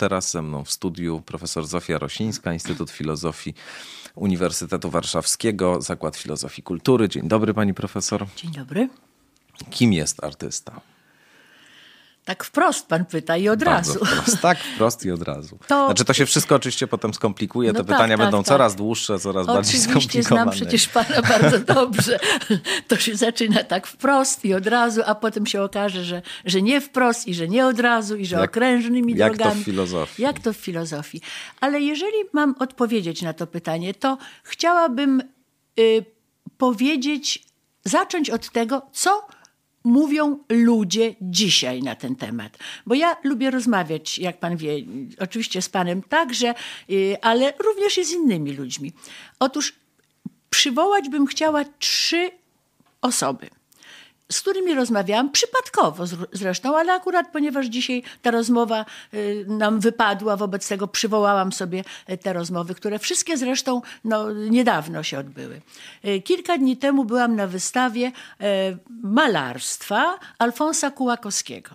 Teraz ze mną w studiu profesor Zofia Rosińska, Instytut Filozofii Uniwersytetu Warszawskiego, Zakład Filozofii Kultury. Dzień dobry, pani profesor. Dzień dobry. Kim jest artysta? Tak wprost pan pyta i od Bardzo razu. Wprost, tak wprost i od razu. To... Znaczy to się wszystko oczywiście potem skomplikuje, no te tak, pytania tak, będą tak. coraz dłuższe, coraz oczywiście bardziej skomplikowane. Oczywiście znam przecież pana bardzo dobrze. To się zaczyna tak wprost i od razu, a potem się okaże, że, że nie wprost i że nie od razu i że jak, okrężnymi jak drogami. Jak to w filozofii. Jak to w filozofii. Ale jeżeli mam odpowiedzieć na to pytanie, to chciałabym y, powiedzieć, zacząć od tego, co mówią ludzie dzisiaj na ten temat. Bo ja lubię rozmawiać, jak pan wie, oczywiście z panem także, y, ale również i z innymi ludźmi. Otóż przywołać bym chciała trzy osoby z którymi rozmawiałam, przypadkowo zresztą, ale akurat ponieważ dzisiaj ta rozmowa y, nam wypadła, wobec tego przywołałam sobie y, te rozmowy, które wszystkie zresztą no, niedawno się odbyły. Y, kilka dni temu byłam na wystawie malarstwa Alfonsa Kułakowskiego.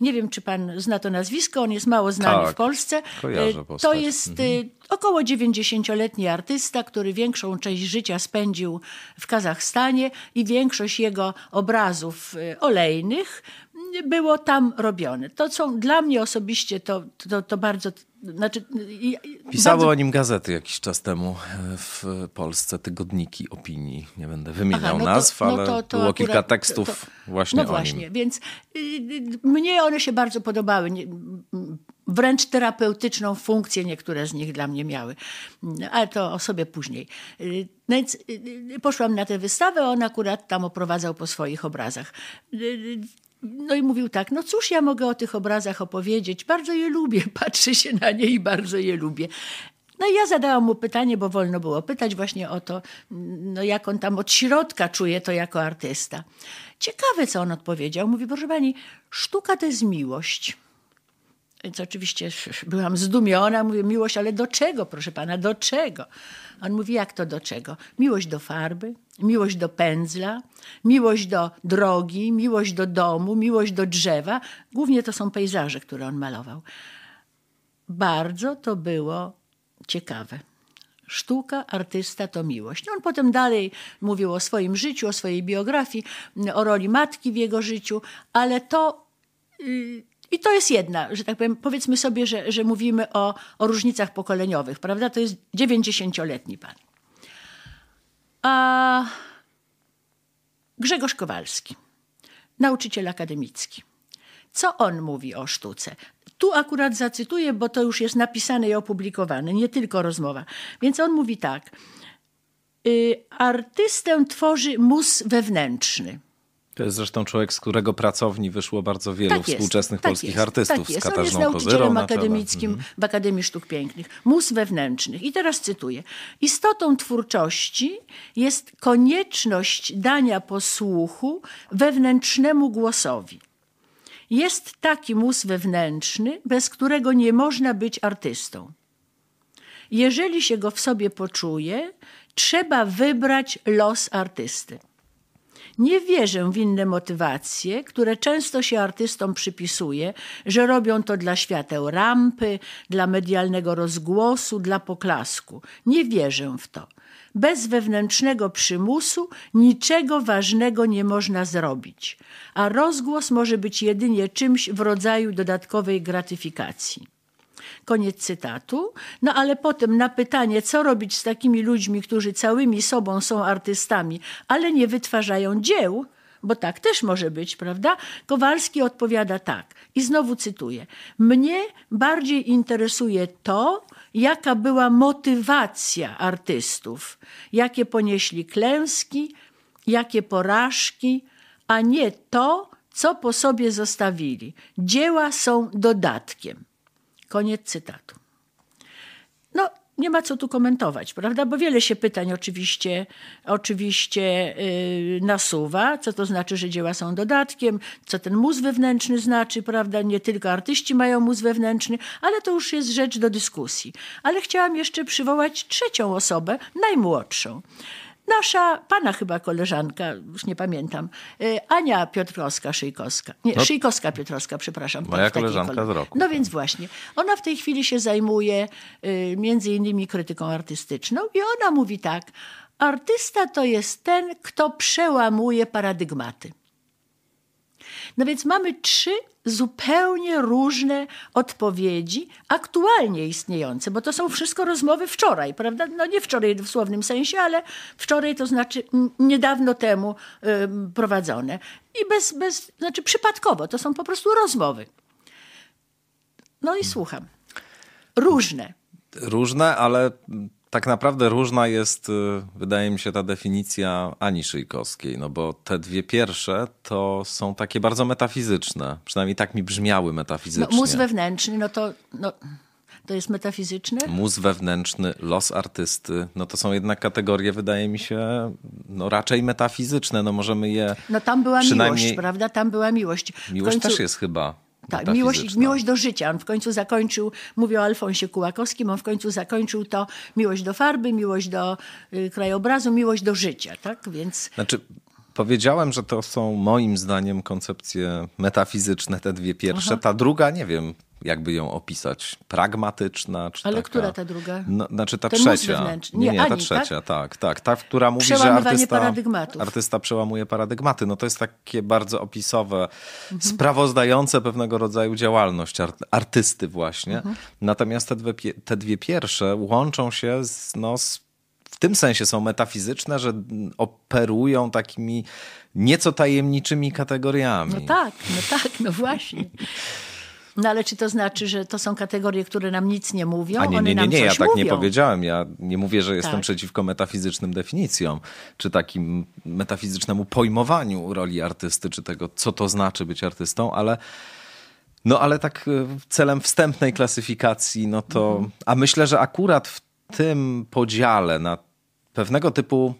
Nie wiem, czy pan zna to nazwisko, on jest mało znany tak, w Polsce. Y, to jest y, mhm. około 90-letni artysta, który większą część życia spędził w Kazachstanie i większość jego obrazów y, olejnych było tam robione. To są dla mnie osobiście to, to, to bardzo. Znaczy, Pisały bardzo... o nim gazety jakiś czas temu e, w Polsce, tygodniki opinii. Nie będę wymieniał Aha, no nazw, no to, ale no to, było kilka tekstów właśnie no właśnie, o nim. Więc y, mnie one się bardzo podobały. Wręcz terapeutyczną funkcję niektóre z nich dla mnie miały, ale to o sobie później. No więc poszłam na tę wystawę, on akurat tam oprowadzał po swoich obrazach. No i mówił tak, no cóż ja mogę o tych obrazach opowiedzieć, bardzo je lubię, patrzy się na nie i bardzo je lubię. No i ja zadałam mu pytanie, bo wolno było pytać właśnie o to, no jak on tam od środka czuje to jako artysta. Ciekawe, co on odpowiedział. Mówi, proszę pani, sztuka to jest miłość. Więc oczywiście byłam zdumiona, mówię, miłość, ale do czego, proszę pana, do czego? On mówi, jak to do czego? Miłość do farby, miłość do pędzla, miłość do drogi, miłość do domu, miłość do drzewa. Głównie to są pejzaże, które on malował. Bardzo to było ciekawe. Sztuka, artysta to miłość. on potem dalej mówił o swoim życiu, o swojej biografii, o roli matki w jego życiu, ale to. Y, i to jest jedna, że tak powiem, powiedzmy sobie, że, że mówimy o, o różnicach pokoleniowych, prawda? To jest 90-letni pan. A Grzegorz Kowalski, nauczyciel akademicki. Co on mówi o sztuce? Tu akurat zacytuję, bo to już jest napisane i opublikowane, nie tylko rozmowa. Więc on mówi tak. Y, artystę tworzy mus wewnętrzny. To jest zresztą człowiek, z którego pracowni wyszło bardzo wielu tak jest, współczesnych tak polskich jest, tak artystów. Tak jest. Z Katarzyną On jest nauczycielem akademickim na mhm. w Akademii Sztuk Pięknych. Mus wewnętrznych. I teraz cytuję. Istotą twórczości jest konieczność dania posłuchu wewnętrznemu głosowi. Jest taki mus wewnętrzny, bez którego nie można być artystą. Jeżeli się go w sobie poczuje, trzeba wybrać los artysty. Nie wierzę w inne motywacje, które często się artystom przypisuje, że robią to dla świateł rampy, dla medialnego rozgłosu, dla poklasku. Nie wierzę w to bez wewnętrznego przymusu niczego ważnego nie można zrobić, a rozgłos może być jedynie czymś w rodzaju dodatkowej gratyfikacji. Koniec cytatu. No ale potem na pytanie, co robić z takimi ludźmi, którzy całymi sobą są artystami, ale nie wytwarzają dzieł, bo tak też może być, prawda? Kowalski odpowiada tak, i znowu cytuję: Mnie bardziej interesuje to, jaka była motywacja artystów, jakie ponieśli klęski, jakie porażki, a nie to, co po sobie zostawili. Dzieła są dodatkiem. Koniec cytatu. No, nie ma co tu komentować, prawda? Bo wiele się pytań oczywiście, oczywiście yy, nasuwa, co to znaczy, że dzieła są dodatkiem, co ten mózg wewnętrzny znaczy, prawda? Nie tylko artyści mają mózg wewnętrzny, ale to już jest rzecz do dyskusji. Ale chciałam jeszcze przywołać trzecią osobę, najmłodszą. Nasza, pana chyba koleżanka, już nie pamiętam, y, Ania Piotrowska-Szyjkowska. Nie, no, Szyjkowska-Piotrowska, przepraszam. Tak, Moja koleżanka kole... z roku. No więc właśnie. Ona w tej chwili się zajmuje y, między innymi krytyką artystyczną i ona mówi tak, artysta to jest ten, kto przełamuje paradygmaty. No więc mamy trzy zupełnie różne odpowiedzi, aktualnie istniejące, bo to są wszystko rozmowy wczoraj, prawda? No nie wczoraj w słownym sensie, ale wczoraj to znaczy niedawno temu prowadzone. I bez, bez, znaczy przypadkowo, to są po prostu rozmowy. No i słucham. Różne różne, ale tak naprawdę różna jest, y, wydaje mi się, ta definicja Ani Szyjkowskiej, no bo te dwie pierwsze to są takie bardzo metafizyczne, przynajmniej tak mi brzmiały metafizycznie. No, mózg wewnętrzny, no to... No... To jest metafizyczny? Mózg wewnętrzny, los artysty, no to są jednak kategorie, wydaje mi się, no raczej metafizyczne, no możemy je... No tam była przynajmniej... miłość, prawda? Tam była miłość. Miłość końcu... też jest chyba tak, miłość, miłość do życia. On w końcu zakończył, mówię o Alfonsie Kułakowskim, on w końcu zakończył to miłość do farby, miłość do y, krajobrazu, miłość do życia, tak? Więc... Znaczy, Powiedziałem, że to są moim zdaniem koncepcje metafizyczne, te dwie pierwsze. Aha. Ta druga, nie wiem, jakby ją opisać, pragmatyczna. Czy Ale taka, która ta druga? No, znaczy ta Ten trzecia. Nie, nie, nie ani, ta trzecia, tak? tak, tak. Ta, która mówi, że artysta, artysta przełamuje paradygmaty. No to jest takie bardzo opisowe, mhm. sprawozdające pewnego rodzaju działalność artysty właśnie. Mhm. Natomiast te dwie, te dwie pierwsze łączą się z, no, z w tym sensie są metafizyczne, że operują takimi nieco tajemniczymi kategoriami. No tak, no tak, no właśnie. No ale czy to znaczy, że to są kategorie, które nam nic nie mówią? A nie, nie, nie, nie, ja tak mówią. nie powiedziałem. Ja nie mówię, że jestem tak. przeciwko metafizycznym definicjom, czy takim metafizycznemu pojmowaniu roli artysty, czy tego, co to znaczy być artystą, ale. No ale tak e, celem wstępnej klasyfikacji, no to. Mhm. A myślę, że akurat w tym podziale na pewnego typu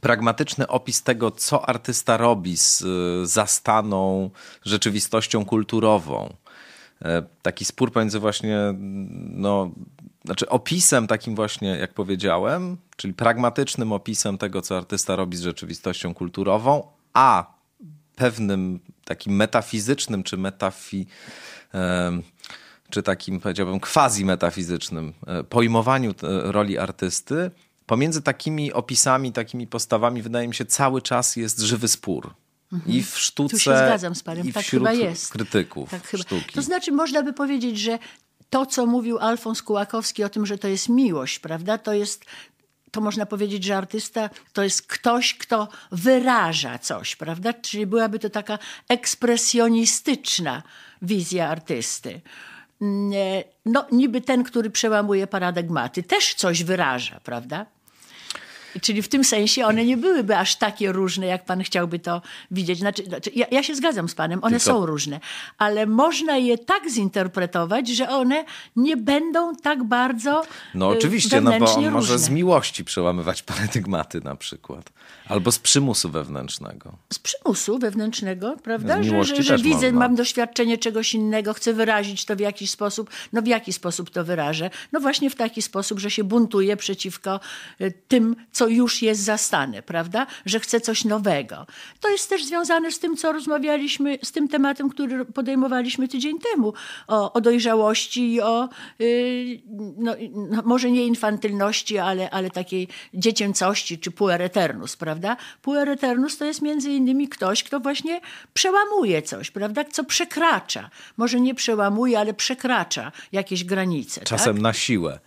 pragmatyczny opis tego, co artysta robi z y, zastaną rzeczywistością kulturową. E, taki spór pomiędzy właśnie, no, znaczy opisem takim właśnie, jak powiedziałem, czyli pragmatycznym opisem tego, co artysta robi z rzeczywistością kulturową, a pewnym takim metafizycznym czy metafi czy takim powiedziałbym quasi-metafizycznym e, pojmowaniu e, roli artysty, pomiędzy takimi opisami, takimi postawami, wydaje mi się, cały czas jest żywy spór. Mhm. I w sztuce. Tu się zgadzam z panem, i tak wśród chyba jest. krytyków tak chyba. sztuki. To znaczy, można by powiedzieć, że to, co mówił Alfons Kułakowski o tym, że to jest miłość, prawda, to jest. To można powiedzieć, że artysta to jest ktoś, kto wyraża coś, prawda? Czyli byłaby to taka ekspresjonistyczna wizja artysty. Mm, e, no, niby ten, który przełamuje paradygmaty, też coś wyraża, prawda? Czyli w tym sensie one nie byłyby aż takie różne, jak pan chciałby to widzieć. Znaczy, znaczy ja, ja, się zgadzam z panem, one Tylko... są różne, ale można je tak zinterpretować, że one nie będą tak bardzo. No y, oczywiście, no bo on może z miłości przełamywać paradygmaty na przykład. Albo z przymusu wewnętrznego. Z przymusu wewnętrznego, prawda? Że, że, że widzę, można. mam doświadczenie czegoś innego, chcę wyrazić to w jakiś sposób. No w jaki sposób to wyrażę? No właśnie w taki sposób, że się buntuję przeciwko y, tym, co co już jest zastane, prawda? Że chce coś nowego. To jest też związane z tym, co rozmawialiśmy, z tym tematem, który podejmowaliśmy tydzień temu, o, o dojrzałości i o, yy, no, no, może nie infantylności, ale, ale takiej dziecięcości, czy puer prawda? Puer to jest między innymi ktoś, kto właśnie przełamuje coś, prawda? Co przekracza. Może nie przełamuje, ale przekracza jakieś granice. Tak? Czasem tak? na siłę.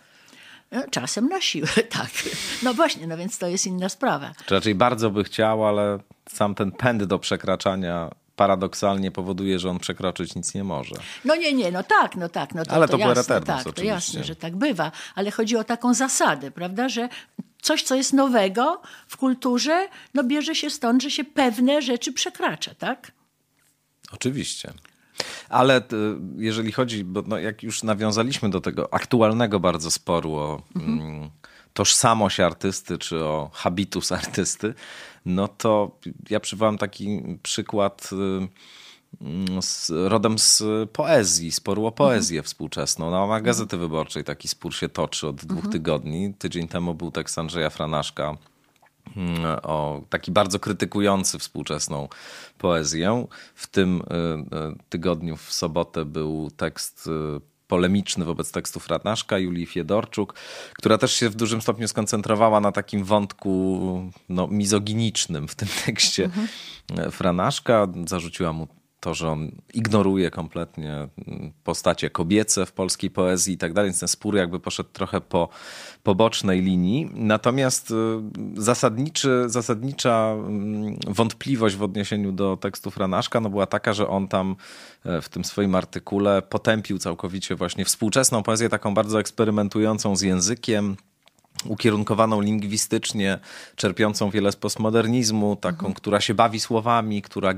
Czasem na siłę, tak. No właśnie, no więc to jest inna sprawa. Czy raczej bardzo by chciał, ale sam ten pęd do przekraczania paradoksalnie powoduje, że on przekroczyć nic nie może. No nie, nie, no tak, no tak. No to, ale to, to jasne, tak, to jasne, że tak bywa. Ale chodzi o taką zasadę, prawda, że coś, co jest nowego w kulturze, no bierze się stąd, że się pewne rzeczy przekracza, tak? Oczywiście. Ale e, jeżeli chodzi, bo no, jak już nawiązaliśmy do tego aktualnego bardzo sporu o mhm. Mm, tożsamość artysty czy o habitus artysty, no to ja przywołam taki przykład y, mm, z, rodem z poezji, sporu o poezję mhm. współczesną. Na no, Gazety Wyborczej taki spór się toczy od dwóch mhm. tygodni. Tydzień temu był tekst Andrzeja Franaszka Hmm, o, taki bardzo krytykujący współczesną poezję. W tym y, y, tygodniu w sobotę był tekst y, polemiczny wobec tekstów Radnaszka, Julii Fiedorczuk, która też się w dużym stopniu skoncentrowała na takim wątku no, mizoginicznym w tym tekście mhm. Franaszka. Zarzuciła mu to, że on ignoruje kompletnie mm, postacie kobiece w polskiej poezji i tak dalej, więc ten spór jakby poszedł trochę po pobocznej linii. Natomiast y, zasadniczy, zasadnicza mm, wątpliwość w odniesieniu do tekstów Ranaszka no była taka, że on tam e, w tym swoim artykule potępił całkowicie właśnie współczesną poezję, taką bardzo eksperymentującą z językiem, ukierunkowaną lingwistycznie, czerpiącą wiele z postmodernizmu, taką, mhm. która się bawi słowami, która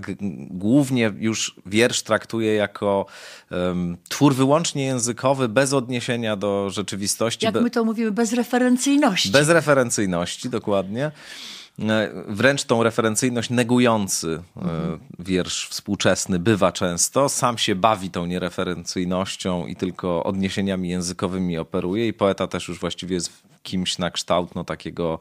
głównie już wiersz traktuje jako um, twór wyłącznie językowy, bez odniesienia do rzeczywistości. Jak my to mówimy, bez referencyjności. Bez referencyjności, dokładnie e, wręcz tą referencyjność negujący e, mhm. wiersz współczesny bywa często. Sam się bawi tą niereferencyjnością i tylko odniesieniami językowymi operuje i poeta też już właściwie jest kimś na kształt no, takiego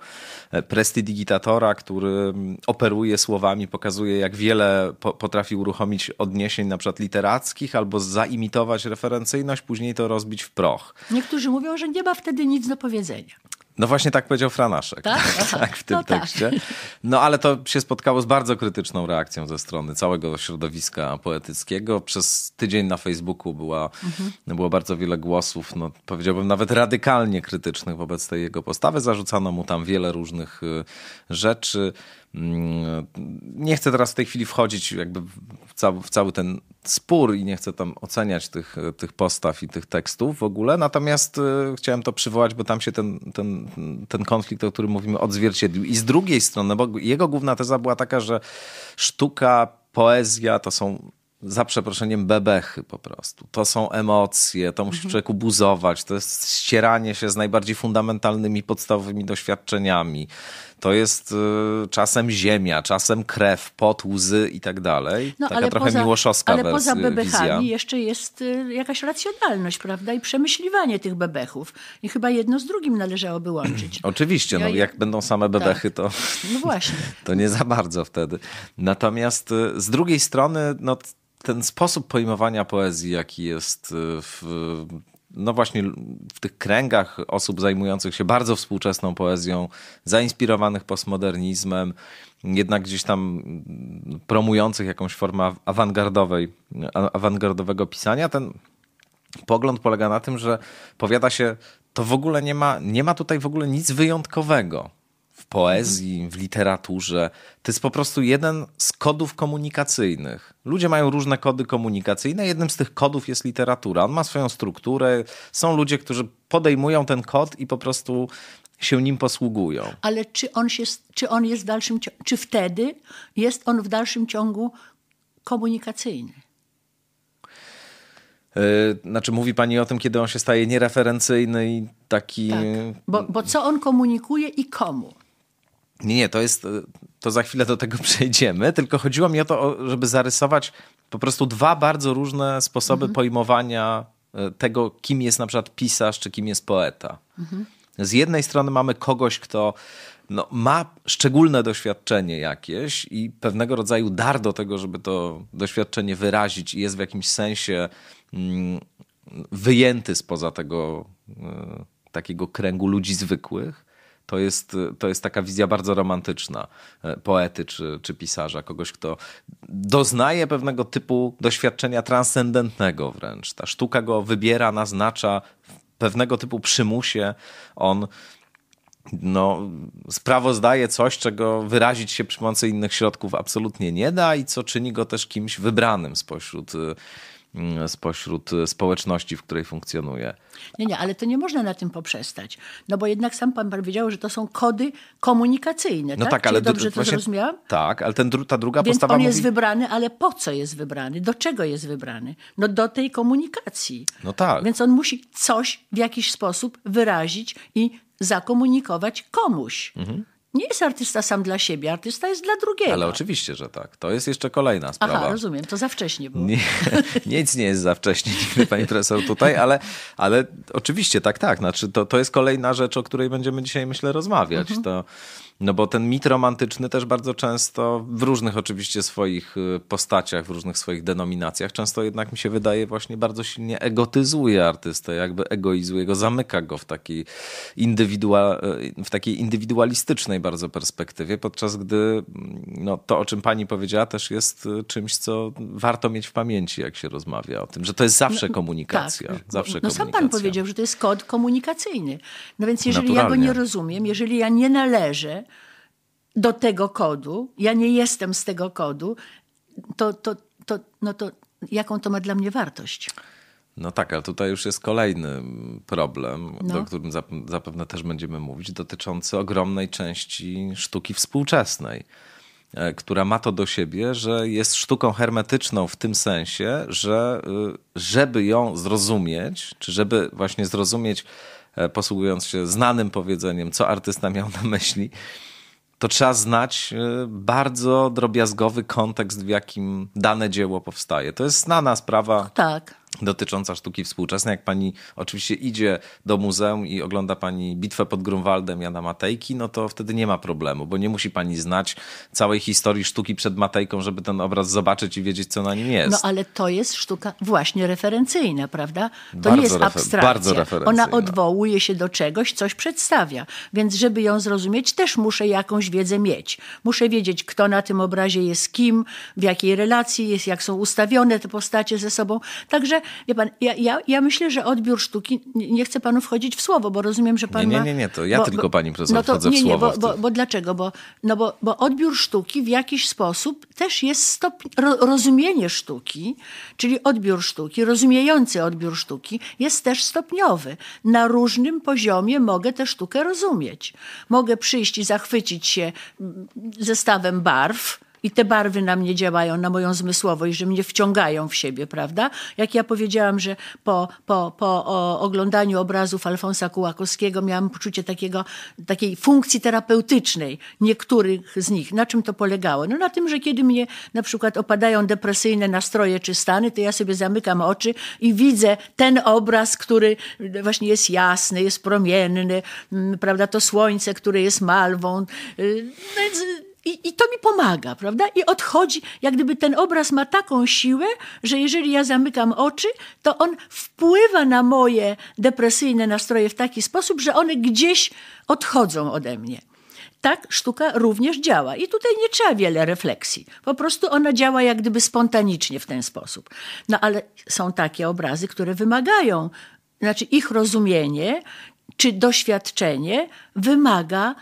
e, prestidigitatora, który mm, operuje słowami, pokazuje jak wiele po, potrafi uruchomić odniesień na przykład literackich albo zaimitować referencyjność, później to rozbić w proch. Niektórzy mówią, że nie ma wtedy nic do powiedzenia. No właśnie tak powiedział Franaszek. Tak? tak w tym no tak. tekście. No ale to się spotkało z bardzo krytyczną reakcją ze strony całego środowiska poetyckiego. Przez tydzień na Facebooku była, mhm. było bardzo wiele głosów, no, powiedziałbym nawet radykalnie krytycznych wobec tej jego postawy. Zarzucano mu tam wiele różnych y, rzeczy. Mm, nie chcę teraz w tej chwili wchodzić jakby w w cały ten spór i nie chcę tam oceniać tych, tych postaw i tych tekstów w ogóle, natomiast y, chciałem to przywołać, bo tam się ten, ten, ten konflikt, o którym mówimy, odzwierciedlił. I z drugiej strony, bo jego główna teza była taka, że sztuka, poezja to są za przeproszeniem bebechy po prostu. To są emocje, to musi mhm. człowiek człowieku buzować, to jest ścieranie się z najbardziej fundamentalnymi, podstawowymi doświadczeniami to jest y, czasem ziemia, czasem krew, pot, łzy i tak dalej. No, Taka ale trochę poza, miłoszowska Ale poza y, bebechami wizja. jeszcze jest y, jakaś racjonalność, prawda? I przemyśliwanie tych bebechów. I chyba jedno z drugim należałoby łączyć. Oczywiście, no, ja, jak będą same bebechy, tak. to, no właśnie. to nie za bardzo wtedy. Natomiast z drugiej strony, no, ten sposób pojmowania poezji, jaki jest w no właśnie w tych kręgach osób zajmujących się bardzo współczesną poezją, zainspirowanych postmodernizmem, jednak gdzieś tam mm, promujących jakąś formę awangardowej, awangardowego pisania, ten pogląd polega na tym, że powiada się, to w ogóle nie ma, nie ma tutaj w ogóle nic wyjątkowego w poezji, w literaturze. To jest po prostu jeden z kodów komunikacyjnych. Ludzie mają różne kody komunikacyjne, jednym z tych kodów jest literatura. On ma swoją strukturę, są ludzie, którzy podejmują ten kod i po prostu się nim posługują. Ale czy on, się, czy on jest w dalszym ciągu, czy wtedy jest on w dalszym ciągu komunikacyjny? E, znaczy, mówi Pani o tym, kiedy on się staje niereferencyjny i taki. Tak, bo, bo co on komunikuje i komu? Nie, nie, to jest, to za chwilę do tego przejdziemy, tylko chodziło mi o to, żeby zarysować po prostu dwa bardzo różne sposoby mhm. pojmowania e, tego, kim jest na przykład pisarz, czy kim jest poeta. Mhm. Z jednej strony mamy kogoś, kto no, ma szczególne doświadczenie jakieś i pewnego rodzaju dar do tego, żeby to doświadczenie wyrazić i jest w jakimś sensie mm, wyjęty spoza tego e, takiego kręgu ludzi zwykłych to jest, to jest taka wizja bardzo romantyczna e, poety czy, czy pisarza, kogoś, kto doznaje pewnego typu doświadczenia transcendentnego wręcz. Ta sztuka go wybiera, naznacza pewnego typu przymusie. On no, sprawozdaje coś, czego wyrazić się przy pomocy innych środków absolutnie nie da i co czyni go też kimś wybranym spośród e, spośród społeczności, w której funkcjonuje. Nie, nie, ale to nie można na tym poprzestać. No bo jednak sam pan powiedział, że to są kody komunikacyjne. No tak, tak ale dobrze to zrozumiałam? Tak, ale ten, ta druga Więc postawa. On mówi... jest wybrany, ale po co jest wybrany? Do czego jest wybrany? No do tej komunikacji. No tak. Więc on musi coś w jakiś sposób wyrazić i zakomunikować komuś. Mhm. Nie jest artysta sam dla siebie, artysta jest dla drugiego. Ale oczywiście, że tak. To jest jeszcze kolejna sprawa. Aha, rozumiem, to za wcześnie było. Nie, nic nie jest za wcześnie, nigdy pani profesor tutaj, ale, ale oczywiście, tak, tak. Znaczy, to, to jest kolejna rzecz, o której będziemy dzisiaj, myślę, rozmawiać. Mhm. To no bo ten mit romantyczny też bardzo często w różnych oczywiście swoich y, postaciach, w różnych swoich denominacjach, często jednak mi się wydaje właśnie bardzo silnie egotyzuje artystę, jakby egoizuje go, zamyka go w takiej, indywidua, y, w takiej indywidualistycznej bardzo perspektywie, podczas gdy mm, no, to, o czym pani powiedziała, też jest y, czymś, co warto mieć w pamięci, jak się rozmawia o tym, że to jest zawsze no, komunikacja. Tak. Zawsze no komunikacja. No, sam pan powiedział, że to jest kod komunikacyjny. No więc jeżeli Naturalnie. ja go nie rozumiem, jeżeli ja nie należę, do tego kodu, ja nie jestem z tego kodu, to, to, to, no to jaką to ma dla mnie wartość? No tak, ale tutaj już jest kolejny problem, no. o którym zapewne też będziemy mówić, dotyczący ogromnej części sztuki współczesnej, e, która ma to do siebie, że jest sztuką hermetyczną w tym sensie, że y, żeby ją zrozumieć, czy żeby właśnie zrozumieć, e, posługując się znanym powiedzeniem, co artysta miał na myśli, to trzeba znać y, bardzo drobiazgowy kontekst, w jakim dane dzieło powstaje. To jest znana sprawa. Tak dotycząca sztuki współczesnej. Jak pani oczywiście idzie do muzeum i ogląda pani bitwę pod Grunwaldem Jana Matejki, no to wtedy nie ma problemu, bo nie musi pani znać całej historii sztuki przed Matejką, żeby ten obraz zobaczyć i wiedzieć, co na nim jest. No ale to jest sztuka właśnie referencyjna, prawda? To bardzo nie jest abstrakcja. Bardzo referencyjna. Ona odwołuje się do czegoś, coś przedstawia. Więc żeby ją zrozumieć, też muszę jakąś wiedzę mieć. Muszę wiedzieć, kto na tym obrazie jest kim, w jakiej relacji jest, jak są ustawione te postacie ze sobą. Także wie pan, ja, ja, ja myślę, że odbiór sztuki, nie, nie, chcę panu wchodzić w słowo, bo rozumiem, że pan Nie, nie, nie, nie to ja bo, tylko pani profesor no to, wchodzę nie, w słowo. Nie, bo, bo, bo, dlaczego? Bo, no bo, bo odbiór sztuki w jakiś sposób też jest stop, ro, rozumienie sztuki, czyli odbiór sztuki, rozumiejący odbiór sztuki jest też stopniowy. Na różnym poziomie mogę tę sztukę rozumieć. Mogę przyjść i zachwycić się mm, zestawem barw, i te barwy na mnie działają, na moją zmysłowość, że mnie wciągają w siebie, prawda? Jak ja powiedziałam, że po, po, po oglądaniu obrazów Alfonsa Kułakowskiego miałam poczucie takiego, takiej funkcji terapeutycznej niektórych z nich. Na czym to polegało? No na tym, że kiedy mnie na przykład opadają depresyjne nastroje czy stany, to ja sobie zamykam oczy i widzę ten obraz, który właśnie jest jasny, jest promienny, mm, prawda? To słońce, które jest malwą. No i, i to mi pomaga, prawda? I odchodzi, jak gdyby ten obraz ma taką siłę, że jeżeli ja zamykam oczy, to on wpływa na moje depresyjne nastroje w taki sposób, że one gdzieś odchodzą ode mnie tak sztuka również działa. I tutaj nie trzeba wiele refleksji. Po prostu ona działa jak gdyby spontanicznie w ten sposób. No ale są takie obrazy, które wymagają, znaczy ich rozumienie czy doświadczenie wymaga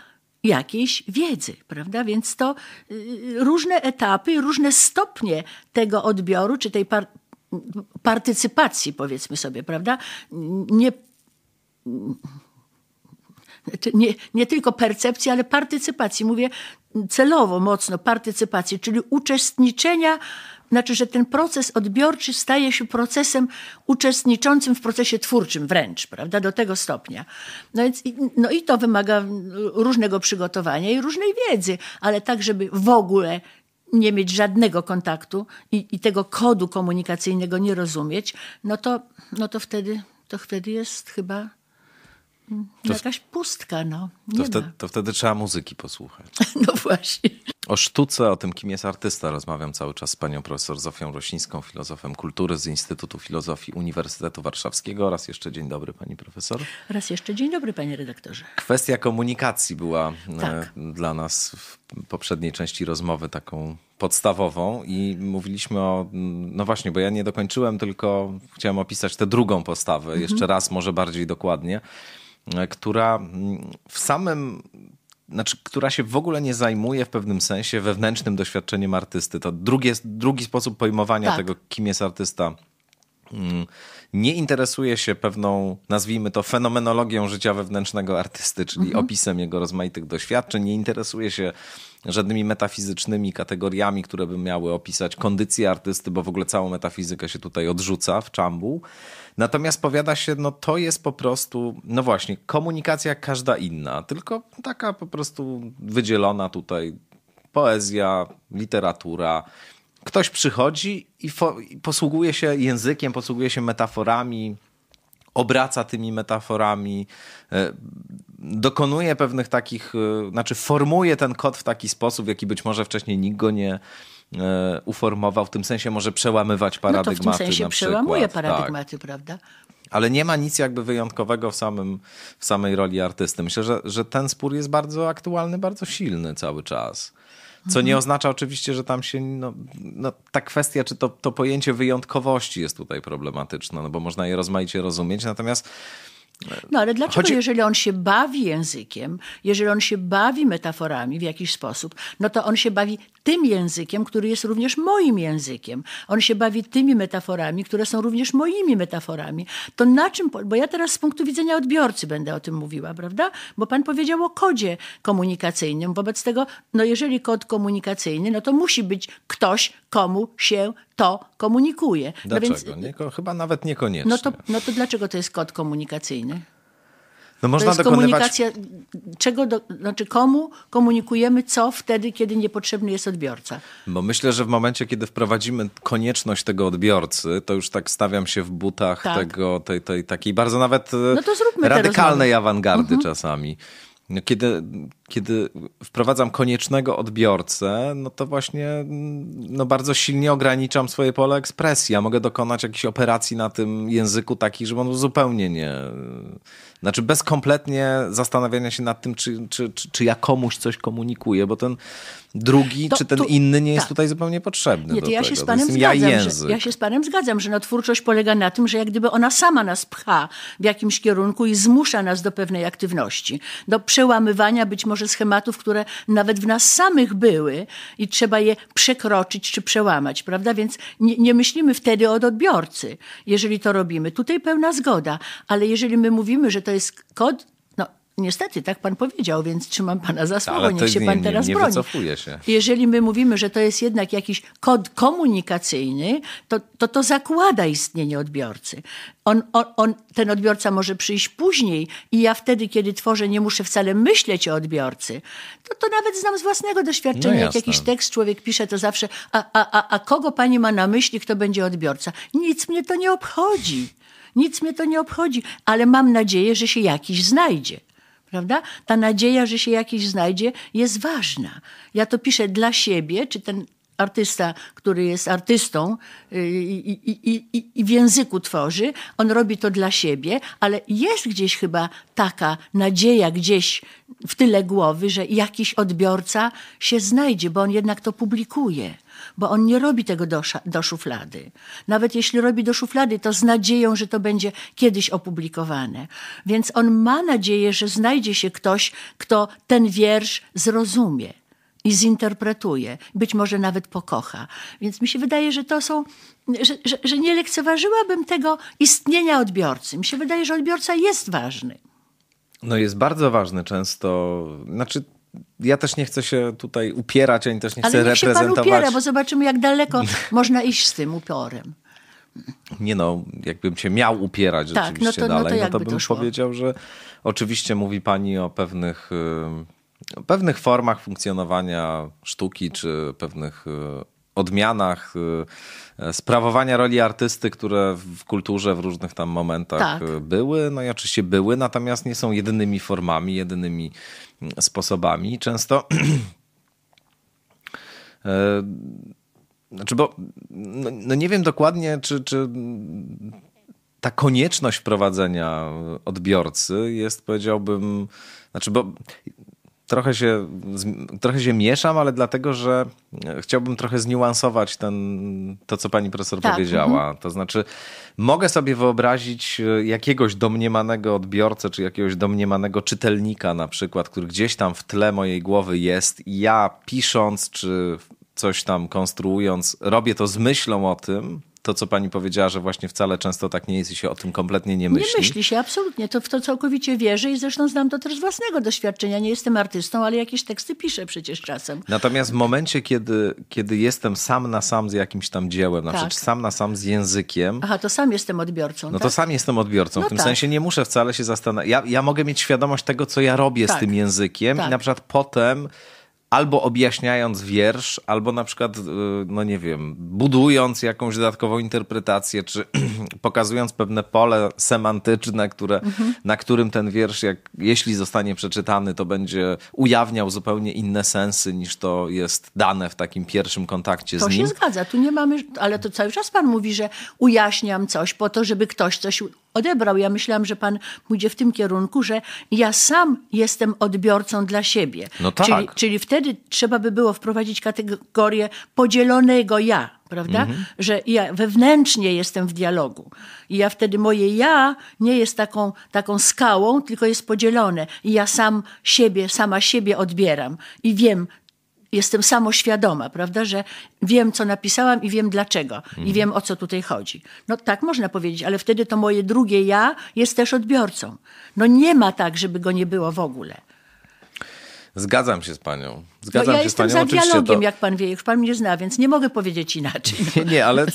jakiejś wiedzy, prawda? Więc to y, różne etapy, różne stopnie tego odbioru, czy tej par partycypacji, powiedzmy sobie, prawda? Nie, znaczy, nie, nie tylko percepcji, ale partycypacji. Mówię celowo mocno partycypacji, czyli uczestniczenia znaczy, że ten proces odbiorczy staje się procesem uczestniczącym w procesie twórczym wręcz, prawda, do tego stopnia. No, więc, no i to wymaga różnego przygotowania i różnej wiedzy, ale tak, żeby w ogóle nie mieć żadnego kontaktu i, i tego kodu komunikacyjnego nie rozumieć, no to, no to, wtedy, to wtedy jest chyba to jakaś pustka. No. Nie to, wtedy, to wtedy trzeba muzyki posłuchać. No właśnie. O sztuce, o tym, kim jest artysta, rozmawiam cały czas z panią profesor Zofią Rosińską, filozofem kultury z Instytutu Filozofii Uniwersytetu Warszawskiego. Raz jeszcze dzień dobry, pani profesor. Raz jeszcze dzień dobry, panie redaktorze. Kwestia komunikacji była e, tak. dla nas w poprzedniej części rozmowy taką podstawową i mówiliśmy o, no właśnie, bo ja nie dokończyłem, tylko chciałem opisać tę drugą postawę, mhm. jeszcze raz, może bardziej dokładnie, e, która mm, w samym znaczy, która się w ogóle nie zajmuje w pewnym sensie wewnętrznym doświadczeniem artysty. To drugi, drugi sposób pojmowania tak. tego, kim jest artysta. Mm, nie interesuje się pewną, nazwijmy to, fenomenologią życia wewnętrznego artysty, czyli mhm. opisem jego rozmaitych doświadczeń. Nie interesuje się żadnymi metafizycznymi kategoriami, które by miały opisać kondycję artysty, bo w ogóle całą metafizykę się tutaj odrzuca w czambu. Natomiast powiada się, no to jest po prostu, no właśnie, komunikacja jak każda inna, tylko taka po prostu wydzielona tutaj poezja, literatura. Ktoś przychodzi i, i posługuje się językiem, posługuje się metaforami, obraca tymi metaforami, e, dokonuje pewnych takich, e, znaczy formuje ten kod w taki sposób, w jaki być może wcześniej nikt go nie, E, uformował, w tym sensie może przełamywać paradygmaty. No to w tym sensie przełamuje tak. paradygmaty, tak. prawda? Ale nie ma nic jakby wyjątkowego w, samym, w samej roli artysty. Myślę, że, że ten spór jest bardzo aktualny, bardzo silny cały czas. Co nie mhm. oznacza oczywiście, że tam się. No, no, ta kwestia, czy to, to pojęcie wyjątkowości jest tutaj problematyczne, no bo można je rozmaicie rozumieć. Natomiast no ale dlaczego, jeżeli on się bawi językiem, jeżeli on się bawi metaforami w jakiś sposób, no to on się bawi tym językiem, który jest również moim językiem. On się bawi tymi metaforami, które są również moimi metaforami. To na czym, bo ja teraz z punktu widzenia odbiorcy będę o tym mówiła, prawda? Bo pan powiedział o kodzie komunikacyjnym. Wobec tego, no jeżeli kod komunikacyjny, no to musi być ktoś, komu się to komunikuje. No dlaczego? No więc, nie, chyba nawet niekoniecznie. No to, no to dlaczego to jest kod komunikacyjny? No można to jest dokonywać... komunikacja, czego do, znaczy komu komunikujemy co wtedy, kiedy niepotrzebny jest odbiorca. Bo myślę, że w momencie, kiedy wprowadzimy konieczność tego odbiorcy, to już tak stawiam się w butach tak. tego, tej, tej takiej bardzo nawet e, no radykalnej awangardy mhm. czasami. No kiedy, kiedy wprowadzam koniecznego odbiorcę, no to właśnie no bardzo silnie ograniczam swoje pole ekspresji. Ja mogę dokonać jakiejś operacji na tym języku taki, żeby on zupełnie nie... Znaczy bez kompletnie zastanawiania się nad tym, czy, czy, czy, czy ja komuś coś komunikuję, bo ten drugi to, czy ten tu, inny nie jest tak. tutaj zupełnie potrzebny. Nie, to ja się z panem zgadzam. Ja, że, ja się z panem zgadzam, że no, twórczość polega na tym, że jak gdyby ona sama nas pcha w jakimś kierunku i zmusza nas do pewnej aktywności, do przełamywania być może schematów, które nawet w nas samych były i trzeba je przekroczyć czy przełamać, prawda? Więc nie, nie myślimy wtedy od odbiorcy, jeżeli to robimy. Tutaj pełna zgoda, ale jeżeli my mówimy, że to jest kod Niestety, tak pan powiedział, więc trzymam pana za słowo, niech się nie, pan teraz nie, nie broni. Się. Jeżeli my mówimy, że to jest jednak jakiś kod komunikacyjny, to to, to zakłada istnienie odbiorcy. On, on, on, ten odbiorca może przyjść później i ja wtedy, kiedy tworzę, nie muszę wcale myśleć o odbiorcy. To, to nawet znam z własnego doświadczenia, no jak jakiś tekst człowiek pisze, to zawsze a, a, a, a kogo pani ma na myśli, kto będzie odbiorca? Nic mnie to nie obchodzi. Nic mnie to nie obchodzi, ale mam nadzieję, że się jakiś znajdzie prawda? Ta nadzieja, że się jakiś znajdzie, jest ważna. Ja to piszę dla siebie, czy ten artysta, który jest artystą y, i, i, i, i, w języku tworzy, on robi to dla siebie, ale jest gdzieś chyba taka nadzieja gdzieś w tyle głowy, że jakiś odbiorca się znajdzie, bo on jednak to publikuje bo on nie robi tego do, do szuflady. Nawet jeśli robi do szuflady, to z nadzieją, że to będzie kiedyś opublikowane. Więc on ma nadzieję, że znajdzie się ktoś, kto ten wiersz zrozumie i zinterpretuje, być może nawet pokocha. Więc mi się wydaje, że to są, że, że, że, nie lekceważyłabym tego istnienia odbiorcy. Mi się wydaje, że odbiorca jest ważny. No jest bardzo ważny często, znaczy ja też nie chcę się tutaj upierać, ani też nie chcę Ale reprezentować. Ale się pan upiera, bo zobaczymy, jak daleko można iść z tym uporem. Nie no, jakbym się miał upierać tak, no rzeczywiście no to, dalej, no to, no to bym to powiedział, że oczywiście mówi pani o pewnych, y, o pewnych formach funkcjonowania sztuki, czy pewnych y, odmianach y, sprawowania roli artysty, które w kulturze w różnych tam momentach tak. były. No i oczywiście były, natomiast nie są jedynymi formami, jedynymi sposobami. Często. E, znaczy, bo no, no nie wiem dokładnie, czy, czy ta konieczność wprowadzenia odbiorcy jest, powiedziałbym, znaczy, bo trochę się, trochę się mieszam, ale dlatego, że e, chciałbym trochę zniuansować ten, to, co pani profesor tak. powiedziała. Mhm. To znaczy, mogę sobie wyobrazić e, jakiegoś domniemanego odbiorcę, czy jakiegoś domniemanego czytelnika na przykład, który gdzieś tam w tle mojej głowy jest i ja pisząc, czy coś tam konstruując, robię to z myślą o tym, to, co pani powiedziała, że właśnie wcale często tak nie jest i się o tym kompletnie nie myśli. Nie myśli się, absolutnie. To w to całkowicie wierzę i zresztą znam to też z własnego doświadczenia. Nie jestem artystą, ale jakieś teksty piszę przecież czasem. Natomiast w momencie, kiedy, kiedy jestem sam na sam z jakimś tam dziełem, na tak. przykład sam na sam z językiem. Aha, to sam jestem odbiorcą. No tak? to sam jestem odbiorcą. No w tym tak. sensie nie muszę wcale się zastanawiać. Ja, ja mogę mieć świadomość tego, co ja robię z tak. tym językiem i tak. na przykład potem albo objaśniając wiersz, albo na przykład, y, no nie wiem, budując jakąś dodatkową interpretację, czy pokazując pewne pole semantyczne, które, mhm. na którym ten wiersz, jak, jeśli zostanie przeczytany, to będzie ujawniał zupełnie inne sensy niż to jest dane w takim pierwszym kontakcie to z nim. To się zgadza, tu nie mamy, ale to cały czas pan mówi, że ujaśniam coś po to, żeby ktoś coś odebrał. Ja myślałam, że pan pójdzie w tym kierunku, że ja sam jestem odbiorcą dla siebie. No tak. czyli, czyli wtedy trzeba by było wprowadzić kategorię podzielonego ja prawda? Mhm. Że ja wewnętrznie jestem w dialogu. I ja wtedy moje ja nie jest taką, taką skałą, tylko jest podzielone. I ja sam siebie, sama siebie odbieram. I wiem, jestem samoświadoma, prawda, że wiem, co napisałam i wiem dlaczego mhm. i wiem, o co tutaj chodzi. No tak można powiedzieć, ale wtedy to moje drugie ja jest też odbiorcą. No nie ma tak, żeby go nie było w ogóle. Zgadzam się z panią. No zgadzam no, ja się z panią. za oczywiście dialogiem, to... jak pan wie, już pan mnie zna, więc nie mogę powiedzieć inaczej. Nie, nie ale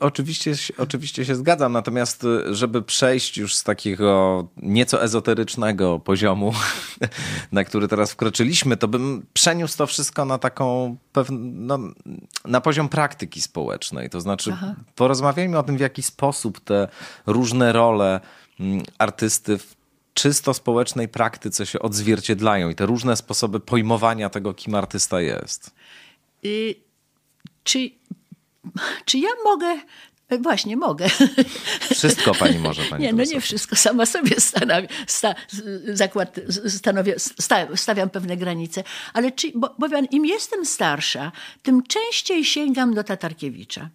oczywiście, oczywiście się zgadzam. Natomiast, y, żeby przejść już z takiego nieco ezoterycznego poziomu, na który teraz wkroczyliśmy, to bym przeniósł to wszystko na taką pewną, no, na poziom praktyki społecznej. To znaczy, Aha. porozmawiajmy o tym, w jaki sposób te różne role mm, artysty w czysto społecznej praktyce się odzwierciedlają i te różne sposoby pojmowania tego, kim artysta jest. I, czy, czy ja mogę e, Właśnie, mogę. Wszystko pani może, pani Nie, no nie wszystko. Sama sobie stanowię, sta, zakład, stanowię, sta, stawiam pewne granice. Ale czy, bo, bo im jestem starsza, tym częściej sięgam do Tatarkiewicza.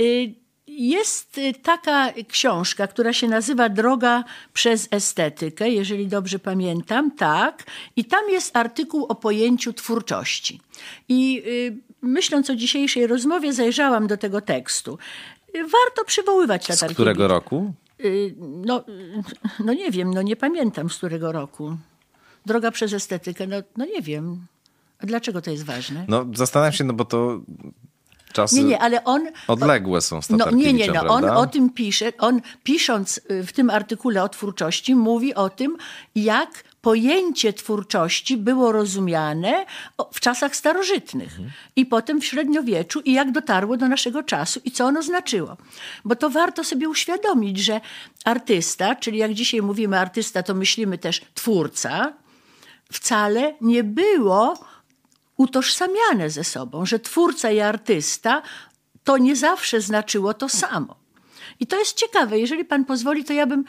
Y, jest y, taka książka, która się nazywa Droga przez estetykę, jeżeli dobrze pamiętam, tak. I tam jest artykuł o pojęciu twórczości. I y, myśląc o dzisiejszej rozmowie, zajrzałam do tego tekstu. Y, warto przywoływać Tatarkiewicza. Z którego roku? No, no nie wiem, no nie pamiętam z którego roku. Droga przez estetykę, no, no nie wiem. A dlaczego to jest ważne? No zastanawiam się, no bo to Czasy nie, nie, ale on, odległe są z no, Nie, nie, no, on o tym pisze. On pisząc y, w tym artykule o twórczości mówi o tym, jak pojęcie twórczości było rozumiane w czasach starożytnych mhm. i potem w średniowieczu i jak dotarło do naszego czasu i co ono znaczyło. Bo to warto sobie uświadomić, że artysta, czyli jak dzisiaj mówimy artysta, to myślimy też twórca, wcale nie było utożsamiane ze sobą, że twórca i artysta to nie zawsze znaczyło to samo. I to jest ciekawe. Jeżeli pan pozwoli, to ja bym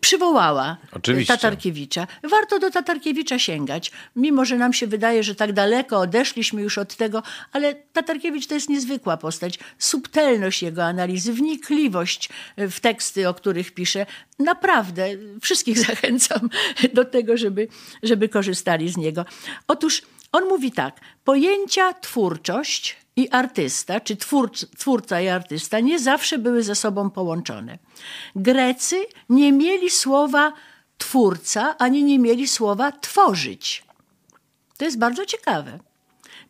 przywołała e, Oczywiście. Tatarkiewicza. Warto do Tatarkiewicza sięgać, mimo że nam się wydaje, że tak daleko odeszliśmy już od tego, ale Tatarkiewicz to jest niezwykła postać. Subtelność jego analizy, wnikliwość e, w teksty, o których pisze. Naprawdę wszystkich zachęcam do tego, żeby, żeby korzystali z niego. Otóż on mówi tak: pojęcia twórczość i artysta, czy twórc, twórca i artysta, nie zawsze były ze sobą połączone. Grecy nie mieli słowa twórca, ani nie mieli słowa tworzyć. To jest bardzo ciekawe.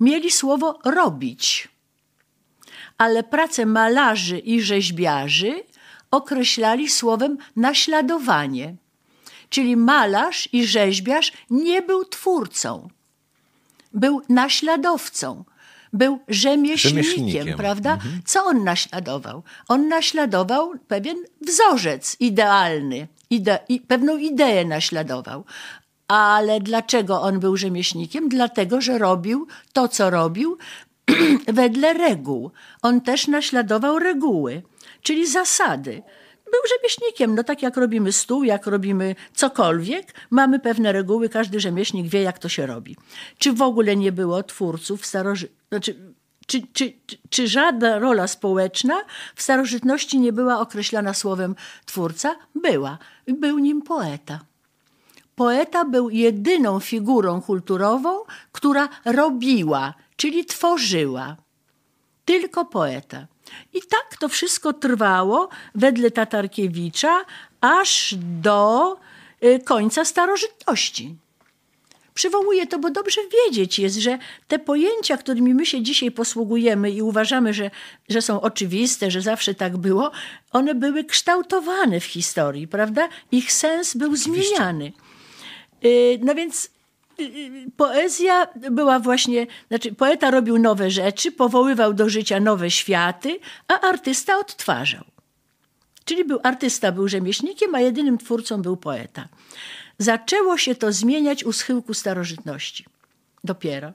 Mieli słowo robić, ale pracę malarzy i rzeźbiarzy określali słowem naśladowanie. Czyli malarz i rzeźbiarz nie był twórcą był naśladowcą był rzemieślnikiem, rzemieślnikiem. prawda? Mhm. Co on naśladował? On naśladował pewien wzorzec idealny, ide i pewną ideę naśladował. Ale dlaczego on był rzemieślnikiem? Dlatego, że robił to, co robił wedle reguł. On też naśladował reguły, czyli zasady był rzemieślnikiem. No tak jak robimy stół, jak robimy cokolwiek, mamy pewne reguły, każdy rzemieślnik wie, jak to się robi. Czy w ogóle nie było twórców starożytnych? Znaczy, czy, czy, czy, czy, żadna rola społeczna w starożytności nie była określana słowem twórca? Była. Był nim poeta. Poeta był jedyną figurą kulturową, która robiła, czyli tworzyła. Tylko poeta. I tak to wszystko trwało wedle Tatarkiewicza aż do y, końca starożytności. Przywołuję to, bo dobrze wiedzieć jest, że te pojęcia, którymi my się dzisiaj posługujemy i uważamy, że, że są oczywiste, że zawsze tak było, one były kształtowane w historii, prawda? Ich sens był Oczywiście. zmieniany. Y, no więc poezja była właśnie, znaczy poeta robił nowe rzeczy, powoływał do życia nowe światy, a artysta odtwarzał. Czyli był artysta, był rzemieślnikiem, a jedynym twórcą był poeta. Zaczęło się to zmieniać u schyłku starożytności. Dopiero.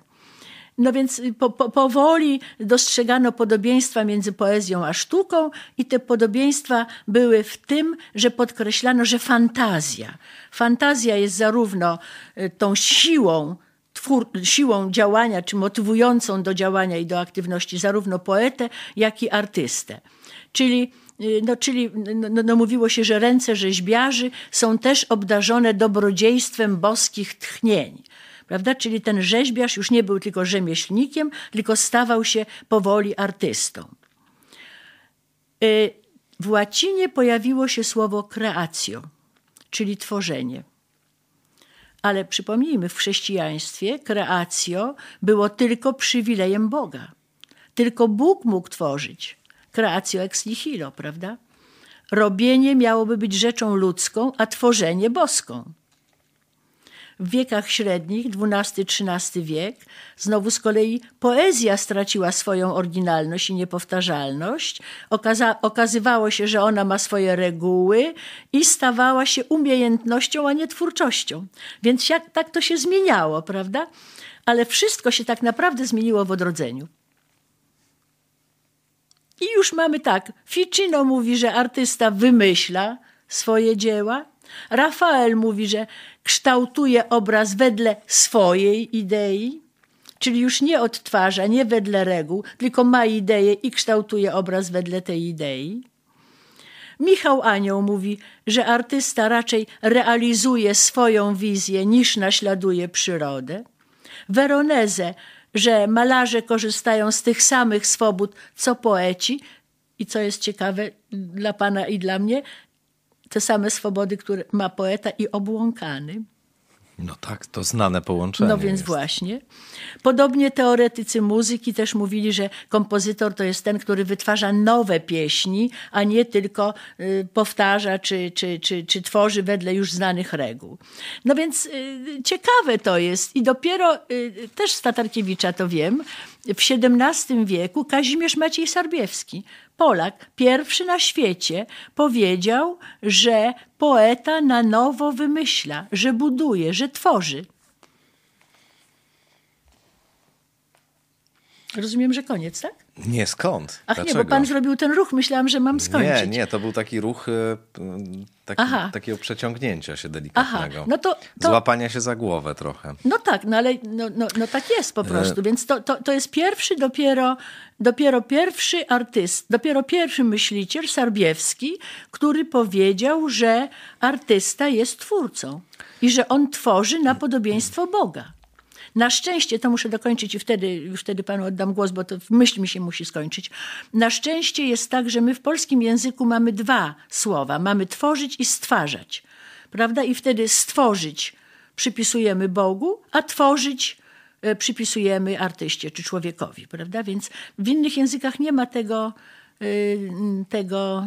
No więc y, po, po, powoli dostrzegano podobieństwa między poezją a sztuką, i te podobieństwa były w tym, że podkreślano, że fantazja. Fantazja jest zarówno y, tą siłą, twór, siłą działania, czy motywującą do działania i do aktywności zarówno poetę, jak i artystę. Czyli y, no, czyli no, no, no, mówiło się, że ręce rzeźbiarzy są też obdarzone dobrodziejstwem boskich tchnień prawda? Czyli ten rzeźbiarz już nie był tylko rzemieślnikiem, tylko stawał się powoli artystą. Y, w łacinie pojawiło się słowo creatio, czyli tworzenie. Ale przypomnijmy, w chrześcijaństwie kreacjo było tylko przywilejem Boga. Tylko Bóg mógł tworzyć. Kreacjo ex nihilo, prawda? Robienie miałoby być rzeczą ludzką, a tworzenie boską w wiekach średnich, XII-XIII wiek, znowu z kolei poezja straciła swoją oryginalność i niepowtarzalność. Okaza okazywało się, że ona ma swoje reguły i stawała się umiejętnością, a nie twórczością. Więc jak, tak to się zmieniało, prawda? Ale wszystko się tak naprawdę zmieniło w odrodzeniu. I już mamy tak. Ficino mówi, że artysta wymyśla swoje dzieła. Rafael mówi, że kształtuje obraz wedle swojej idei, czyli już nie odtwarza, nie wedle reguł, tylko ma ideę i kształtuje obraz wedle tej idei. Michał Anioł mówi, że artysta raczej realizuje swoją wizję niż naśladuje przyrodę. Weronezę, że malarze korzystają z tych samych swobód co poeci i co jest ciekawe dla pana i dla mnie, te same swobody, które ma poeta i obłąkany. No tak, to znane połączenie. No więc jest. właśnie. Podobnie teoretycy muzyki też mówili, że kompozytor to jest ten, który wytwarza nowe pieśni, a nie tylko y, powtarza czy, czy, czy, czy tworzy wedle już znanych reguł. No więc y, ciekawe to jest i dopiero y, też z Tatarkiewicza to wiem, w XVII wieku Kazimierz Maciej Sarbiewski Polak, pierwszy na świecie, powiedział, że poeta na nowo wymyśla, że buduje, że tworzy. Rozumiem, że koniec, tak? Nie, skąd? Ach Dlaczego? nie, bo pan zrobił ten ruch, myślałam, że mam skończyć. Nie, nie, to był taki ruch e, taki, takiego przeciągnięcia się delikatnego. Aha. No to, to... Złapania się za głowę trochę. No tak, no ale no, no, no tak jest po e. prostu. Więc to, to, to jest pierwszy dopiero, dopiero pierwszy artyst, dopiero pierwszy myśliciel Sarbiewski, który powiedział, że artysta jest twórcą i że on tworzy na podobieństwo Boga. Na szczęście, to muszę dokończyć i wtedy, wtedy panu oddam głos, bo to myśl mi się musi skończyć. Na szczęście jest tak, że my w polskim języku mamy dwa słowa. Mamy tworzyć i stwarzać. Prawda? I wtedy stworzyć przypisujemy Bogu, a tworzyć e, przypisujemy artyście czy człowiekowi, prawda? Więc w innych językach nie ma tego, e, tego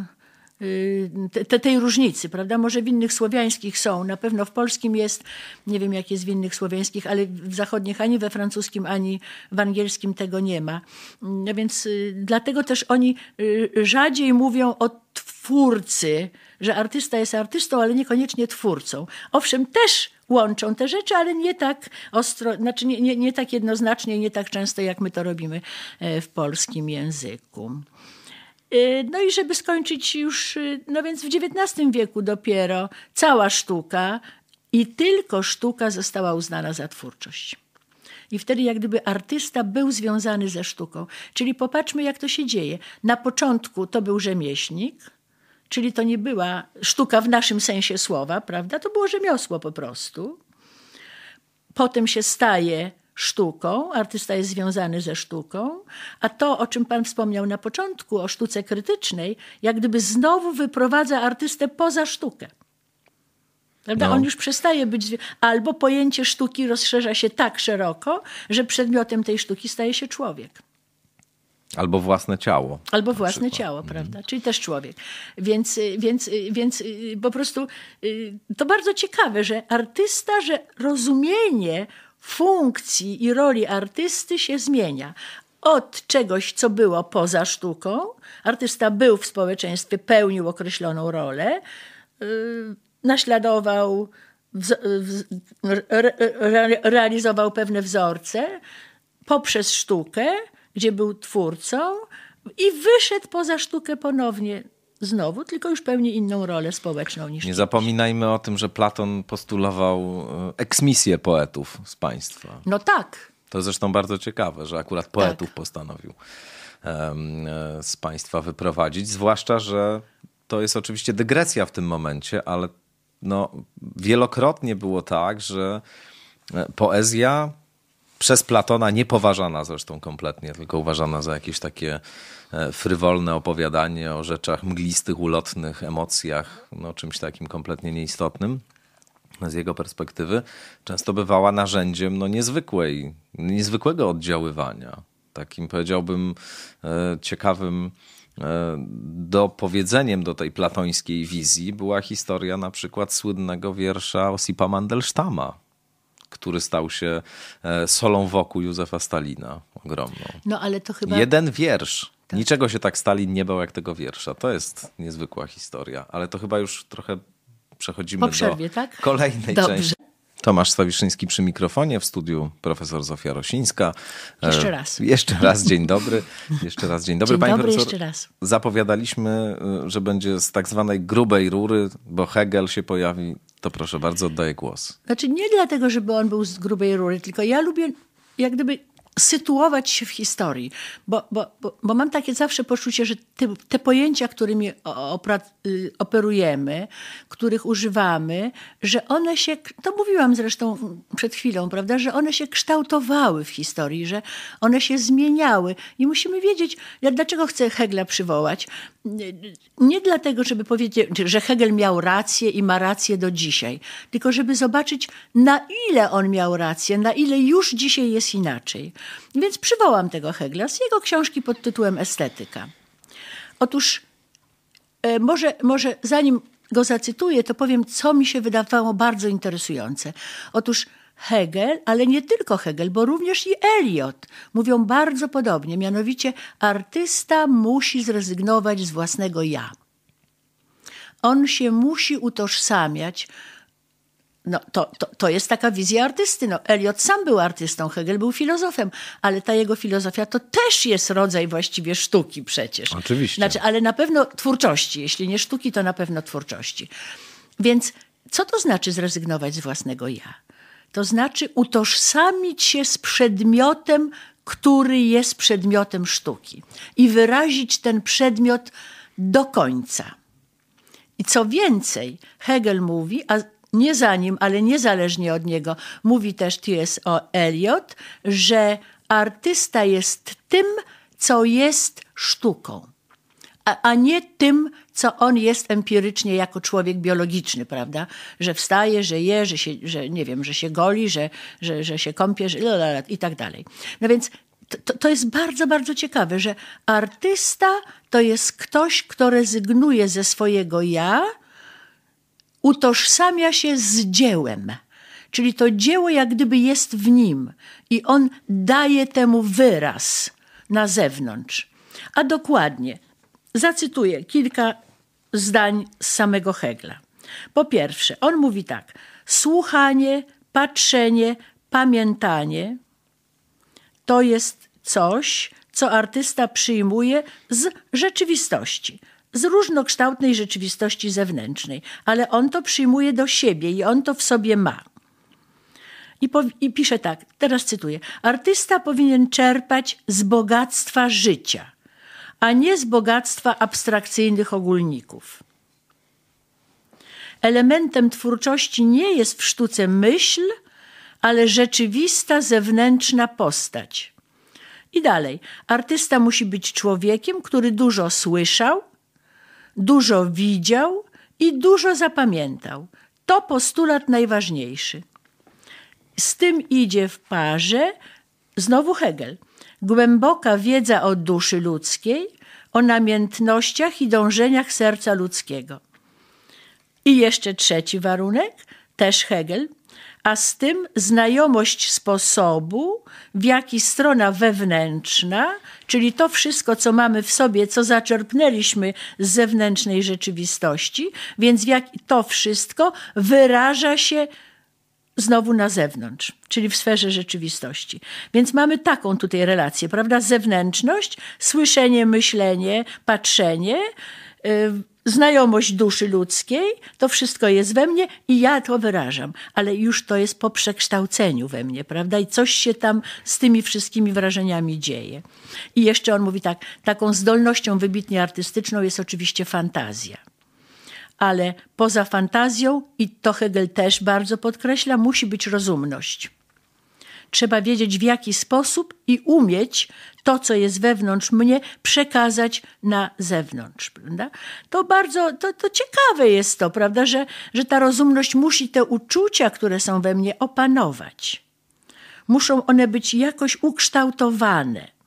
Y, te, tej różnicy, prawda? Może w innych słowiańskich są, na pewno w polskim jest, nie wiem jak jest w innych słowiańskich, ale w zachodnich ani we francuskim, ani w angielskim tego nie ma. No więc y, dlatego też oni y, rzadziej mówią o twórcy, że artysta jest artystą, ale niekoniecznie twórcą. Owszem, też łączą te rzeczy, ale nie tak ostro, znaczy nie, nie, nie tak jednoznacznie, nie tak często, jak my to robimy e, w polskim języku. Y, no i żeby skończyć już, y, no więc w XIX wieku dopiero cała sztuka i tylko sztuka została uznana za twórczość. I wtedy jak gdyby artysta był związany ze sztuką. Czyli popatrzmy, jak to się dzieje. Na początku to był rzemieślnik, czyli to nie była sztuka w naszym sensie słowa, prawda? To było rzemiosło po prostu. Potem się staje sztuką, artysta jest związany ze sztuką, a to, o czym Pan wspomniał na początku, o sztuce krytycznej, jak gdyby znowu wyprowadza artystę poza sztukę. Prawda? No. On już przestaje być. Albo pojęcie sztuki rozszerza się tak szeroko, że przedmiotem tej sztuki staje się człowiek. Albo własne ciało. Albo własne przykład. ciało, mhm. prawda? Mm. Czyli też człowiek. Więc, y, więc, y, więc y, po prostu to bardzo ciekawe, że artysta, że rozumienie funkcji i roli artysty się zmienia. Od czegoś, co było poza sztuką, artysta był w społeczeństwie, pełnił określoną rolę, y, naśladował, realizował pewne wzorce poprzez sztukę, gdzie był twórcą, i wyszedł poza sztukę ponownie znowu, tylko już pełni inną rolę społeczną niż. Nie zapominajmy o tym, że Platon postulował e, eksmisję poetów z państwa. No tak. To zresztą bardzo ciekawe, że akurat tak. poetów tak. postanowił um, z państwa wyprowadzić. Zwłaszcza, że to jest oczywiście dygresja w tym momencie, ale no, wielokrotnie było tak, że e, poezja przez Platona niepoważana zresztą kompletnie, tylko uważana za jakieś takie E, frywolne opowiadanie o rzeczach mglistych, ulotnych, emocjach, no czymś takim kompletnie nieistotnym z jego perspektywy, często bywała narzędziem no, niezwykłej, niezwykłego oddziaływania. Takim powiedziałbym e, ciekawym e, dopowiedzeniem do tej platońskiej wizji była historia na przykład słynnego wiersza Osipa Mandelsztama, który stał się solą wokół Józefa Stalina ogromną. No ale to chyba... Jeden wiersz tak. Niczego się tak Stalin nie bał jak tego wiersza. To jest niezwykła historia, ale to chyba już trochę przechodzimy po przerwie, do tak? kolejnej Dobrze. części. Tomasz Stawiszyński przy mikrofonie, w studiu profesor Zofia Rosińska. E, jeszcze raz. Jeszcze raz dzień dobry. Jeszcze raz dzień dobry. Dzień dobry, profesor, jeszcze raz. Zapowiadaliśmy, e, że będzie z tak zwanej grubej rury, bo Hegel się pojawi. To proszę bardzo, oddaję głos. Znaczy nie dlatego, żeby on był z grubej rury, tylko ja lubię jak gdyby sytuować się w historii, bo, bo, bo, bo mam takie zawsze poczucie, że te, te pojęcia, którymi y, operujemy, których używamy, że one się, to mówiłam zresztą przed chwilą, prawda, że one się kształtowały w historii, że one się zmieniały i musimy wiedzieć, ja dlaczego chcę Hegla przywołać. Nie dlatego, żeby powiedzieć, że Hegel miał rację i ma rację do dzisiaj, tylko żeby zobaczyć, na ile on miał rację, na ile już dzisiaj jest inaczej. Więc przywołam tego Hegla z jego książki pod tytułem Estetyka. Otóż e, może, może zanim go zacytuję, to powiem, co mi się wydawało bardzo interesujące. Otóż Hegel, ale nie tylko Hegel, bo również i Eliot mówią bardzo podobnie, mianowicie artysta musi zrezygnować z własnego ja. On się musi utożsamiać no, to, to, to jest taka wizja artysty. No, Eliot sam był artystą, Hegel był filozofem, ale ta jego filozofia to też jest rodzaj właściwie sztuki przecież. Oczywiście. Znaczy, ale na pewno twórczości. Jeśli nie sztuki, to na pewno twórczości. Więc co to znaczy zrezygnować z własnego ja? To znaczy utożsamić się z przedmiotem, który jest przedmiotem sztuki i wyrazić ten przedmiot do końca. I co więcej, Hegel mówi, a nie za nim, ale niezależnie od niego, mówi też T.S.O. Eliot, że artysta jest tym, co jest sztuką, a, a nie tym, co on jest empirycznie jako człowiek biologiczny, prawda? Że wstaje, że je, że się, że, nie wiem, że się goli, że, że, że się kąpie że, lalala, i tak dalej. No więc to, to jest bardzo, bardzo ciekawe, że artysta to jest ktoś, kto rezygnuje ze swojego ja, utożsamia się z dziełem. Czyli to dzieło jak gdyby jest w nim i on daje temu wyraz na zewnątrz. A dokładnie, zacytuję kilka zdań z samego Hegla. Po pierwsze, on mówi tak: słuchanie, patrzenie, pamiętanie to jest coś, co artysta przyjmuje z rzeczywistości z różnokształtnej rzeczywistości zewnętrznej, ale on to przyjmuje do siebie i on to w sobie ma. I, I, pisze tak, teraz cytuję: Artysta powinien czerpać z bogactwa życia, a nie z bogactwa abstrakcyjnych ogólników. Elementem twórczości nie jest w sztuce myśl, ale rzeczywista zewnętrzna postać. I dalej, artysta musi być człowiekiem, który dużo słyszał, dużo widział i dużo zapamiętał. To postulat najważniejszy. Z tym idzie w parze znowu Hegel. Głęboka wiedza o duszy ludzkiej, o namiętnościach i dążeniach serca ludzkiego. I jeszcze trzeci warunek, też Hegel, a z tym znajomość sposobu, w jaki strona wewnętrzna Czyli to wszystko, co mamy w sobie, co zaczerpnęliśmy z zewnętrznej rzeczywistości, więc to wszystko wyraża się znowu na zewnątrz, czyli w sferze rzeczywistości. Więc mamy taką tutaj relację, prawda? Zewnętrzność, słyszenie, myślenie, patrzenie. Yy, znajomość duszy ludzkiej, to wszystko jest we mnie i ja to wyrażam, ale już to jest po przekształceniu we mnie, prawda? I coś się tam z tymi wszystkimi wrażeniami dzieje. I jeszcze on mówi tak, taką zdolnością wybitnie artystyczną jest oczywiście fantazja. Ale poza fantazją, i to Hegel też bardzo podkreśla, musi być rozumność Trzeba wiedzieć w jaki sposób i umieć to, co jest wewnątrz mnie, przekazać na zewnątrz. Prawda? To bardzo to, to ciekawe jest to, prawda, że, że ta rozumność musi te uczucia, które są we mnie, opanować. Muszą one być jakoś ukształtowane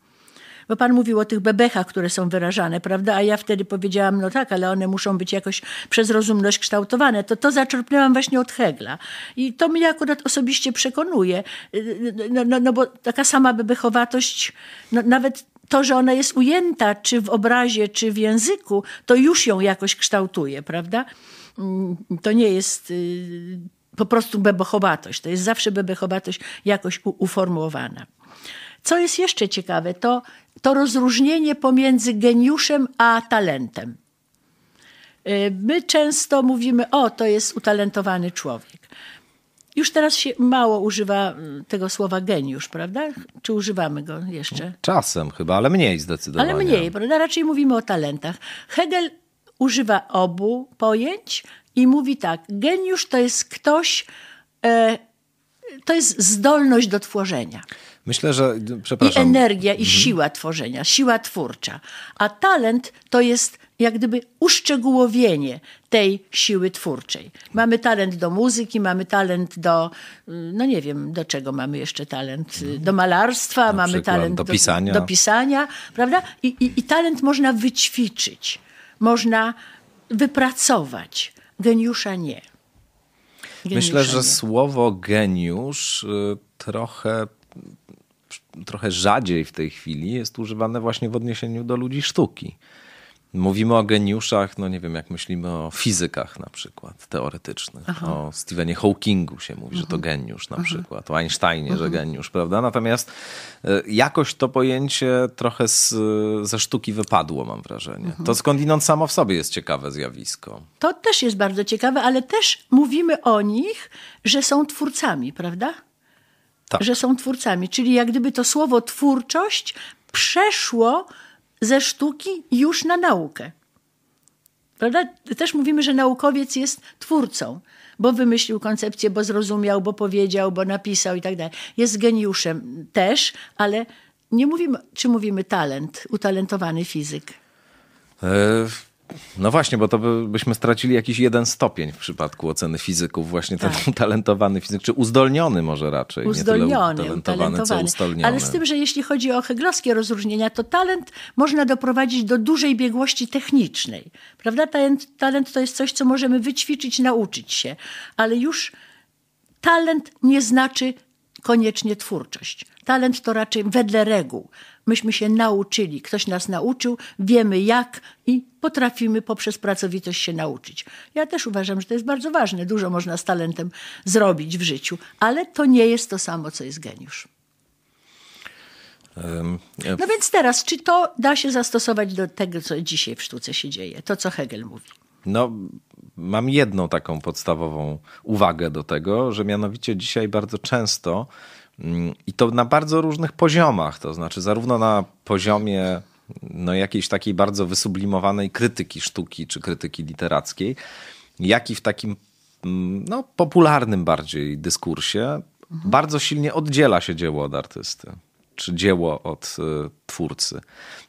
bo pan mówił o tych bebechach, które są wyrażane, prawda? A ja wtedy powiedziałam, no tak, ale one muszą być jakoś przez rozumność kształtowane. To to zaczerpnęłam właśnie od Hegla. I to mnie akurat osobiście przekonuje. Y, y, no, no, no bo taka sama bebechowatość, no, nawet to, że ona jest ujęta czy w obrazie, czy w języku, to już ją jakoś kształtuje, prawda? Mm, to nie jest y, po prostu bebechowatość. To jest zawsze bebechowatość jakoś uformułowana. Co jest jeszcze ciekawe, to, to rozróżnienie pomiędzy geniuszem a talentem. Y, my często mówimy, o, to jest utalentowany człowiek. Już teraz się mało używa mm, tego słowa geniusz, prawda? Czy używamy go jeszcze? Czasem chyba, ale mniej zdecydowanie. Ale mniej, prawda? Raczej mówimy o talentach. Hegel używa obu pojęć i mówi tak: geniusz to jest ktoś, e, to jest zdolność do tworzenia. Myślę, że przepraszam. I energia, i mhm. siła tworzenia, siła twórcza. A talent to jest jak gdyby uszczegółowienie tej siły twórczej. Mamy talent do muzyki, mamy talent do, no nie wiem, do czego mamy jeszcze talent, mhm. do malarstwa, Na mamy talent do, pisania. Do, pisania, prawda? I, i, I talent można wyćwiczyć, można wypracować. Geniusza nie. Geniusza Myślę, nie. że słowo geniusz y, trochę trochę rzadziej w tej chwili jest używane właśnie w odniesieniu do ludzi sztuki. Mówimy o geniuszach, no nie wiem, jak myślimy o fizykach na przykład teoretycznych. Aha. O Stephenie Hawkingu się mówi, Aha. że to mhm. geniusz na Aha. Mhm. przykład, o Einsteinie, że mhm. geniusz, prawda? Natomiast e, jakoś to pojęcie trochę z, ze sztuki wypadło, mam wrażenie. To skądinąd samo w sobie jest ciekawe zjawisko. To też jest bardzo ciekawe, ale też mówimy o nich, że są twórcami, prawda? tak. że są twórcami. Czyli jak gdyby to słowo twórczość przeszło ze sztuki już na naukę. Prawda? Też mówimy, że naukowiec jest twórcą, bo wymyślił koncepcję, bo zrozumiał, bo powiedział, bo napisał i tak dalej. Jest geniuszem też, ale nie mówimy, czy mówimy talent, utalentowany fizyk. E, no właśnie, bo to by, byśmy stracili jakiś jeden stopień w przypadku oceny fizyków, właśnie ten talentowany utalentowany fizyk, czy uzdolniony może raczej. Uzdolniony, utalentowany, co uzdolniony. Ale z tym, że jeśli chodzi o heglowskie rozróżnienia, to talent można doprowadzić do dużej biegłości technicznej. Prawda? Talent, talent to jest coś, co możemy wyćwiczyć, nauczyć się, ale już talent nie znaczy koniecznie twórczość. Talent to raczej wedle reguł myśmy się nauczyli. Ktoś nas nauczył, wiemy jak i potrafimy poprzez pracowitość się nauczyć. Ja też uważam, że to jest bardzo ważne. Dużo można z talentem zrobić w życiu, ale to nie jest to samo, co jest geniusz. No więc teraz, czy to da się zastosować do tego, co dzisiaj w sztuce się dzieje? To, co Hegel mówi. No, mam jedną taką podstawową uwagę do tego, że mianowicie dzisiaj bardzo często Mm, I to na bardzo różnych poziomach, to znaczy zarówno na poziomie no, jakiejś takiej bardzo wysublimowanej krytyki sztuki czy krytyki literackiej, jak i w takim mm, no, popularnym bardziej dyskursie, mhm. bardzo silnie oddziela się dzieło od artysty czy dzieło od y, twórcy.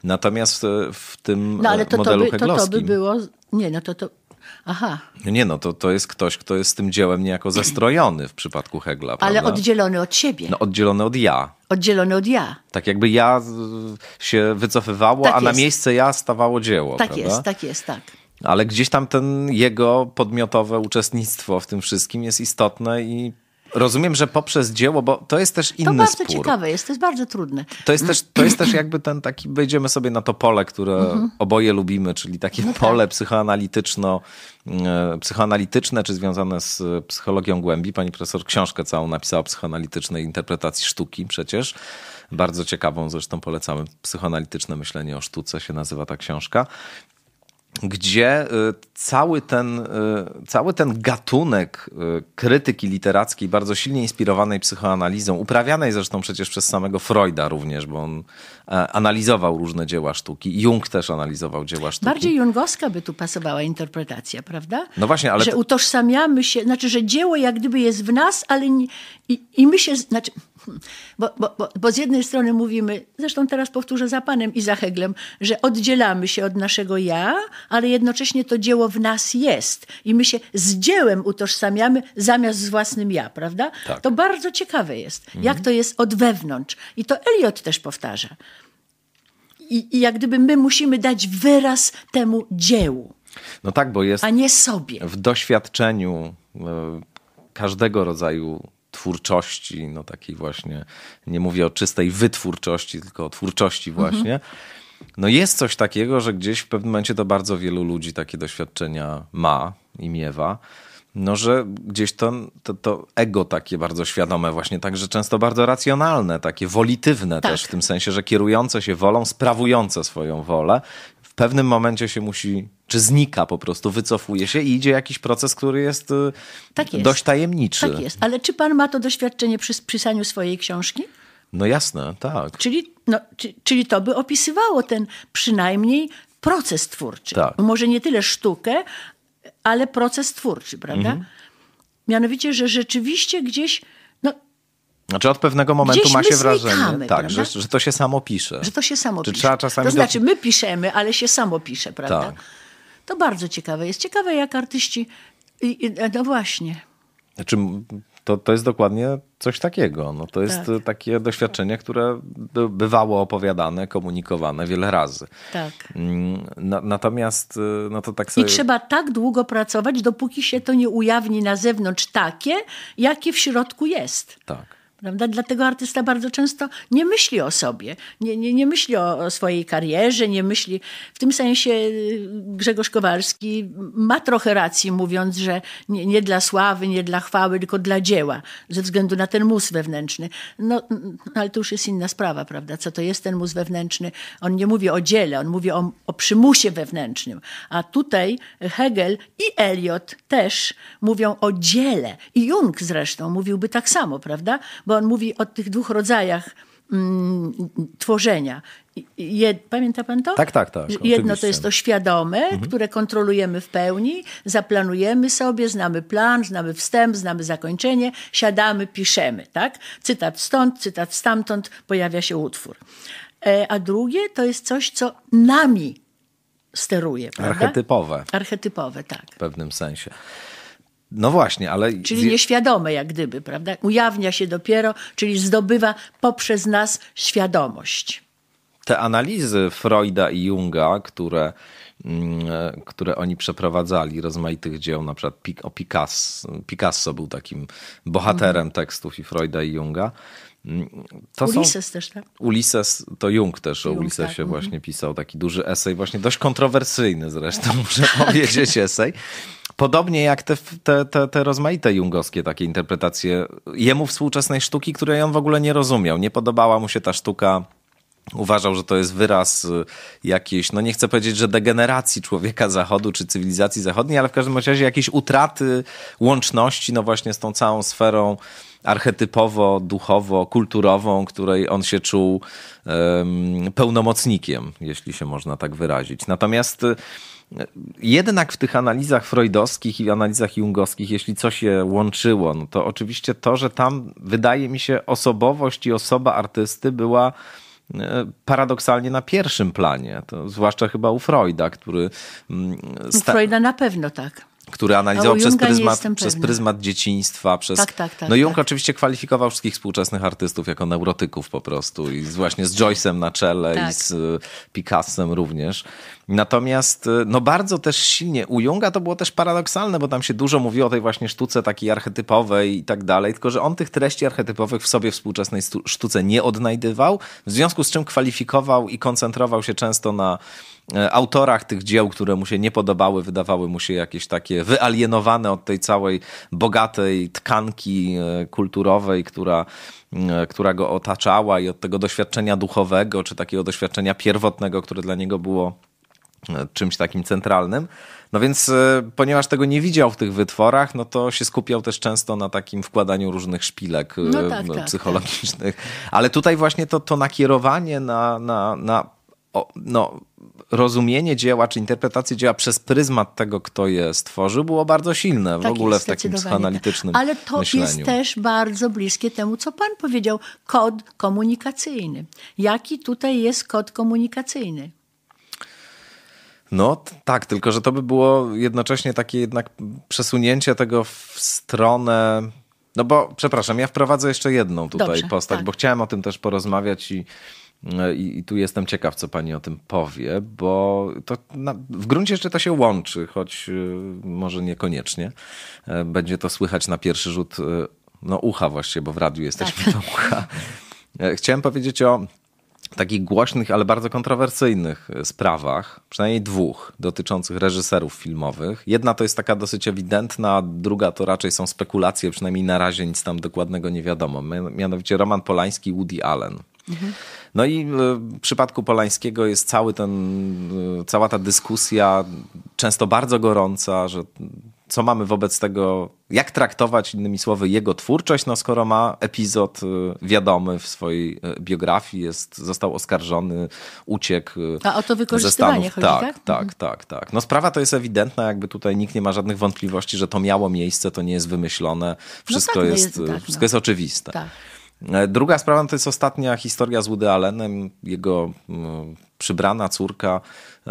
Natomiast y, w tym no, ale y, to, modelu to by, to, to by było. Nie, no to, to Aha. No nie no, to, to jest ktoś, kto jest z tym dziełem niejako zestrojony w przypadku Hegla. Prawda? Ale oddzielony od siebie. No, oddzielony od ja. Oddzielony od ja. Tak jakby ja się wycofywało, tak a jest. na miejsce ja stawało dzieło. Tak prawda? jest, tak jest, tak. Ale gdzieś tam ten jego podmiotowe uczestnictwo w tym wszystkim jest istotne i rozumiem, że poprzez dzieło, bo to jest też inny spór. To bardzo spór. ciekawe jest, to jest bardzo trudne. To jest, też, to jest też jakby ten taki, wejdziemy sobie na to pole, które mhm. oboje lubimy, czyli takie no tak. pole psychoanalityczno, e, psychoanalityczne, czy związane z psychologią głębi. Pani profesor książkę całą napisała o psychoanalitycznej interpretacji sztuki przecież. Bardzo ciekawą, zresztą polecamy. Psychoanalityczne myślenie o sztuce się nazywa ta książka gdzie y, cały ten, y, cały ten gatunek y, krytyki literackiej, bardzo silnie inspirowanej psychoanalizą, uprawianej zresztą przecież przez samego Freuda również, bo on e, analizował różne dzieła sztuki. Jung też analizował dzieła sztuki. Bardziej jungowska by tu pasowała interpretacja, prawda? No właśnie, ale... Że utożsamiamy się, znaczy, że dzieło jak gdyby jest w nas, ale nie, i, i my się... Znaczy bo, bo, bo, bo z jednej strony mówimy, zresztą teraz powtórzę za Panem i za Heglem, że oddzielamy się od naszego ja, ale jednocześnie to dzieło w nas jest i my się z dziełem utożsamiamy zamiast z własnym ja, prawda? Tak. To bardzo ciekawe jest, mhm. jak to jest od wewnątrz. I to Eliot też powtarza. I, I jak gdyby my musimy dać wyraz temu dziełu. No tak, bo jest. A nie sobie. W doświadczeniu y, każdego rodzaju twórczości, no takiej właśnie, nie mówię o czystej wytwórczości, tylko o twórczości mhm. właśnie. No jest coś takiego, że gdzieś w pewnym momencie to bardzo wielu ludzi takie doświadczenia ma i miewa. No, że gdzieś to, to, to ego takie bardzo świadome, właśnie także często bardzo racjonalne, takie wolitywne tak. też, w tym sensie, że kierujące się wolą, sprawujące swoją wolę, w pewnym momencie się musi, czy znika po prostu, wycofuje się i idzie jakiś proces, który jest, y, tak jest. dość tajemniczy. Tak jest, ale czy pan ma to doświadczenie przy pisaniu swojej książki? No jasne, tak. Czyli, no, czy, czyli to by opisywało ten przynajmniej proces twórczy. Tak. Może nie tyle sztukę, ale proces twórczy, prawda? Mhm. Mianowicie, że rzeczywiście gdzieś znaczy od pewnego momentu Gdzieś ma się wrażenie, tak, że, że, to się samo pisze. Że to się samo Czy pisze. Trzeba czasami to znaczy my piszemy, ale się samo pisze, prawda? Tak. To bardzo ciekawe. Jest ciekawe jak artyści... No właśnie. Znaczy to, to jest dokładnie coś takiego. No to jest tak. takie doświadczenie, które bywało opowiadane, komunikowane wiele razy. Tak. Mm, natomiast y, no to tak sobie... I trzeba tak długo pracować, dopóki się to nie ujawni na zewnątrz takie, jakie w środku jest. Tak. Prawda? Dlatego artysta bardzo często nie myśli o sobie, nie, nie, nie myśli o, o, swojej karierze, nie myśli. W tym sensie y, Grzegorz Kowalski ma trochę racji, mówiąc, że nie, nie, dla sławy, nie dla chwały, tylko dla dzieła, ze względu na ten mus wewnętrzny. No, ale to już jest inna sprawa, prawda? Co to jest ten mus wewnętrzny? On nie mówi o dziele, on mówi o, o przymusie wewnętrznym. A tutaj Hegel i Eliot też mówią o dziele. I Jung zresztą mówiłby tak samo, prawda? Bo bo on mówi o tych dwóch rodzajach mm, tworzenia. pamięta pan to? Tak, tak, tak. Jedno to jest to świadome, mhm. które kontrolujemy w pełni, zaplanujemy sobie, znamy plan, znamy wstęp, znamy zakończenie, siadamy, piszemy, tak? Cytat stąd, cytat stamtąd, pojawia się utwór. E, a drugie to jest coś, co nami steruje. Prawda? Archetypowe. Archetypowe, tak. W pewnym sensie. No właśnie, ale. Czyli nieświadome, jak gdyby, prawda? Ujawnia się dopiero, czyli zdobywa poprzez nas świadomość. Te analizy Freuda i Junga, które, mm, e, które oni przeprowadzali, rozmaitych dzieł, na przykład o Picasso, Picasso był takim bohaterem mhm. tekstów i Freuda i Junga, Mm, to Ulises są... też, tak? Ulises, to Jung też Jung, o Ulisesie tak. Mhm. właśnie pisał, taki duży esej, właśnie dość kontrowersyjny zresztą, muszę tak. powiedzieć, esej. Podobnie jak te, te, te, te rozmaite jungowskie takie interpretacje jemu współczesnej sztuki, której on w ogóle nie rozumiał. Nie podobała mu się ta sztuka Uważał, że to jest wyraz y, jakiejś, no nie chcę powiedzieć, że degeneracji człowieka zachodu czy cywilizacji zachodniej, ale w każdym razie jakiejś utraty łączności, no właśnie z tą całą sferą archetypowo, duchowo, kulturową, której on się czuł um, pełnomocnikiem, jeśli się można tak wyrazić. Natomiast e, jednak w tych analizach freudowskich i analizach jungowskich, jeśli coś się łączyło, no to oczywiście to, że tam wydaje mi się osobowość i osoba artysty była e, paradoksalnie na pierwszym planie, to zwłaszcza chyba u Freuda, który... Mm, sta... U Freuda na pewno tak który analizował przez pryzmat, przez pryzmat dzieciństwa. Przez... Tak, tak, tak. No Jung tak. oczywiście kwalifikował wszystkich współczesnych artystów jako neurotyków po prostu i z, właśnie z Joyce'em na czele tak. i z y, Picassem również. Natomiast y, no bardzo też silnie u Junga to było też paradoksalne, bo tam się dużo mówiło o tej właśnie sztuce takiej archetypowej i tak dalej, tylko że on tych treści archetypowych w sobie współczesnej sztuce nie odnajdywał, w związku z czym kwalifikował i koncentrował się często na E, autorach tych dzieł, które mu się nie podobały, wydawały mu się jakieś takie wyalienowane od tej całej bogatej tkanki e, kulturowej, która, e, która go otaczała i od tego doświadczenia duchowego, czy takiego doświadczenia pierwotnego, które dla niego było czymś takim centralnym. No więc, ponieważ tego nie widział w tych wytworach, no to się skupiał też często na takim wkładaniu różnych szpilek no tak, psychologicznych. Tak, tak. Ale tutaj właśnie to, to nakierowanie na, na, na no, rozumienie dzieła czy interpretację dzieła przez pryzmat tego, kto je stworzył, było bardzo silne tak w ogóle w takim psychoanalitycznym tak. Ale to myśleniu. jest też bardzo bliskie temu, co pan powiedział, kod komunikacyjny. Jaki tutaj jest kod komunikacyjny? No tak, tylko że to by było jednocześnie takie jednak przesunięcie tego w stronę no bo, przepraszam, ja wprowadzę jeszcze jedną tutaj Dobrze, postać, tak. bo chciałem o tym też porozmawiać i E, I, I, tu jestem ciekaw, co pani o tym powie, bo to na, w gruncie rzeczy to się łączy, choć e, może niekoniecznie. E, będzie to słychać na pierwszy rzut no, ucha właśnie, bo w radiu jesteśmy tak. do ucha. Chciałem powiedzieć o takich głośnych, ale bardzo kontrowersyjnych sprawach, przynajmniej dwóch, dotyczących reżyserów filmowych. Jedna to jest taka dosyć ewidentna, a druga to raczej są spekulacje, przynajmniej na razie nic tam dokładnego nie wiadomo. Mianowicie Roman Polański i Woody Allen. Mhm. No i e, w przypadku Polańskiego jest cały ten, e, cała ta dyskusja, często bardzo gorąca, że co mamy wobec tego, jak traktować innymi słowy jego twórczość, no skoro ma epizod e, wiadomy w swojej biografii, jest, został oskarżony, uciekł A o to wykorzystywanie chodzi, tak? Tak, tak, mhm. tak, tak. No sprawa to jest ewidentna, jakby tutaj nikt nie ma żadnych wątpliwości, że to miało miejsce, to nie jest wymyślone, no wszystko, tak, no tak, jest, jest, tak, wszystko no. jest oczywiste. Tak. E, druga sprawa to jest ostatnia historia z Woody Allenem. Jego mm, przybrana córka e,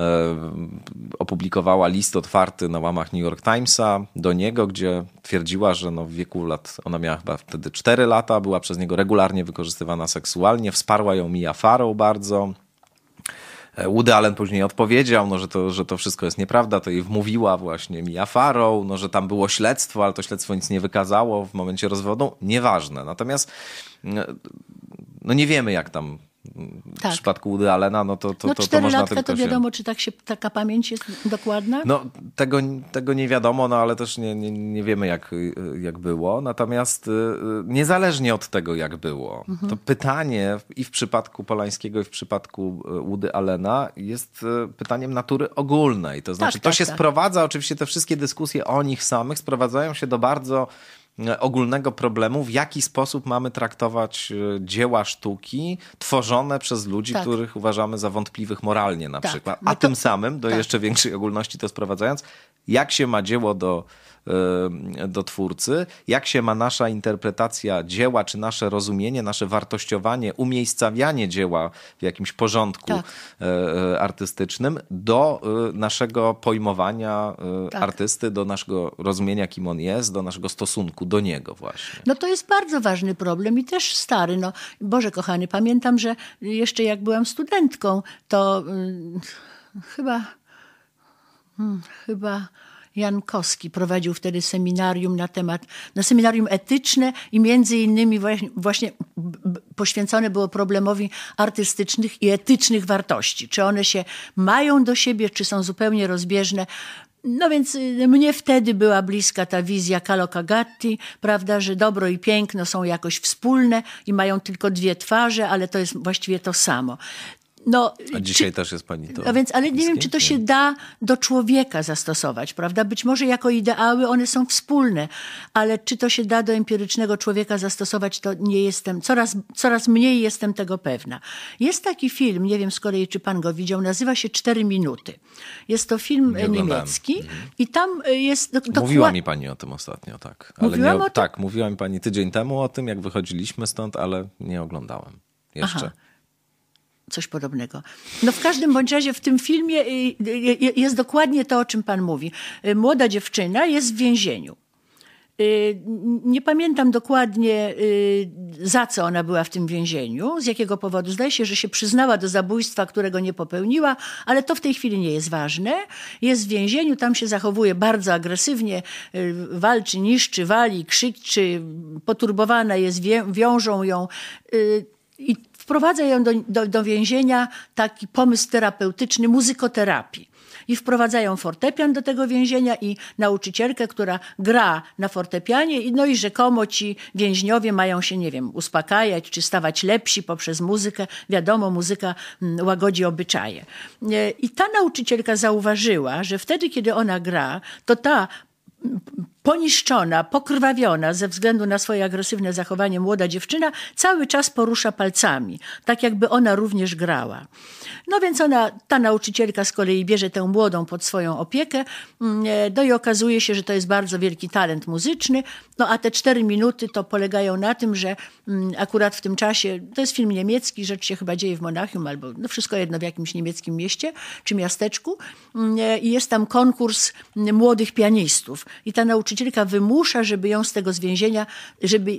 opublikowała list otwarty na łamach New York Timesa do niego, gdzie twierdziła, że no w wieku lat, ona miała chyba wtedy 4 lata, była przez niego regularnie wykorzystywana seksualnie, wsparła ją Mia Farrow bardzo, E, Woody Allen później odpowiedział, no, że, to, że to wszystko jest nieprawda, to jej wmówiła właśnie Mia Farrow, no, że tam było śledztwo, ale to śledztwo nic nie wykazało w momencie rozwodu. Nieważne. Natomiast mm, no nie wiemy, jak tam w tak. przypadku Woody Allena, no to, to, no, to, to można latka, tylko to wiadomo, czy tak się, taka pamięć jest dokładna? No, tego, tego nie wiadomo, no ale też nie, nie, nie wiemy, jak, jak było. Natomiast y, y, niezależnie od tego, jak było, mhm. to pytanie i w przypadku Polańskiego, i w przypadku Woody y, Allena jest pytaniem natury ogólnej. To tak, znaczy, tak, to tak, się tak. sprowadza, oczywiście te wszystkie dyskusje o nich samych sprowadzają się do bardzo E, ogólnego problemu, w jaki sposób mamy traktować e, dzieła sztuki tworzone przez ludzi, tak. których uważamy za wątpliwych moralnie na tak. przykład, a tym samym do tak. jeszcze większej ogólności to sprowadzając, jak się ma dzieło do E, do twórcy, jak się ma nasza interpretacja dzieła, czy nasze rozumienie, nasze wartościowanie, umiejscawianie dzieła w jakimś porządku tak. E, e, artystycznym do naszego pojmowania tak. artysty, do naszego rozumienia, kim on jest, do naszego stosunku do niego właśnie. No to jest bardzo ważny problem i też stary. No, Boże kochany, pamiętam, że jeszcze jak byłam studentką, to hmm, chyba... Hmm, chyba Jankowski prowadził wtedy seminarium na temat, na seminarium etyczne i między innymi właśnie, poświęcone było problemowi artystycznych i etycznych wartości. Czy one się mają do siebie, czy są zupełnie rozbieżne. No więc y, mnie wtedy była bliska ta wizja Kalokagatti, prawda, że dobro i piękno są jakoś wspólne i mają tylko dwie twarze, ale to jest właściwie to samo. No, a dzisiaj czy, też jest pani to. więc, ale nie wiem, czy to się da do człowieka zastosować, prawda? Być może jako ideały one są wspólne, ale czy to się da do empirycznego człowieka zastosować, to nie jestem, coraz, coraz mniej jestem tego pewna. Jest taki film, nie wiem z kolei, czy pan go widział, nazywa się Cztery Minuty. Jest to film nie e, niemiecki mhm. i tam e, jest... Do, mówiła mi pani o tym ostatnio, tak. Ale mówiłam nie, o tym? Tak, mówiła mi pani tydzień temu o tym, jak wychodziliśmy stąd, ale nie oglądałem jeszcze. Aha coś podobnego. No w każdym bądź razie w tym filmie y, y, y, jest dokładnie to, o czym pan mówi. Młoda dziewczyna jest w więzieniu. Nie pamiętam dokładnie, za co ona była w tym więzieniu, z jakiego powodu. Zdaje się, że się przyznała do zabójstwa, którego nie popełniła, ale to w tej chwili nie jest ważne. Jest w więzieniu, tam się zachowuje bardzo agresywnie, walczy, niszczy, wali, krzyczy, poturbowana jest, wiążą ją. I Wprowadza ją do, do, do więzienia taki pomysł terapeutyczny muzykoterapii i wprowadzają fortepian do tego więzienia i nauczycielkę, która gra na fortepianie, i no i rzekomo ci więźniowie mają się, nie wiem, uspokajać czy stawać lepsi poprzez muzykę. Wiadomo, muzyka mm, łagodzi obyczaje. E, I ta nauczycielka zauważyła, że wtedy, kiedy ona gra, to ta poniszczona, pokrwawiona ze względu na swoje agresywne zachowanie młoda dziewczyna cały czas porusza palcami, tak jakby ona również grała. No więc ona, ta nauczycielka z kolei bierze tę młodą pod swoją opiekę, mm, e, no i okazuje się, że to jest bardzo wielki talent muzyczny, no a te cztery minuty to polegają na tym, że mm, akurat w tym czasie, to jest film niemiecki, rzecz się chyba dzieje w Monachium albo no wszystko jedno w jakimś niemieckim mieście czy miasteczku mm, e, i jest tam konkurs młodych pianistów i ta nauczycielka nauczycielka wymusza, żeby ją z tego więzienia, żeby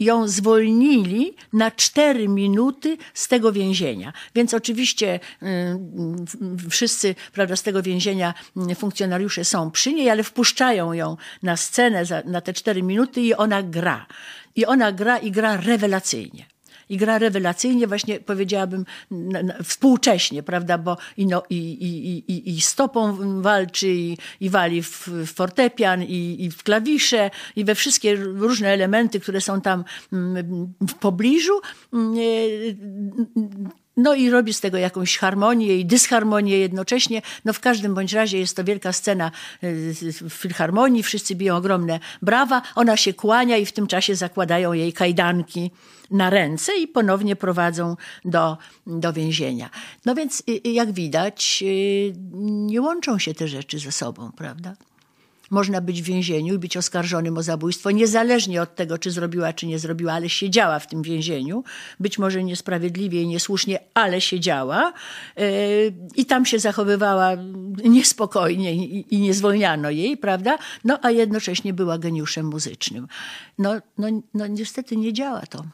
ją zwolnili na cztery minuty z tego więzienia. Więc oczywiście y, wszyscy prawda, z tego więzienia y, funkcjonariusze są przy niej, ale wpuszczają ją na scenę na te cztery minuty i ona gra. I ona gra i gra rewelacyjnie i gra rewelacyjnie, właśnie powiedziałabym współcześnie, prawda, bo i, no, i, i, i, i stopą walczy i, i wali w, w fortepian i, i w klawisze i we wszystkie różne elementy, które są tam mm, w pobliżu. Mm, e, no i robi z tego jakąś harmonię i dysharmonię jednocześnie. No w każdym bądź razie jest to wielka scena y, w filharmonii, wszyscy biją ogromne brawa, ona się kłania i w tym czasie zakładają jej kajdanki na ręce i ponownie prowadzą do, do więzienia. No więc y, y, jak widać nie łączą się te rzeczy ze sobą, prawda? można być w więzieniu i być oskarżonym o zabójstwo, niezależnie od tego, czy zrobiła, czy nie zrobiła, ale siedziała w tym więzieniu. Być może niesprawiedliwie i niesłusznie, ale siedziała. E, I tam się zachowywała niespokojnie i nie zwolniano jej, prawda? No a jednocześnie była geniuszem muzycznym. No, no, no niestety nie działa to.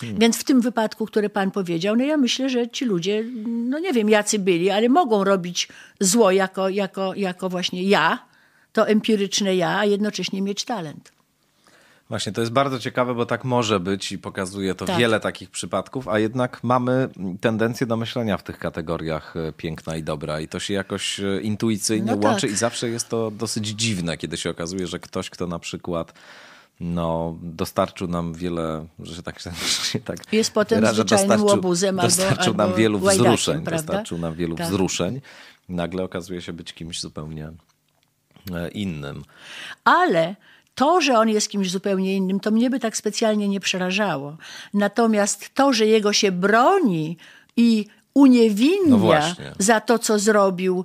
Hmm. Więc w tym wypadku, który pan powiedział, no ja myślę, że ci ludzie, no nie wiem jacy byli, ale mogą robić zło jako, jako, jako właśnie ja, to empiryczne ja, a jednocześnie mieć talent. Właśnie, to jest bardzo ciekawe, bo tak może być i pokazuje to tak. wiele takich przypadków, a jednak mamy tendencję do myślenia w tych kategoriach e, piękna i dobra i to się jakoś e, intuicyjnie no tak. łączy tak. i zawsze jest to dosyć dziwne, kiedy się okazuje, że ktoś, kto na przykład no, dostarczył nam wiele, że tak się tak Jest potem wyrażę, zwyczajnym dostarczył, dostarczył albo, nam wielu wzruszeń, prawda? dostarczył nam wielu tak. wzruszeń. Nagle okazuje się być kimś zupełnie E, innym. Ale to, że on jest kimś zupełnie innym, to mnie by tak specjalnie nie przerażało. Natomiast to, że jego się broni i uniewinnia no za to, co zrobił,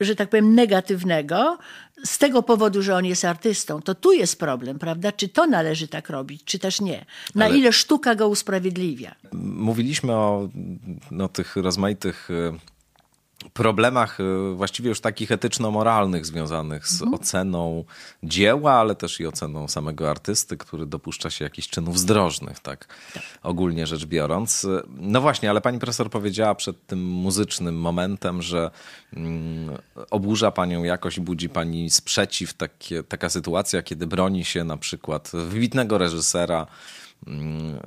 że tak powiem, negatywnego, z tego powodu, że on jest artystą, to tu jest problem, prawda? Czy to należy tak robić, czy też nie? Na Ale ile sztuka go usprawiedliwia? Mówiliśmy o no, tych rozmaitych y, problemach y, właściwie już takich etyczno-moralnych związanych z mhm. oceną dzieła, ale też i oceną samego artysty, który dopuszcza się jakichś czynów zdrożnych, tak, tak ogólnie rzecz biorąc. No właśnie, ale pani profesor powiedziała przed tym muzycznym momentem, że mm, oburza panią jakoś, budzi pani sprzeciw takie, taka sytuacja, kiedy broni się na przykład wybitnego reżysera,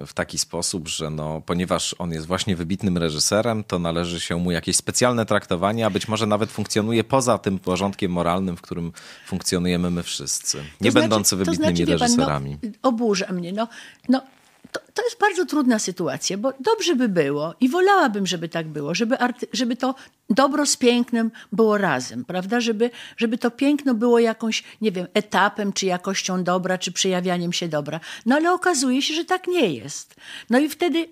w taki sposób, że no, ponieważ on jest właśnie wybitnym reżyserem, to należy się mu jakieś specjalne traktowanie, a być może nawet funkcjonuje poza tym porządkiem moralnym, w którym funkcjonujemy my wszyscy, nie to znaczy- będący wybitnymi to znaczy, reżyserami. Pan, no, oburza mnie. No, no, to, to jest bardzo trudna sytuacja, bo dobrze by było i wolałabym, żeby tak było, żeby, arty, żeby to dobro z pięknem było razem, prawda? Żeby, żeby to piękno było jakąś, nie wiem, etapem, czy jakością dobra, czy przejawianiem się dobra. No ale okazuje się, że tak nie jest. No i wtedy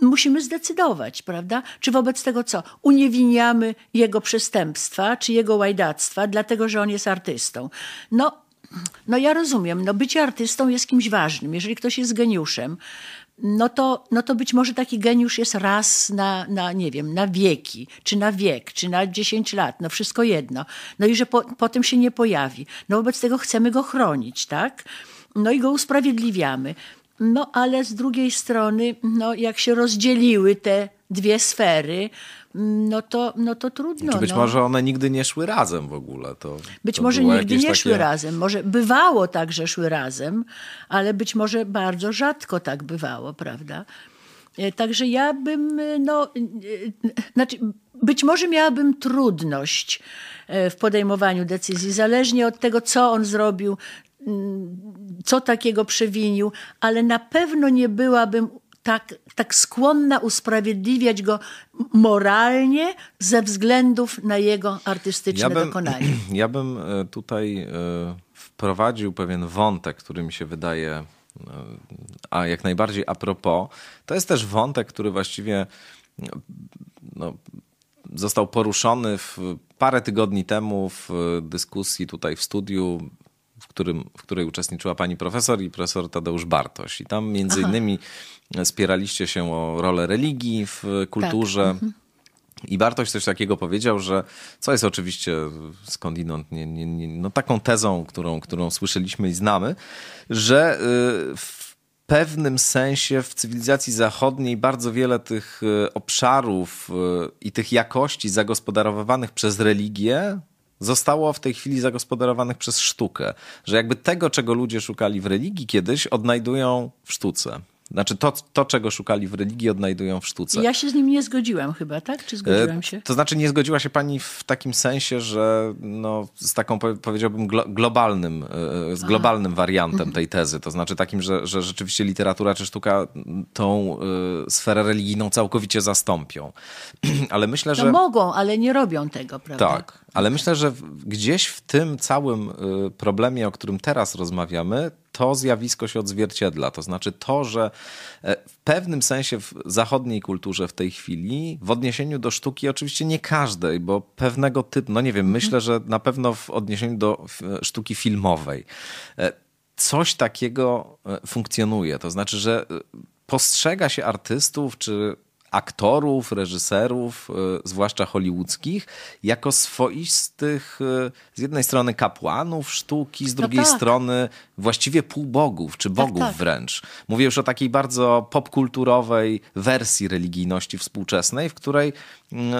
musimy zdecydować, prawda? Czy wobec tego co? Uniewinniamy jego przestępstwa, czy jego łajdactwa, dlatego że on jest artystą. No no ja rozumiem, no bycie artystą jest kimś ważnym. Jeżeli ktoś jest geniuszem, no to, no to być może taki geniusz jest raz na, na, nie wiem, na wieki, czy na wiek, czy na 10 lat, no wszystko jedno. No i że po, potem się nie pojawi. No wobec tego chcemy go chronić, tak? No i go usprawiedliwiamy. No ale z drugiej strony, no jak się rozdzieliły te dwie sfery, no to, no to trudno. Czy znaczy być no. może one nigdy nie szły razem w ogóle. To, być to może nigdy nie takie... szły razem. Może bywało tak, że szły razem, ale być może bardzo rzadko tak bywało, prawda? E, także ja bym, e, no, e, znaczy być może miałabym trudność w podejmowaniu decyzji, zależnie od tego, co on zrobił, mm, co takiego przewinił, ale na pewno nie byłabym tak, tak skłonna usprawiedliwiać go moralnie ze względów na jego artystyczne ja bym, dokonanie. Ja bym e, tutaj e, wprowadził pewien wątek, który mi się wydaje, e, a jak najbardziej a propos. To jest też wątek, który właściwie no, został poruszony w parę tygodni temu w dyskusji tutaj w studiu którym, w której uczestniczyła pani profesor i profesor Tadeusz Bartoś. I tam między Aha. innymi spieraliście się o rolę religii w kulturze. Tak. Mhm. I Bartoś coś takiego powiedział, że co jest oczywiście skądinąd, nie, nie, nie, no taką tezą, którą, którą słyszeliśmy i znamy, że y, w pewnym sensie w cywilizacji zachodniej bardzo wiele tych y, obszarów y, i tych jakości zagospodarowywanych przez religię, zostało w tej chwili zagospodarowanych przez sztukę. Że jakby tego, czego ludzie szukali w religii kiedyś, odnajdują w sztuce. Znaczy to, to, czego szukali w religii, odnajdują w sztuce. Ja się z nim nie zgodziłam chyba, tak? Czy zgodziłam e, się? To znaczy nie zgodziła się pani w takim sensie, że no, z taką powiedziałbym globalnym, e, e, z globalnym Aha. wariantem mhm. tej tezy. To znaczy takim, że, że rzeczywiście literatura czy sztuka tą sferę religijną całkowicie zastąpią. ale myślę, no że... mogą, ale nie robią tego, prawda? Tak, ale myślę, że gdzieś w tym całym problemie, o którym teraz rozmawiamy, to zjawisko się odzwierciedla. To znaczy to, że e, w pewnym sensie w zachodniej kulturze w tej chwili, w odniesieniu do sztuki, oczywiście nie każdej, bo pewnego typu, no nie wiem, mhm. myślę, że na pewno w odniesieniu do sztuki filmowej, e, coś takiego e, funkcjonuje. To znaczy, że postrzega się artystów czy aktorów, reżyserów, zwłaszcza hollywoodzkich, jako swoistych z jednej strony kapłanów sztuki, z no drugiej no tak. strony właściwie półbogów, czy tak, bogów tak, tak. wręcz. Mówię już o takiej bardzo popkulturowej wersji religijności współczesnej, w której, mm,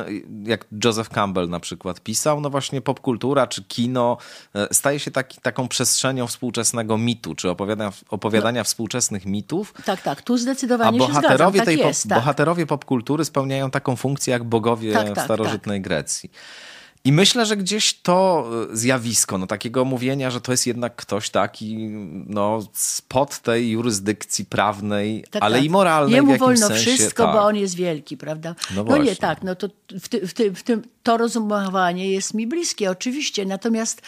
jak Joseph Campbell na przykład pisał, no właśnie popkultura czy kino e, staje się taki, taką przestrzenią współczesnego mitu, czy opowiadania, opowiadania no. współczesnych mitów. Tak, tak, tu zdecydowanie a bohaterowie się zgadzam. Tak jest, tak. bohaterowie popkultury spełniają taką funkcję jak bogowie tak, w starożytnej Grecji. I myślę, że gdzieś to y, zjawisko, no takiego mówienia, że to jest jednak ktoś taki, no spod tej jurysdykcji prawnej, tak, tak. ale tak. i moralnej Nie mu wolno sensie, wszystko, tak. bo on jest wielki, prawda? No, no nie, tak, no to w tym, w tym, to rozumowanie jest mi bliskie, oczywiście, natomiast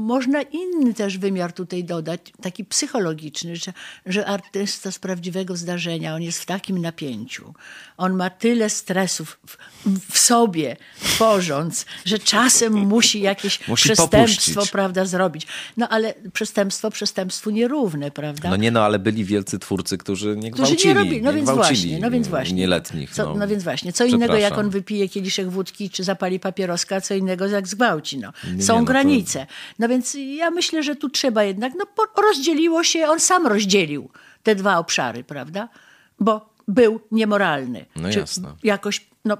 można inny też wymiar tutaj dodać, taki psychologiczny, że, że artysta z prawdziwego zdarzenia, on jest w takim napięciu, on ma tyle stresów w, w sobie, tworząc, że czasem musi jakieś musi przestępstwo, prawda, zrobić. No ale przestępstwo przestępstwu nierówne, prawda? No nie, no ale byli wielcy twórcy, którzy nie którzy gwałcili. Którzy nie robili, no, więc właśnie, no więc właśnie. Nieletnich. Co, no. no więc właśnie, co innego jak on wypije kieliszek wódki, czy zapali papieroska, co innego jak zgwałci, no. Są nie, no, granice różnice. No więc ja myślę, że tu trzeba jednak, no rozdzieliło się, on sam rozdzielił te dwa obszary, prawda? Bo był niemoralny. No czy jasne. Jakoś, no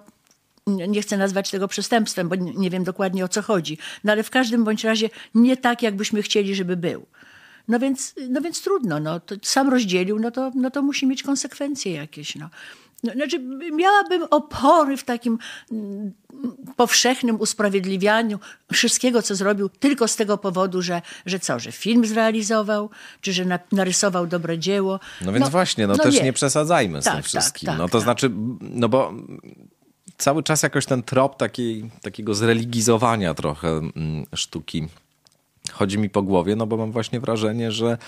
nie chcę nazwać tego przestępstwem, bo nie wiem dokładnie o co chodzi, no ale w każdym bądź razie nie tak, jakbyśmy chcieli, żeby był. No więc, no więc trudno, no, to sam rozdzielił, no to, no to musi mieć konsekwencje jakieś. No. No, znaczy, miałabym opory w takim mm, powszechnym usprawiedliwianiu wszystkiego, co zrobił, tylko z tego powodu, że, że co, że film zrealizował, czy że na, narysował dobre dzieło. No więc no, właśnie, no, no też nie przesadzajmy z tym tak, tak, wszystkim. Tak, tak, no to tak. znaczy, no bo cały czas jakoś ten trop takiej, takiego zreligizowania trochę mm, sztuki chodzi mi po głowie, no bo mam właśnie wrażenie, że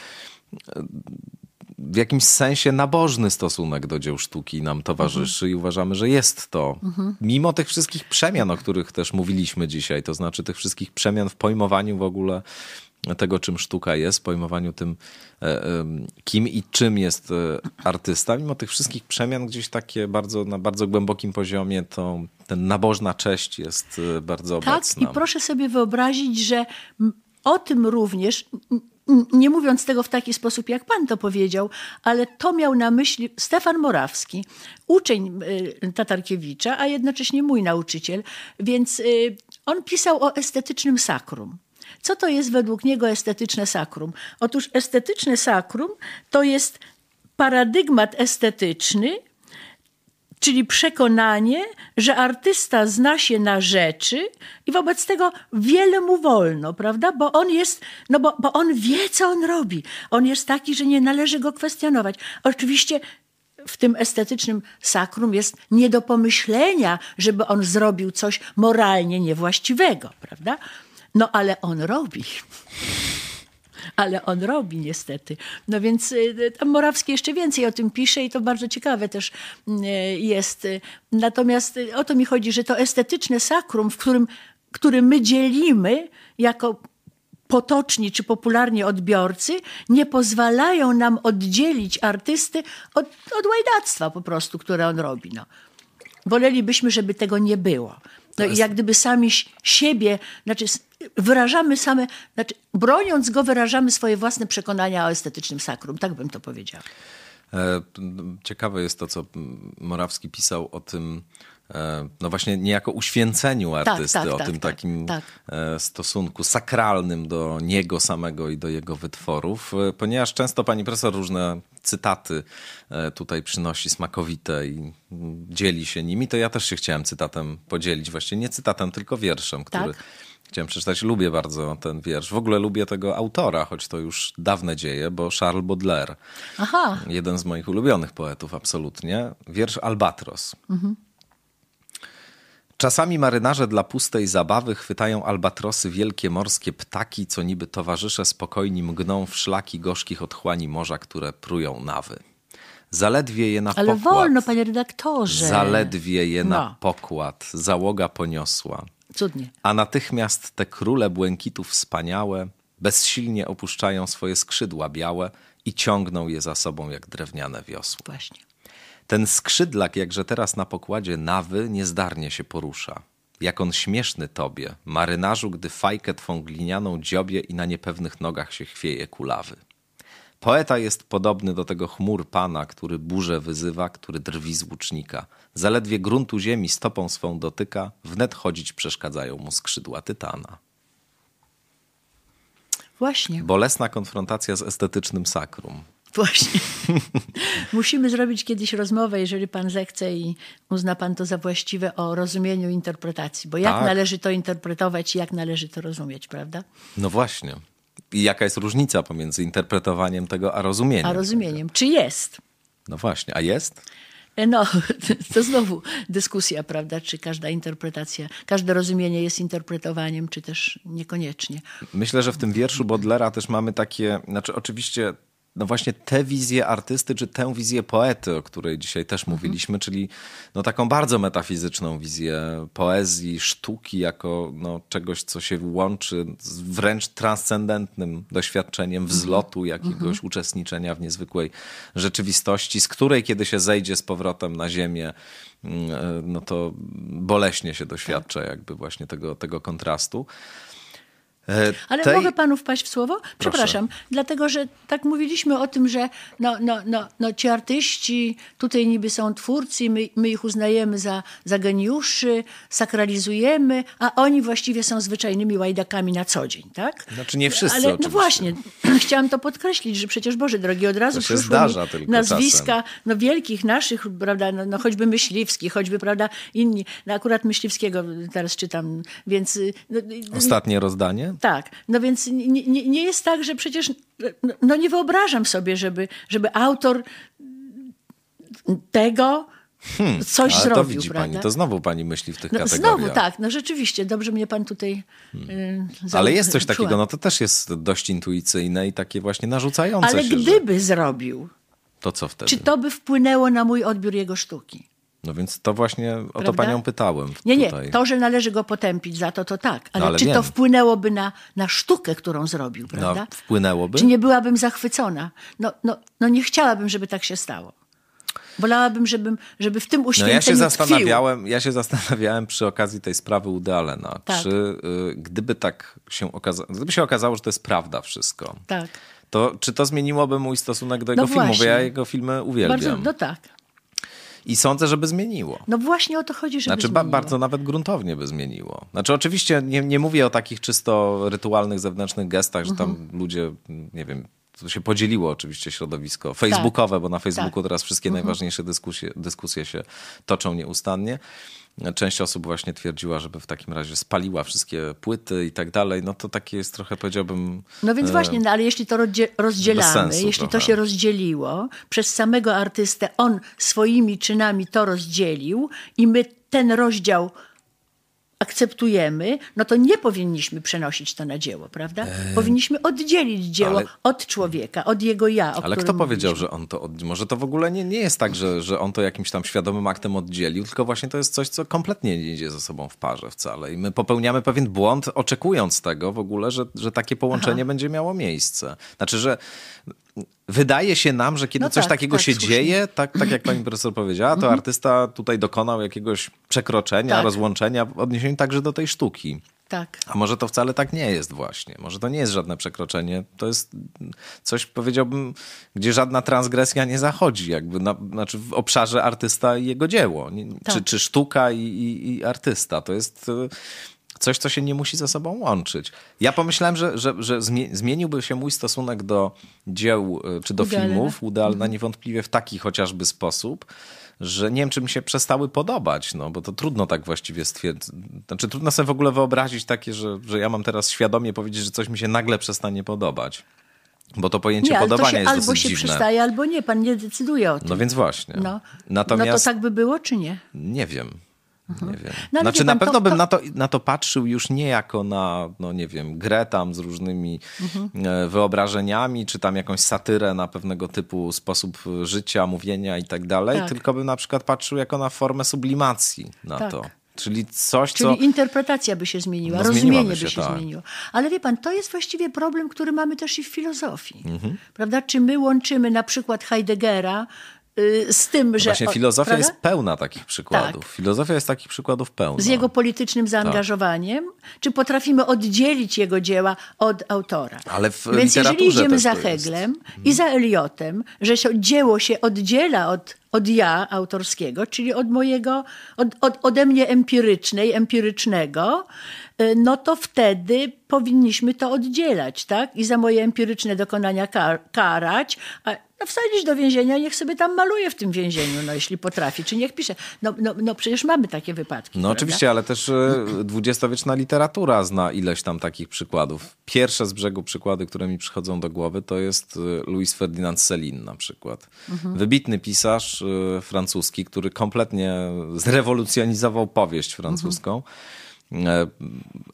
w jakimś sensie nabożny stosunek do dzieł sztuki nam towarzyszy mhm. i uważamy, że jest to. Mhm. Mimo tych wszystkich przemian, o których też mówiliśmy dzisiaj, to znaczy tych wszystkich przemian w pojmowaniu w ogóle tego, czym sztuka jest, pojmowaniu tym, e, e, kim i czym jest e, artysta. Mimo tych wszystkich przemian, gdzieś takie bardzo, na bardzo głębokim poziomie, to ten nabożna cześć jest bardzo tak, obecna. Tak, i proszę sobie wyobrazić, że o tym również nie mówiąc tego w taki sposób, jak pan to powiedział, ale to miał na myśli Stefan Morawski, uczeń y, Tatarkiewicza, a jednocześnie mój nauczyciel, więc y, on pisał o estetycznym sakrum. Co to jest według niego estetyczne sakrum? Otóż estetyczne sakrum to jest paradygmat estetyczny, czyli przekonanie, że artysta zna się na rzeczy i wobec tego wiele mu wolno, prawda? Bo on jest, no bo, bo on wie, co on robi. On jest taki, że nie należy go kwestionować. Oczywiście w tym estetycznym sakrum jest nie do pomyślenia, żeby on zrobił coś moralnie niewłaściwego, prawda? No ale on robi ale on robi niestety. No więc y, y, Morawski jeszcze więcej o tym pisze i to bardzo ciekawe też y, jest. Natomiast o to mi chodzi, że to estetyczne sakrum, w którym, który my dzielimy jako potoczni czy popularnie odbiorcy nie pozwalają nam oddzielić artysty od, od łajdactwa po prostu, które on robi. No. Wolelibyśmy, żeby tego nie było. No i jak gdyby sami siebie, znaczy wyrażamy same, znaczy broniąc go wyrażamy swoje własne przekonania o estetycznym sakrum, tak bym to powiedział. E, ciekawe jest to, co Morawski pisał o tym, e, no właśnie niejako uświęceniu tak, artysty, tak, tak, o tak, tym tak, takim tak. E, stosunku sakralnym do niego samego i do jego wytworów, ponieważ często pani profesor różne cytaty tutaj przynosi smakowite i dzieli się nimi, to ja też się chciałem cytatem podzielić, właśnie nie cytatem, tylko wierszem, który Chciałem przeczytać, lubię bardzo ten wiersz. W ogóle lubię tego autora, choć to już dawne dzieje, bo Charles Baudelaire, Aha. jeden z moich ulubionych poetów absolutnie, wiersz Albatros. Mhm. Czasami marynarze dla pustej zabawy chwytają albatrosy wielkie morskie ptaki, co niby towarzysze spokojni mgną w szlaki gorzkich otchłani morza, które prują nawy. Zaledwie je na Ale pokład. Ale wolno, panie redaktorze. Zaledwie je no. na pokład. Załoga poniosła. Cudnie. A natychmiast te króle błękitów wspaniałe bezsilnie opuszczają swoje skrzydła białe i ciągną je za sobą jak drewniane wiosło. Właśnie. Ten skrzydlak, jakże teraz na pokładzie nawy, niezdarnie się porusza. Jak on śmieszny tobie, marynarzu, gdy fajkę twą glinianą dziobie i na niepewnych nogach się chwieje kulawy. Poeta jest podobny do tego chmur pana, który burzę wyzywa, który drwi z łucznika – Zaledwie gruntu ziemi stopą swą dotyka, wnet chodzić przeszkadzają mu skrzydła tytana. Właśnie. Bolesna konfrontacja z estetycznym sakrum. Właśnie. Musimy zrobić kiedyś rozmowę, jeżeli pan zechce i uzna pan to za właściwe, o rozumieniu interpretacji. Bo jak tak. należy to interpretować i jak należy to rozumieć, prawda? No właśnie. I jaka jest różnica pomiędzy interpretowaniem tego a rozumieniem? A rozumieniem. Tego? Czy jest? No właśnie, a jest? No, to znowu dyskusja, prawda? Czy każda interpretacja, każde rozumienie jest interpretowaniem, czy też niekoniecznie. Myślę, że w tym wierszu Bodlera też mamy takie, znaczy oczywiście no właśnie tę wizję artysty, czy tę wizję poety, o której dzisiaj też mhm. mówiliśmy, mhm. czyli no taką bardzo metafizyczną wizję poezji, sztuki jako no czegoś, co się łączy z wręcz transcendentnym doświadczeniem mhm. wzlotu, jakiegoś mhm. uczestniczenia w niezwykłej rzeczywistości, z której kiedy się zejdzie z powrotem na ziemię, mm, e, no to boleśnie się doświadcza tak. jakby właśnie tego, tego kontrastu. E, Ale tej... mogę panu wpaść w słowo? Przepraszam, Proszę. dlatego że tak mówiliśmy o tym, że no, no, no, no ci artyści tutaj niby są twórcy, my, my ich uznajemy za, za geniuszy, sakralizujemy, a oni właściwie są zwyczajnymi łajdakami na co dzień, tak? Znaczy nie wszyscy Ale no właśnie, chciałam to podkreślić, że przecież Boże drogi, od razu to zdarza nazwiska no, wielkich naszych, prawda, no, no, choćby Myśliwski, choćby, prawda, inni. No, akurat Myśliwskiego teraz czytam, więc... Y, no, y, Ostatnie rozdanie? Tak, no więc nie, nie, nie jest tak, że przecież, no, nie wyobrażam sobie, żeby, żeby autor tego hmm, coś ale zrobił, to widzi prawda? Pani, to znowu pani myśli w tych no, kategoriach. Znowu tak, no rzeczywiście, dobrze mnie pan tutaj y, hmm. y, Ale jest coś takiego, no to też jest dość intuicyjne i takie właśnie narzucające ale się. Ale gdyby że... zrobił, to co wtedy? Czy to by wpłynęło na mój odbiór jego sztuki? No więc to właśnie Prawda? o to panią pytałem. Nie, nie, to, że należy go potępić za to, to tak. Ale, no, ale czy wiem. to wpłynęłoby na, na sztukę, którą zrobił, no, prawda? No, wpłynęłoby. Czy nie byłabym zachwycona? No, no, no nie chciałabym, żeby tak się stało. Wolałabym, żebym, żeby w tym uświęceniu no ja się zastanawiałem, tkwił. Ja się zastanawiałem przy okazji tej sprawy u Dalena, tak. czy y, gdyby tak się okazało, gdyby się okazało, że to jest prawda wszystko, tak. to czy to zmieniłoby mój stosunek do no jego no filmu? Bo ja jego filmy uwielbiam. Bardzo, no tak i sądzę, że by zmieniło. No właśnie o to chodzi, żeby Znaczy bardzo nawet gruntownie by zmieniło. Znaczy oczywiście nie, nie mówię o takich czysto rytualnych, zewnętrznych gestach, że mhm. tam ludzie, nie wiem, to się podzieliło oczywiście środowisko tak. facebookowe, tak. bo na tak. Facebooku tak. teraz wszystkie mhm. najważniejsze dyskusje, dyskusje się toczą nieustannie część osób właśnie twierdziła, żeby w takim razie spaliła wszystkie płyty i tak dalej, no to takie jest trochę, powiedziałbym... No więc e, właśnie, no ale jeśli to rozdzielamy, jeśli trochę. to się rozdzieliło, przez samego artystę on swoimi czynami to rozdzielił i my ten rozdział akceptujemy, no to nie powinniśmy przenosić to na dzieło, prawda? Eee. Powinniśmy oddzielić dzieło ale... od człowieka, od jego ja. ale kto powiedział, mówiliśmy. że on to od... Może to w ogóle nie, nie jest tak, że, że on to jakimś tam świadomym aktem oddzielił, tylko właśnie to jest coś, co kompletnie nie idzie ze sobą w parze wcale. I my popełniamy pewien błąd, oczekując tego w ogóle, że, że takie połączenie Aha. będzie miało miejsce. Znaczy, że wydaje się nam, że kiedy no coś tak, takiego tak, się słusznie. dzieje, tak, tak jak pani profesor powiedziała, to mhm. artysta tutaj dokonał jakiegoś przekroczenia, tak. rozłączenia w odniesieniu także do tej sztuki. Tak. A może to wcale tak nie jest właśnie. Może to nie jest żadne przekroczenie. To jest coś, powiedziałbym, gdzie żadna transgresja nie zachodzi, jakby na, znaczy w obszarze artysta i jego dzieło. Tak. Czy, czy sztuka i, i, i artysta. To jest y, Coś, co się nie musi ze sobą łączyć. Ja pomyślałem, że, że, że zmieniłby się mój stosunek do dzieł y, czy do Udalne. filmów Udalna tak. mhm. niewątpliwie w taki chociażby sposób, że nie wiem, czy mi się przestały podobać, no bo to trudno tak właściwie stwierdzić. Znaczy, trudno sobie w ogóle wyobrazić takie, że, że ja mam teraz świadomie powiedzieć, że coś mi się nagle przestanie podobać. Bo to pojęcie nie, podobania to się, jest Albo się dziwne. przestaje, albo nie. Pan nie decyduje o no tym. No więc właśnie. No, Natomiast, no to tak by było, czy nie? Nie wiem. Mhm. Nie wiem. No, znaczy, na pewno to, bym to... Na, to, na to patrzył już nie jako na, no nie wiem, grę tam z różnymi mhm. E, wyobrażeniami, czy tam jakąś satyrę na pewnego typu sposób życia, mówienia i tak dalej, tak. tylko bym na przykład patrzył jako na formę sublimacji na tak. to. Czyli coś, Czyli co... interpretacja by się zmieniła, no, rozumienie by się, by się tak. zmieniło. Ale wie pan, to jest właściwie problem, który mamy też i w filozofii. Mhm. Prawda? Czy my łączymy na przykład Heideggera Y, z tym, że. Właśnie filozofia prawda? jest pełna takich przykładów. Tak. Filozofia jest takich przykładów pełna. Z jego politycznym tak. zaangażowaniem. Tak. Czy potrafimy oddzielić jego dzieła od autora? Ale w Więc jeżeli idziemy za Heglem jest. Mhm. i za Eliotem, że dzieło się oddziela od, od ja autorskiego, czyli od mojego, od, od, ode mnie empirycznej, empirycznego, y, no to wtedy powinniśmy to oddzielać, tak? I za moje empiryczne dokonania kar karać, a no wsadzić do więzienia, niech sobie tam maluje w tym więzieniu, no jeśli potrafi, czy niech pisze. No, no, no przecież mamy takie wypadki. No prawda? oczywiście, ale też e, dwudziestowieczna literatura zna ileś tam takich przykładów. Pierwsze z brzegu przykłady, które mi przychodzą do głowy, to jest e, Louis Ferdinand Céline na przykład. Mhm. Wybitny pisarz e, francuski, który kompletnie zrewolucjonizował powieść francuską. Mhm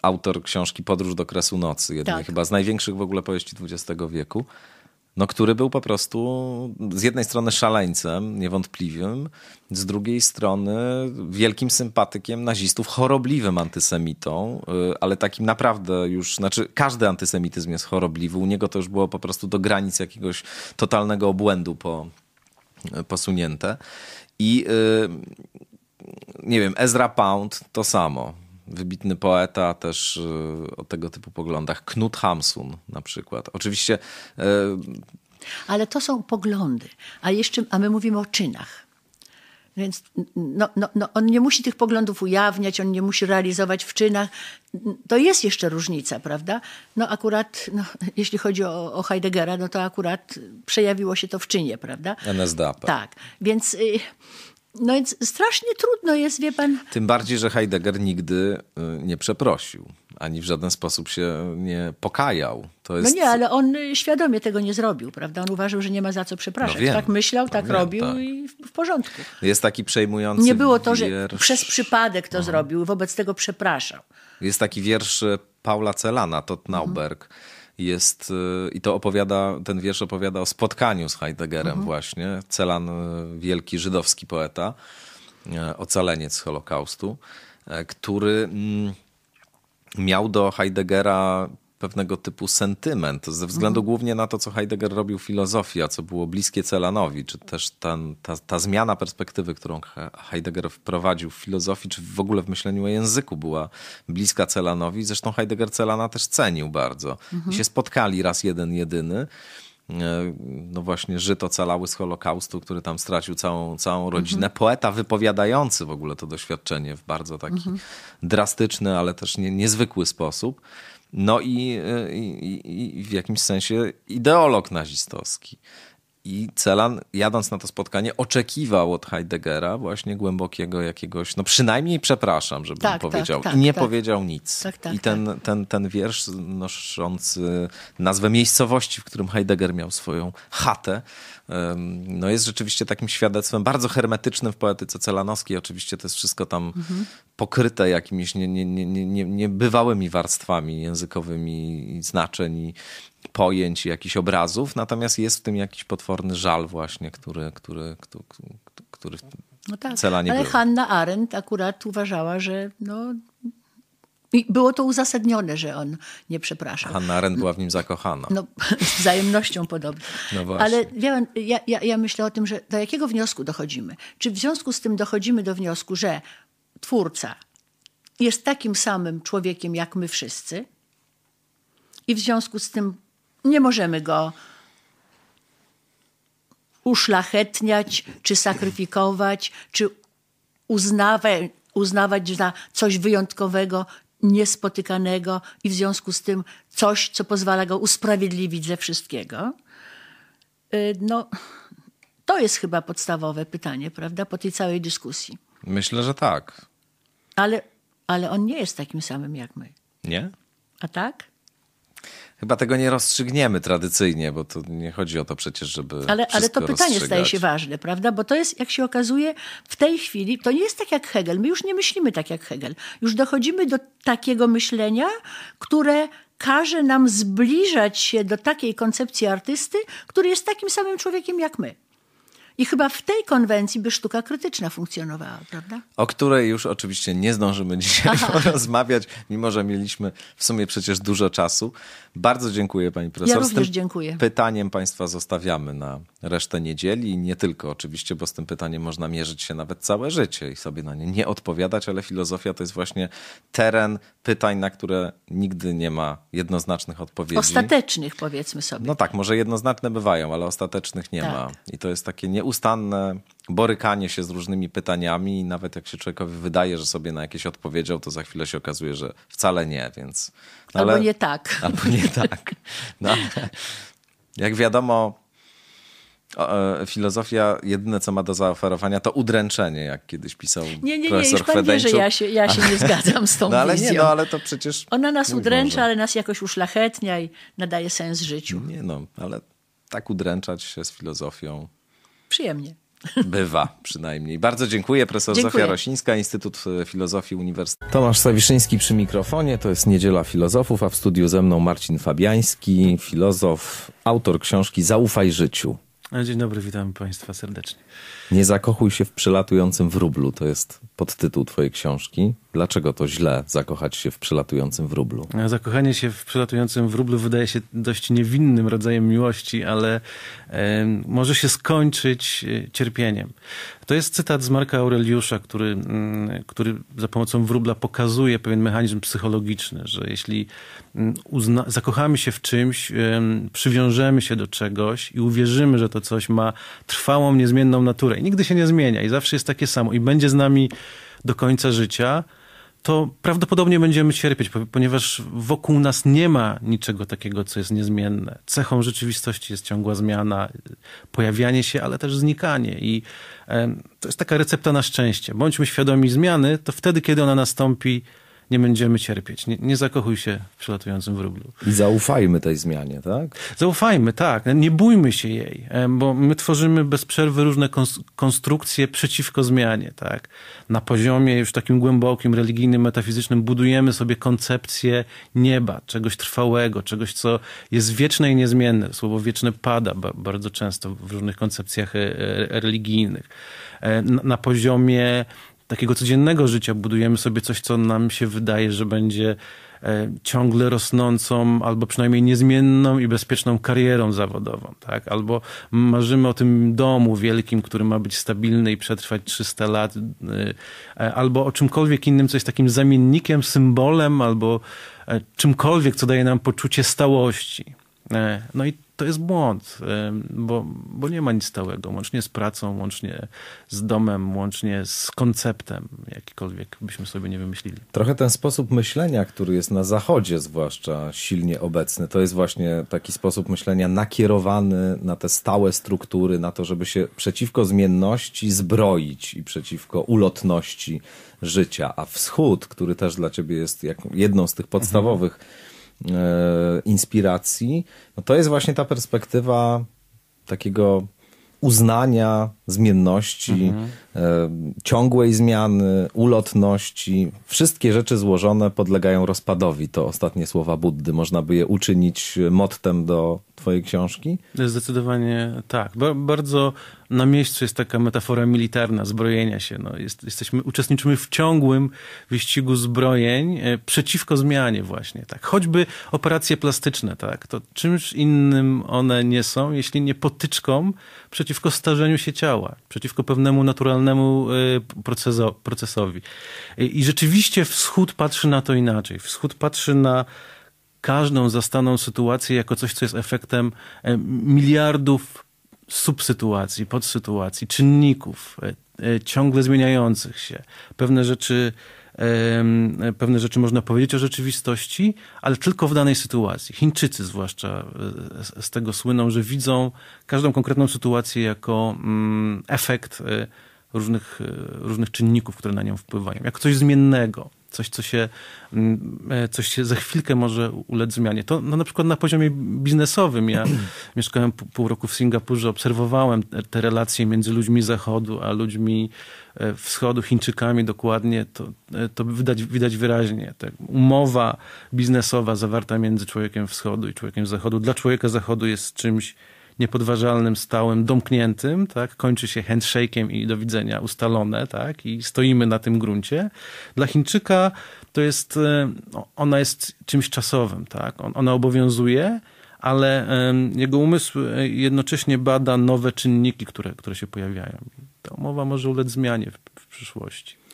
autor książki Podróż do Kresu Nocy, jednej tak. chyba z największych w ogóle powieści XX wieku no, który był po prostu z jednej strony szaleńcem niewątpliwym, z drugiej strony wielkim sympatykiem nazistów, chorobliwym antysemitą, y, ale takim naprawdę już, znaczy każdy antysemityzm jest chorobliwy, u niego to już było po prostu do granic jakiegoś totalnego obłędu po, y, posunięte. I y, nie wiem, Ezra Pound to samo wybitny poeta też e, o tego typu poglądach. Knut Hamsun na przykład. Oczywiście... E, Ale to są poglądy, a, jeszcze, a my mówimy o czynach. Więc no, no, no, on nie musi tych poglądów ujawniać, on nie musi realizować w czynach. To jest jeszcze różnica, prawda? No akurat, no, jeśli chodzi o, o Heideggera, no to akurat przejawiło się to w czynie, prawda? NSDAP. Tak, więc... Y no więc strasznie trudno jest, wie pan. Tym bardziej, że Heidegger nigdy y, nie przeprosił, ani w żaden sposób się nie pokajał. No jest... No nie, ale on y, świadomie tego nie zrobił, prawda? On uważał, że nie ma za co przepraszać. No wiem, tak myślał, no tak wiem, robił tak. i w, porządku. Jest taki przejmujący Nie było to, że wiersz... przez przypadek to mhm. zrobił, wobec tego przepraszał. Jest taki wiersz y, Paula Celana, Totnauberg. Mhm jest, y, i to opowiada, ten wiersz opowiada o spotkaniu z Heideggerem mhm. właśnie. Celan, y, wielki żydowski poeta, y, ocaleniec z Holokaustu, który mm, miał do Heideggera pewnego typu sentyment, ze względu mhm. głównie na to, co Heidegger robił w filozofii, a co było bliskie Celanowi, czy też ta ta, ta zmiana perspektywy, którą Heidegger wprowadził w filozofii, czy w ogóle w myśleniu o języku była bliska Celanowi. Zresztą Heidegger Celana też cenił bardzo. Mhm. I się spotkali raz jeden, jedyny e, no właśnie Żyd ocalały z Holokaustu, który tam stracił całą, całą mhm. rodzinę. Mhm. Poeta wypowiadający w ogóle to doświadczenie w bardzo taki mhm. drastyczny, ale też nie, niezwykły sposób. No y, i, i, i w jakimś sensie ideolog nazistowski. I Celan, jadąc na to spotkanie, oczekiwał od Heideggera właśnie głębokiego jakiegoś, no przynajmniej przepraszam, żebym tak, tak powiedział. Tak tak. tak, tak, I nie powiedział nic. I ten, ten, ten wiersz noszący nazwę miejscowości, w którym Heidegger miał swoją chatę, no jest rzeczywiście takim świadectwem bardzo hermetycznym w poetyce celanowskiej. Oczywiście to jest wszystko tam mhm. pokryte jakimiś nie, nie, nie, nie, niebywałymi warstwami językowymi i znaczeń i pojęć i jakichś obrazów. Natomiast jest w tym jakiś potworny żal właśnie, który, który, który, który no tak, Ale był. Hanna Arendt akurat uważała, że no, i było to uzasadnione, że on nie przepraszał. Hanna Ren była w nim zakochana. No, z wzajemnością podobnie. No właśnie. Ale ja, ja, ja myślę o tym, że do jakiego wniosku dochodzimy? Czy w związku z tym dochodzimy do wniosku, że twórca jest takim samym człowiekiem jak my wszyscy i w związku z tym nie możemy go uszlachetniać, czy sakryfikować, czy uznawać, uznawać za coś wyjątkowego, niespotykanego i w związku z tym coś, co pozwala go usprawiedliwić ze wszystkiego. Y, no, to jest chyba podstawowe pytanie, prawda, po tej całej dyskusji. Myślę, że tak. Ale, ale on nie jest takim samym jak my. Nie? A tak? chyba tego nie rozstrzygniemy tradycyjnie, bo to nie chodzi o to przecież, żeby. Ale, ale to pytanie staje się ważne, prawda? Bo to jest, jak się okazuje, w tej chwili to nie jest tak jak Hegel. My już nie myślimy tak jak Hegel. Już dochodzimy do takiego myślenia, które każe nam zbliżać się do takiej koncepcji artysty, który jest takim samym człowiekiem jak my. I chyba w tej konwencji by sztuka krytyczna funkcjonowała, prawda? O której już oczywiście nie zdążymy dzisiaj porozmawiać, mimo że mieliśmy w sumie przecież dużo czasu. Bardzo dziękuję pani profesor. Ja również dziękuję. pytaniem państwa zostawiamy na resztę niedzieli i nie tylko oczywiście, bo z tym pytaniem można mierzyć się nawet całe życie i sobie na nie nie odpowiadać, ale filozofia to jest właśnie teren pytań, na które nigdy nie ma jednoznacznych odpowiedzi. Ostatecznych powiedzmy sobie. No tak, może jednoznaczne bywają, ale ostatecznych nie tak. ma. I to jest takie nie nieustanne borykanie się z różnymi pytaniami i nawet jak się człowiekowi wydaje, że sobie na jakieś odpowiedział, to za chwilę się okazuje, że wcale nie, więc... No albo nie tak. Albo nie tak. No, jak wiadomo, e, filozofia jedyne, co ma do zaoferowania, to udręczenie, jak kiedyś pisał nie, nie, nie, Nie, pan wie, że ja się, ja się nie zgadzam z tą no, ale wizją. Nie, no ale to przecież... Ona nas udręcza, ale nas jakoś uszlachetnia i nadaje sens życiu. Nie no, ale tak udręczać się z filozofią przyjemnie. Bywa przynajmniej. Bardzo dziękuję. Profesor dziękuję. Zofia Rosińska, Instytut Filozofii Uniwersytetu. Tomasz Sawiszyński przy mikrofonie. To jest Niedziela Filozofów, a w studiu ze mną Marcin Fabiański, filozof, autor książki Zaufaj Życiu. Dzień dobry, witam Państwa serdecznie. Nie zakochuj się w przelatującym wróblu, to jest podtytuł twojej książki. Dlaczego to źle zakochać się w przelatującym wróblu? Zakochanie się w przelatującym wróblu wydaje się dość niewinnym rodzajem miłości, ale e, może się skończyć e, cierpieniem. To jest cytat z Marka Aureliusza, który, mm, który za pomocą wróbla pokazuje pewien mechanizm psychologiczny, że jeśli mm, uzna, zakochamy się w czymś, przywiążemy się do czegoś i uwierzymy, że to coś ma trwałą, niezmienną naturę, i nigdy się nie zmienia i zawsze jest takie samo i będzie z nami do końca życia, to prawdopodobnie będziemy cierpieć, ponieważ wokół nas nie ma niczego takiego, co jest niezmienne. Cechą rzeczywistości jest ciągła zmiana, pojawianie się, ale też znikanie. I to jest taka recepta na szczęście. Bądźmy świadomi zmiany, to wtedy, kiedy ona nastąpi, nie będziemy cierpieć. Nie, nie zakochuj się w przelatującym wróblu. I zaufajmy tej zmianie, tak? Zaufajmy, tak. Nie bójmy się jej, e, bo my tworzymy bez przerwy różne konstrukcje przeciwko zmianie, tak? Na poziomie już takim głębokim, religijnym, metafizycznym budujemy sobie koncepcję nieba, czegoś trwałego, czegoś, co jest wieczne i niezmienne. Słowo wieczne pada bardzo często w różnych koncepcjach e, e, religijnych. Na poziomie takiego codziennego życia budujemy sobie coś, co nam się wydaje, że będzie e, ciągle rosnącą, albo przynajmniej niezmienną i bezpieczną karierą zawodową, tak? Albo marzymy o tym domu wielkim, który ma być stabilny i przetrwać 300 lat, y, e, albo o czymkolwiek innym, co jest takim zamiennikiem, symbolem, albo e, czymkolwiek, co daje nam poczucie stałości. No i to jest błąd, bo, bo nie ma nic stałego, łącznie z pracą, łącznie z domem, łącznie z konceptem, jakikolwiek byśmy sobie nie wymyślili. Trochę ten sposób myślenia, który jest na zachodzie zwłaszcza silnie obecny, to jest właśnie taki sposób myślenia nakierowany na te stałe struktury, na to, żeby się przeciwko zmienności zbroić i przeciwko ulotności życia, a wschód, który też dla ciebie jest jedną z tych podstawowych mhm E, inspiracji, no to jest właśnie ta perspektywa takiego uznania zmienności, mhm. E, ciągłej zmiany, ulotności. Wszystkie rzeczy złożone podlegają rozpadowi. To ostatnie słowa Buddy. Można by je uczynić mottem do twojej książki? Zdecydowanie tak. bardzo na miejscu jest taka metafora militarna, zbrojenia się. No, jest, jesteśmy, uczestniczymy w ciągłym wyścigu zbrojeń e, przeciwko zmianie właśnie. Tak. Choćby operacje plastyczne, tak. To czymś innym one nie są, jeśli nie potyczką przeciwko starzeniu się ciała, przeciwko pewnemu naturalnemu dowolnemu y, procesowi. I rzeczywiście Wschód patrzy na to inaczej. Wschód patrzy na każdą zastaną sytuację jako coś, co jest efektem e, miliardów subsytuacji, podsytuacji, czynników e, e, ciągle zmieniających się. Pewne rzeczy pewne rzeczy można powiedzieć o rzeczywistości, ale tylko w danej sytuacji. Chińczycy zwłaszcza z tego słyną, że widzą każdą konkretną sytuację jako mm, efekt różnych, e, różnych czynników, które na nią wpływają. Jak coś zmiennego, coś, co się, mm, e, coś się za chwilkę może ulec zmianie. To no, na przykład na poziomie biznesowym. Ja mieszkałem pół roku w Singapurze, obserwowałem te relacje między ludźmi zachodu, a ludźmi e, wschodu, Chińczykami dokładnie. To, to widać, widać wyraźnie. Tak, umowa biznesowa zawarta między człowiekiem wschodu i człowiekiem zachodu dla człowieka zachodu jest czymś niepodważalnym, stałym, domkniętym, tak? kończy się handshake'iem i do widzenia ustalone tak? i stoimy na tym gruncie. Dla Chińczyka to jest, e, no, ona jest czymś czasowym, tak? ona obowiązuje, ale jego umysł e, jednocześnie bada nowe czynniki, które, które się pojawiają. Ta umowa może ulec zmianie w, w przyszłości.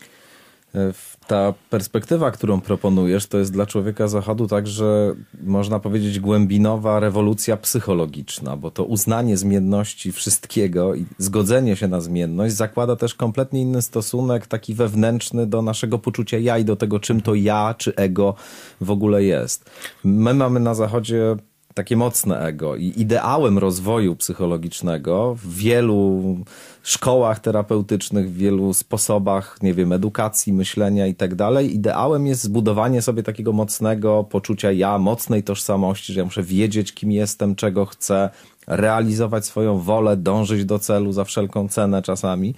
E, ta perspektywa, którą proponujesz, to jest dla człowieka Zachodu także, można powiedzieć, głębinowa rewolucja psychologiczna, bo to uznanie zmienności wszystkiego i zgodzenie się na zmienność zakłada też kompletnie inny stosunek, taki wewnętrzny do naszego poczucia ja i do tego, czym to ja czy ego w ogóle jest. My mamy na Zachodzie takie mocne ego i ideałem rozwoju psychologicznego w wielu szkołach terapeutycznych, w wielu sposobach, nie wiem, edukacji, myślenia i tak dalej. Ideałem jest zbudowanie sobie takiego mocnego poczucia ja, mocnej tożsamości, że ja muszę wiedzieć, kim jestem, czego chcę, realizować swoją wolę, dążyć do celu za wszelką cenę czasami.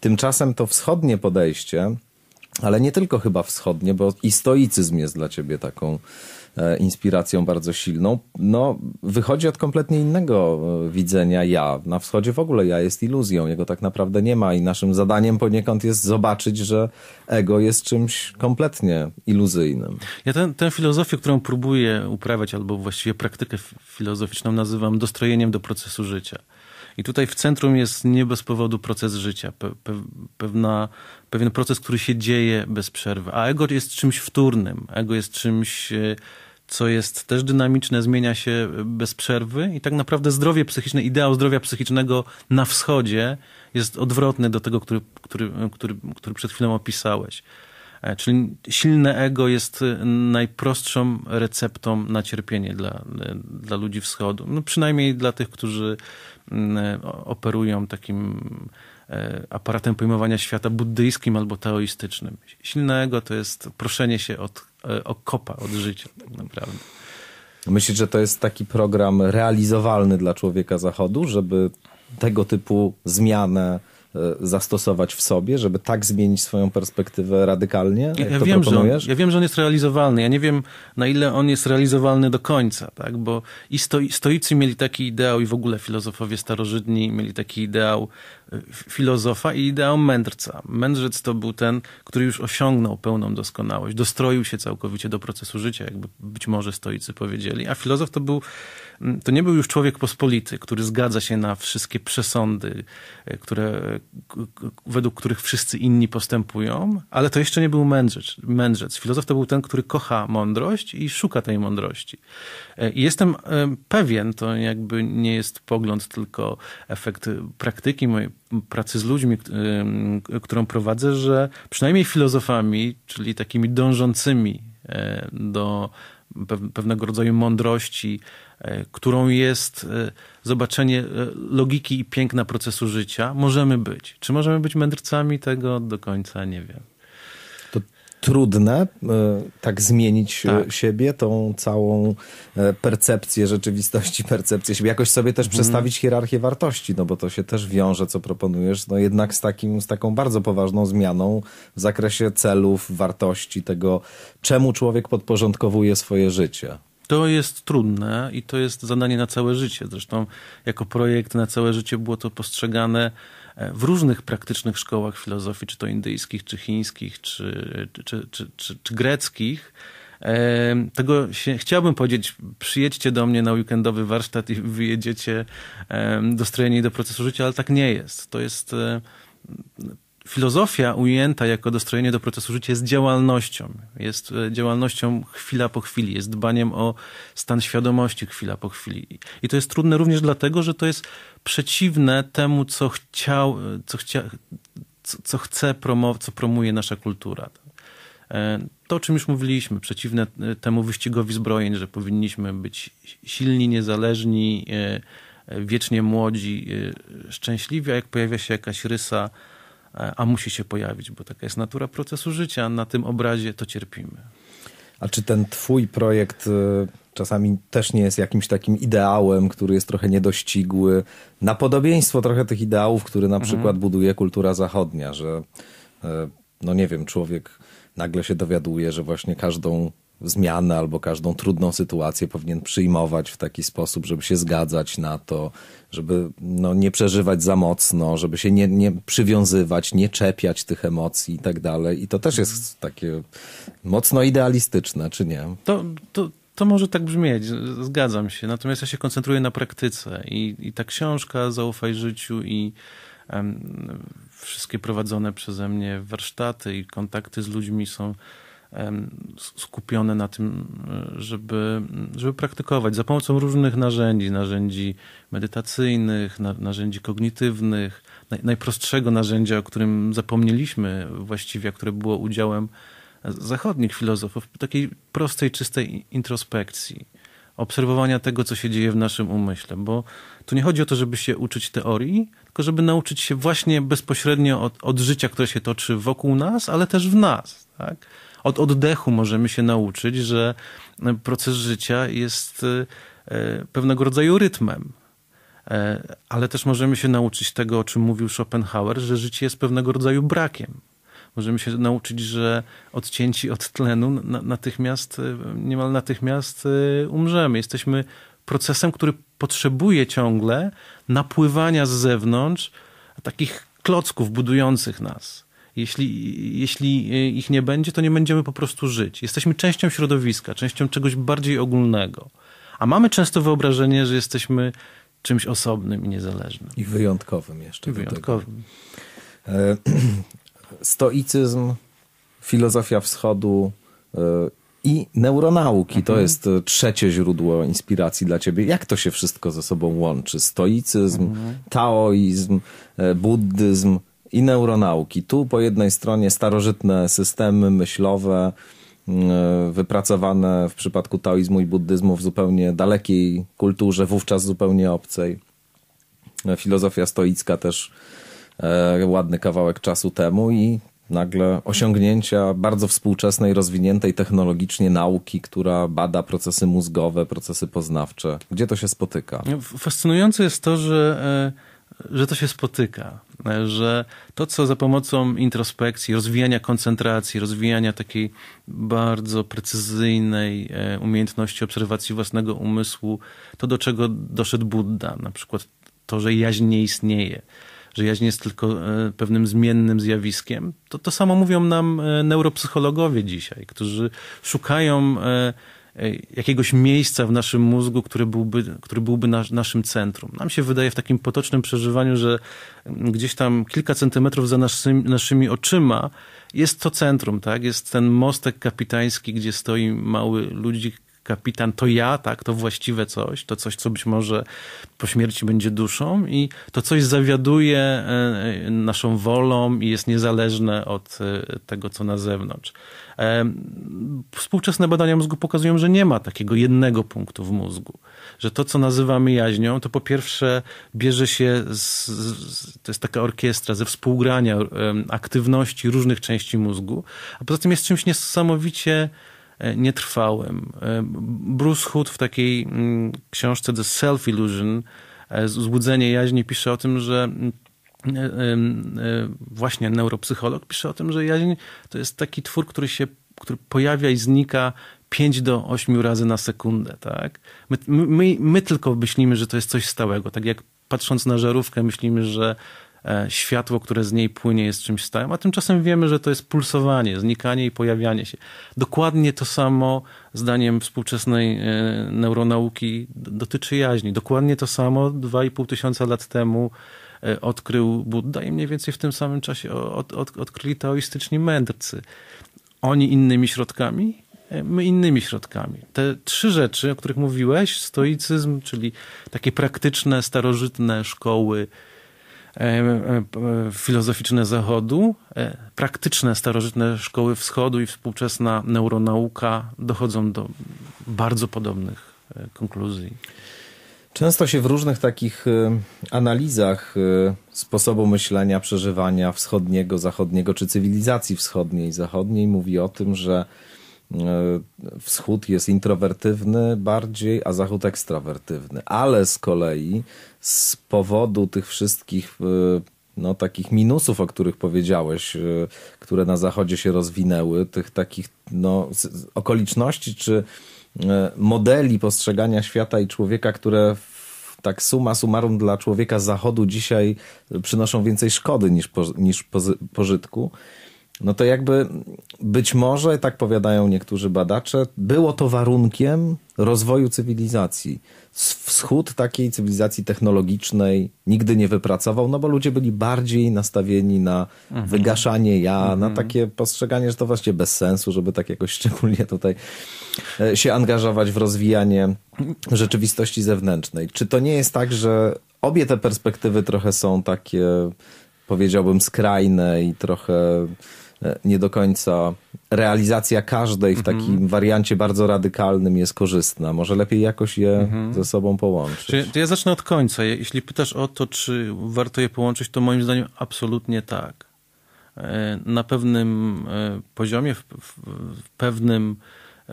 Tymczasem to wschodnie podejście, ale nie tylko chyba wschodnie, bo i stoicyzm jest dla ciebie taką E, inspiracją bardzo silną, no wychodzi od kompletnie innego e, widzenia ja. Na wschodzie w ogóle ja jest iluzją, jego tak naprawdę nie ma i naszym zadaniem poniekąd jest zobaczyć, że ego jest czymś kompletnie iluzyjnym. Ja ten, tę filozofię, którą próbuję uprawiać, albo właściwie praktykę filozoficzną nazywam dostrojeniem do procesu życia. I tutaj w centrum jest nie bez powodu proces życia, pe, pe, pewna, pewien proces, który się dzieje bez przerwy. A ego jest czymś wtórnym, ego jest czymś e, co jest też dynamiczne, zmienia się bez przerwy i tak naprawdę zdrowie psychiczne, ideał zdrowia psychicznego na wschodzie jest odwrotny do tego, który, który, który, który przed chwilą opisałeś. E, czyli silne ego jest najprostszą receptą na cierpienie dla, dla ludzi wschodu. No przynajmniej dla tych, którzy mm, e, operują takim E, aparatem pojmowania świata buddyjskim albo taoistycznym. Silnego to jest proszenie się od, e, o kopa, od życia tak naprawdę. Myślisz, że to jest taki program realizowalny dla człowieka zachodu, żeby tego typu zmianę e, zastosować w sobie, żeby tak zmienić swoją perspektywę radykalnie? Ja, ja wiem, proponujesz? że on, ja wiem, że on jest realizowalny. Ja nie wiem, na ile on jest realizowalny do końca, tak? bo i stoi, stoicy mieli taki ideał, i w ogóle filozofowie starożytni mieli taki ideał filozofa i ideał mędrca. Mędrzec to był ten, który już osiągnął pełną doskonałość, dostroił się całkowicie do procesu życia, jakby być może stoicy powiedzieli, a filozof to był, mm, to nie był już człowiek pospolity, który zgadza się na wszystkie przesądy, e, które, według których wszyscy inni postępują, ale to jeszcze nie był mędrzec. mędrzec. Filozof to był ten, który kocha mądrość i szuka tej mądrości. E, I jestem pewien, to jakby nie jest pogląd, tylko efekt praktyki mojej pracy z ludźmi, którą prowadzę, że przynajmniej filozofami, czyli takimi dążącymi e, do pewnego rodzaju mądrości, e, którą jest e, zobaczenie logiki i piękna procesu życia, możemy być. Czy możemy być mędrcami tego do końca, nie wiem trudne e, tak zmienić e, tak. siebie, tą całą e, percepcję rzeczywistości, percepcję siebie. Jakoś sobie też mhm. przestawić hierarchię wartości, no bo to się też wiąże, co proponujesz, no jednak z, takim, z taką bardzo poważną zmianą w zakresie celów, wartości, tego czemu człowiek podporządkowuje swoje życie. To jest trudne i to jest zadanie na całe życie. Zresztą jako projekt na całe życie było to postrzegane w różnych praktycznych szkołach filozofii, czy to indyjskich, czy chińskich, czy, czy, czy, czy, greckich. E, tego się, chciałbym powiedzieć, przyjedźcie do mnie na weekendowy warsztat i wyjedziecie dostrojeni do procesu życia, ale tak nie jest. To jest e, filozofia ujęta jako dostrojenie do procesu życia jest działalnością. Jest e, działalnością chwila po chwili, jest dbaniem o stan świadomości chwila po chwili. I to jest trudne również dlatego, że to jest przeciwne temu, co chciał, co, chcia, co, co chce promować, co promuje nasza kultura. E, to, o czym już mówiliśmy, przeciwne e, temu wyścigowi zbrojeń, że powinniśmy być silni, niezależni, e, wiecznie młodzi, szczęśliwi, a jak pojawia się jakaś rysa, a musi się pojawić, bo taka jest natura procesu życia, na tym obrazie to cierpimy. A czy ten twój projekt y, czasami też nie jest jakimś takim ideałem, który jest trochę niedościgły, na podobieństwo trochę tych ideałów, który na mhm. przykład buduje kultura zachodnia, że e, no nie wiem, człowiek nagle się dowiaduje, że właśnie każdą zmianę albo każdą trudną sytuację powinien przyjmować w taki sposób, żeby się zgadzać na to, żeby no, nie przeżywać za mocno, żeby się nie, nie przywiązywać, nie czepiać tych emocji i tak dalej. I to też jest mhm. takie mocno idealistyczne, czy nie? To, to, to może tak brzmieć, zgadzam się. Natomiast ja się koncentruję na praktyce i, i ta książka Zaufaj życiu i um, wszystkie prowadzone przeze mnie warsztaty i kontakty z ludźmi są um, skupione na tym, żeby, żeby praktykować za pomocą różnych narzędzi, narzędzi medytacyjnych, na, narzędzi kognitywnych, naj, najprostszego narzędzia, o którym zapomnieliśmy właściwie, a które było udziałem zachodnich filozofów, takiej prostej, czystej introspekcji, obserwowania tego, co się dzieje w naszym umyśle, bo tu nie chodzi o to, żeby się uczyć teorii, tylko żeby nauczyć się właśnie bezpośrednio od, od życia, które się toczy wokół nas, ale też w nas. Tak? Od oddechu możemy się nauczyć, że proces życia jest e, pewnego rodzaju rytmem. E, ale też możemy się nauczyć tego, o czym mówił Schopenhauer, że życie jest pewnego rodzaju brakiem możemy się nauczyć, że odcięci od tlenu natychmiast, y, niemal natychmiast y, umrzemy. Jesteśmy procesem, który potrzebuje ciągle napływania z zewnątrz takich klocków budujących nas. Jeśli, jeśli y, ich nie będzie, to nie będziemy po prostu żyć. Jesteśmy częścią środowiska, częścią czegoś bardziej ogólnego. A mamy często wyobrażenie, że jesteśmy czymś osobnym i niezależnym. I wyjątkowym jeszcze. I wyjątkowym. E, stoicyzm, filozofia wschodu y, i neuronauki. Mhm. To jest y, trzecie źródło inspiracji dla ciebie. Jak to się wszystko ze sobą łączy? Stoicyzm, mhm. taoizm, y, buddyzm i neuronauki. Tu po jednej stronie starożytne systemy myślowe, wypracowane w przypadku taoizmu i buddyzmu w zupełnie dalekiej kulturze, wówczas zupełnie obcej. Filozofia stoicka też E, ładny kawałek czasu temu i nagle osiągnięcia bardzo współczesnej, rozwiniętej technologicznie nauki, która bada procesy mózgowe, procesy poznawcze. Gdzie to się spotyka? Fascynujące jest to, że, e, że to się spotyka. E, że to, co za pomocą introspekcji, rozwijania koncentracji, rozwijania takiej bardzo precyzyjnej umiejętności obserwacji własnego umysłu, to do czego doszedł Buddha, na przykład to, że jaźń nie istnieje, że jaźń jest tylko e, pewnym zmiennym zjawiskiem, to to samo mówią nam e, neuropsychologowie dzisiaj, którzy szukają e, jakiegoś miejsca w naszym mózgu, który byłby, który byłby nas, naszym centrum. Nam się wydaje w takim potocznym przeżywaniu, że mm, gdzieś tam kilka centymetrów za naszymi, naszymi oczyma jest to centrum, tak? Jest ten mostek kapitański, gdzie stoi mały ludzik, kapitan to ja, tak, to właściwe coś, to coś, co być może po śmierci będzie duszą i to coś zawiaduje e, naszą wolą i jest niezależne od e, tego, co na zewnątrz. E, współczesne badania mózgu pokazują, że nie ma takiego jednego punktu w mózgu. Że to, co nazywamy jaźnią, to po pierwsze bierze się, z, z, to jest taka orkiestra ze współgrania aktywności różnych części mózgu, a poza tym jest czymś niesamowicie E, nietrwałym. E, Bruce Hood w takiej mm, książce The Self Illusion, e, Złudzenie jaźni, pisze o tym, że mm, właśnie neuropsycholog pisze o tym, że jaźń to jest taki twór, który się który pojawia i znika 5 do 8 razy na sekundę, tak? My, my, my, tylko myślimy, że to jest coś stałego, tak jak patrząc na żarówkę myślimy, że E, światło, które z niej płynie, jest czymś stałym, a tymczasem wiemy, że to jest pulsowanie, znikanie i pojawianie się. Dokładnie to samo, zdaniem współczesnej e, neuronauki, dotyczy jaźni. Dokładnie to samo 2,5 tysiąca lat temu e, odkrył Buddha i mniej więcej w tym samym czasie od, od, odkryli taoistyczni mędrcy. Oni innymi środkami, my innymi środkami. Te trzy rzeczy, o których mówiłeś, stoicyzm, czyli takie praktyczne, starożytne szkoły, E, e, filozoficzne Zachodu, e, praktyczne starożytne szkoły Wschodu i współczesna neuronauka dochodzą do bardzo podobnych konkluzji. Często się w różnych takich analizach sposobu myślenia, przeżywania wschodniego, zachodniego czy cywilizacji wschodniej, zachodniej mówi o tym, że wschód jest introwertywny bardziej, a zachód ekstrawertywny. Ale z kolei z powodu tych wszystkich y, no, takich minusów, o których powiedziałeś, y, które na zachodzie się rozwinęły, tych takich no, okoliczności czy y, modeli postrzegania świata i człowieka, które tak suma summarum dla człowieka zachodu dzisiaj przynoszą więcej szkody niż, po, niż pożytku no to jakby być może, tak powiadają niektórzy badacze, było to warunkiem rozwoju cywilizacji. Wschód takiej cywilizacji technologicznej nigdy nie wypracował, no bo ludzie byli bardziej nastawieni na mhm. wygaszanie ja, mhm. na takie postrzeganie, że to właśnie bez sensu, żeby tak jakoś szczególnie tutaj e, się angażować w rozwijanie rzeczywistości zewnętrznej. Czy to nie jest tak, że obie te perspektywy trochę są takie, powiedziałbym, skrajne i trochę nie do końca realizacja każdej w mhm. takim mm -hmm. wariancie bardzo radykalnym jest korzystna. Może lepiej jakoś je mm -hmm. ze sobą połączyć. Czyli, ja zacznę od końca. Jeśli pytasz o to, czy warto je połączyć, to moim zdaniem absolutnie tak. E, na pewnym e, poziomie, w, w, w pewnym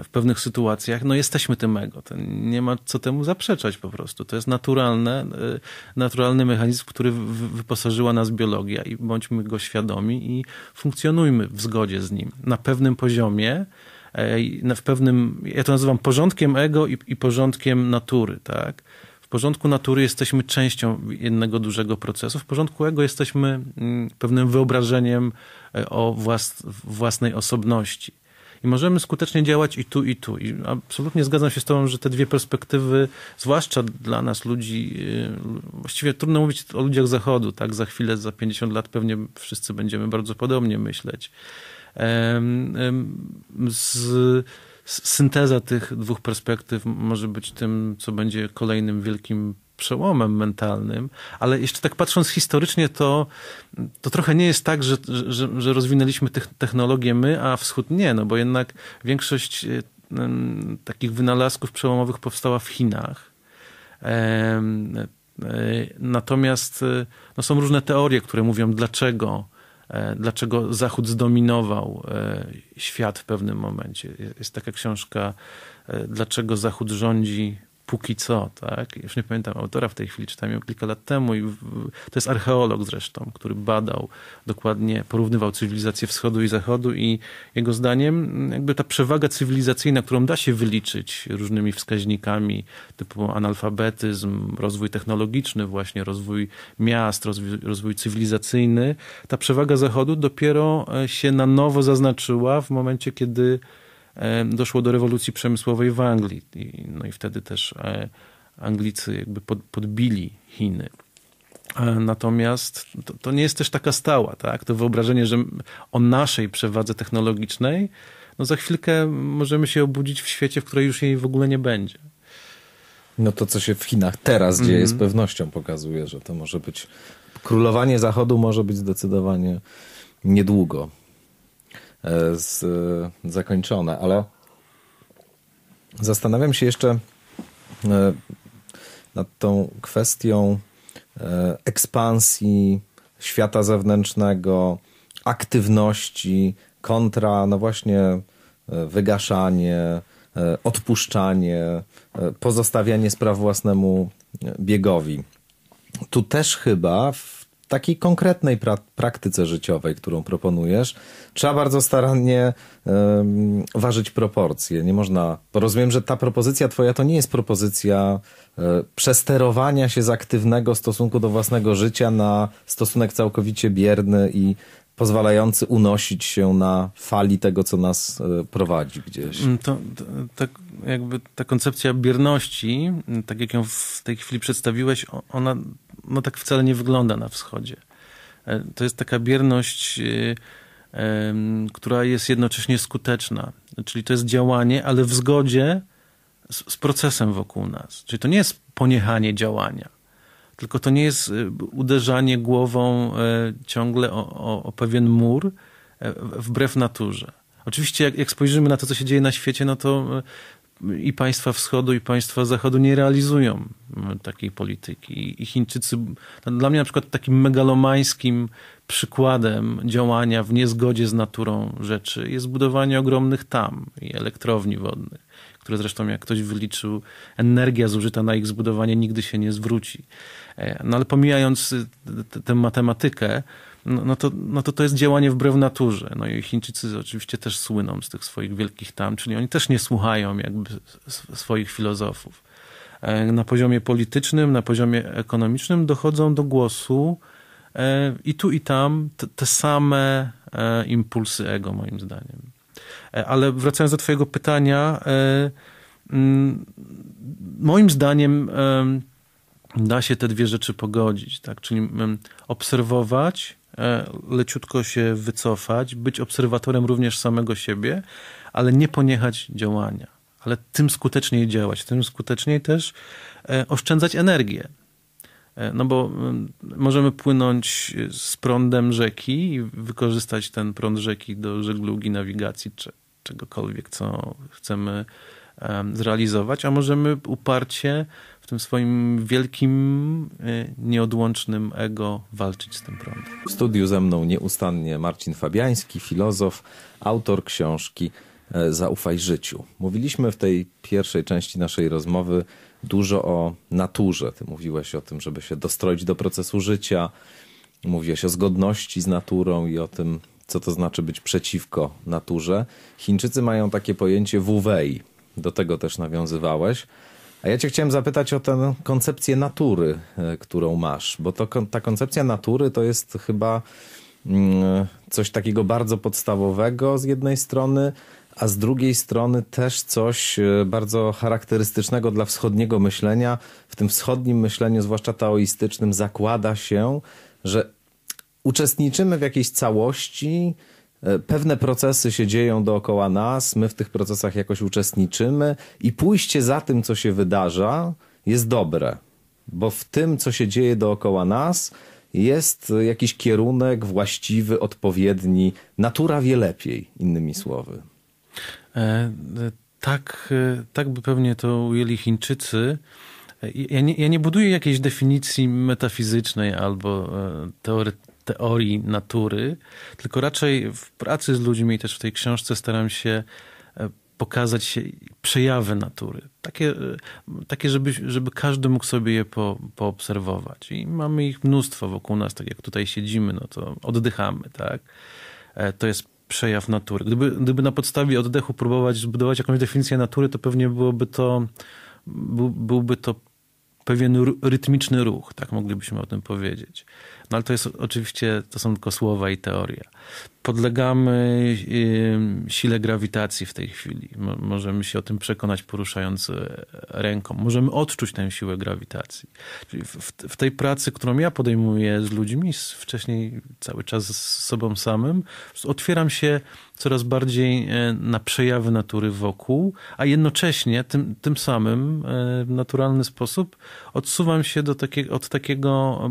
w pewnych sytuacjach, no jesteśmy tym ego. To nie ma co temu zaprzeczać po prostu. To jest naturalne, y, naturalny mechanizm, który wyposażyła nas biologia i bądźmy go świadomi i funkcjonujmy w zgodzie z nim. Na pewnym poziomie, e, w pewnym, ja to nazywam porządkiem ego i, i porządkiem natury, tak? W porządku natury jesteśmy częścią jednego dużego procesu, w porządku ego jesteśmy mm, pewnym wyobrażeniem e, o włas, własnej osobności i możemy skutecznie działać i tu, i tu. I absolutnie zgadzam się z Tobą, że te dwie perspektywy, zwłaszcza dla nas ludzi, y, właściwie trudno mówić o ludziach zachodu, tak? Za chwilę, za 50 lat pewnie wszyscy będziemy bardzo podobnie myśleć. Z, synteza tych dwóch perspektyw może być tym, co będzie kolejnym wielkim przełomem mentalnym, ale jeszcze tak patrząc historycznie, to, to trochę nie jest tak, że, że, że rozwinęliśmy technologię my, a wschód nie, no bo jednak większość e, takich wynalazków przełomowych powstała w Chinach. E, natomiast e, no, są różne teorie, które mówią, dlaczego, dlaczego Zachód zdominował świat w pewnym momencie. Jest taka książka, dlaczego Zachód rządzi póki co, tak? Już nie pamiętam autora w tej chwili, czytałem ją kilka lat temu i to jest archeolog zresztą, który badał dokładnie, porównywał cywilizację wschodu i zachodu i jego zdaniem mm, jakby ta przewaga cywilizacyjna, którą da się wyliczyć różnymi wskaźnikami typu analfabetyzm, rozwój technologiczny właśnie, rozwój miast, rozwój, rozwój cywilizacyjny, ta przewaga zachodu dopiero e, się na nowo zaznaczyła w momencie, kiedy E, doszło do rewolucji przemysłowej w Anglii. No i wtedy też e, Anglicy jakby podbili Chiny. E, natomiast to, to, nie jest też taka stała, tak? To wyobrażenie, że o naszej przewadze technologicznej, no za chwilkę możemy się obudzić w świecie, w którym już jej w ogóle nie będzie. No to, co się w Chinach teraz dzieje, mm -hmm. z mhm. pewnością pokazuje, że to może być. Królowanie Zachodu może być zdecydowanie niedługo. E, z, e, zakończone, ale zastanawiam się jeszcze e, nad tą kwestią ekspansji świata zewnętrznego, aktywności kontra, no właśnie, wygaszanie, odpuszczanie, pozostawianie spraw własnemu biegowi. Tu też chyba w takiej konkretnej pra praktyce życiowej, którą proponujesz, trzeba bardzo starannie um, ważyć proporcje. Nie można. Rozumiem, że ta propozycja Twoja to nie jest propozycja e, przesterowania się z aktywnego stosunku do własnego życia na stosunek całkowicie bierny i pozwalający unosić się na fali tego, co nas e, prowadzi gdzieś. Mm, to, to, to, tak jakby ta koncepcja bierności, tak jak ją w tej chwili przedstawiłeś, ona no tak wcale nie wygląda na wschodzie. E, to jest taka bierność, e, która jest jednocześnie skuteczna. Czyli to jest działanie, ale w zgodzie z, z procesem wokół nas. Czyli to nie jest poniechanie działania, tylko to nie jest e, uderzanie głową ciągle o, o, o pewien mur wbrew naturze. Oczywiście, jak, jak, spojrzymy na to, co się dzieje na świecie, no to i państwa wschodu, i państwa zachodu nie realizują e, takiej polityki. I Chińczycy, no, dla mnie na przykład takim megalomańskim przykładem działania w niezgodzie z naturą rzeczy jest budowanie ogromnych tam i elektrowni wodnych, które zresztą jak ktoś wyliczył, energia zużyta na ich zbudowanie nigdy się nie zwróci. E, no ale pomijając e, tę matematykę, no, no, to, no to to jest działanie wbrew naturze. No i Chińczycy oczywiście też słyną z tych swoich wielkich tam, czyli oni też nie słuchają jakby swoich filozofów. E, na poziomie politycznym, na poziomie ekonomicznym dochodzą do głosu e, i tu i tam te, te same e, impulsy ego, moim zdaniem. Ale wracając do Twojego pytania, mm, moim zdaniem da się te dwie rzeczy pogodzić, tak? Czyli obserwować E, leciutko się wycofać, być obserwatorem również samego siebie, ale nie poniechać działania. Ale tym skuteczniej działać, tym skuteczniej też e, oszczędzać energię. E, no bo mm, możemy płynąć z prądem rzeki i wykorzystać ten prąd rzeki do żeglugi, nawigacji czy czegokolwiek, co chcemy zrealizować, a możemy uparcie w tym swoim wielkim, e, nieodłącznym ego walczyć z tym prądem. W studiu ze mną nieustannie Marcin Fabiański, filozof, autor książki e, Zaufaj życiu. Mówiliśmy w tej pierwszej części naszej rozmowy dużo o naturze. Ty mówiłeś o tym, żeby się dostroić do procesu życia. Mówiłeś o zgodności z naturą i o tym, co to znaczy być przeciwko naturze. Chińczycy mają takie pojęcie wuwei. Do tego też nawiązywałeś. A ja cię chciałem zapytać o tę koncepcję natury, e, którą masz, bo to, ta koncepcja natury to jest chyba mm, coś takiego bardzo podstawowego z jednej strony, a z drugiej strony też coś e, bardzo charakterystycznego dla wschodniego myślenia. W tym wschodnim myśleniu, zwłaszcza taoistycznym, zakłada się, że uczestniczymy w jakiejś całości, E, pewne procesy się dzieją dookoła nas, my w tych procesach jakoś uczestniczymy i pójście za tym, co się wydarza, jest dobre, bo w tym, co się dzieje dookoła nas, jest jakiś kierunek właściwy, odpowiedni. Natura wie lepiej, innymi słowy. E, e, tak, tak by pewnie to ujęli Chińczycy. Ja nie, ja nie buduję jakiejś definicji metafizycznej albo teoretycznej teorii natury, tylko raczej w pracy z ludźmi, też w tej książce staram się e, pokazać przejawy natury. Takie, e, takie żeby, żeby każdy mógł sobie je po, poobserwować. I mamy ich mnóstwo wokół nas, tak jak tutaj siedzimy, no to oddychamy, tak? E, to jest przejaw natury. Gdyby, gdyby na podstawie oddechu próbować zbudować jakąś definicję natury, to pewnie byłoby to, byłby to pewien rytmiczny ruch, tak moglibyśmy o tym powiedzieć. No ale to jest oczywiście, to są tylko słowa i teoria. Podlegamy sile grawitacji w tej chwili. Możemy się o tym przekonać poruszając e, ręką. Możemy odczuć tę siłę grawitacji. W tej pracy, którą ja podejmuję z ludźmi, wcześniej cały czas z sobą samym, otwieram się coraz bardziej e, na przejawy natury wokół, a jednocześnie tym, tym samym e, w naturalny sposób odsuwam się do takie, od takiego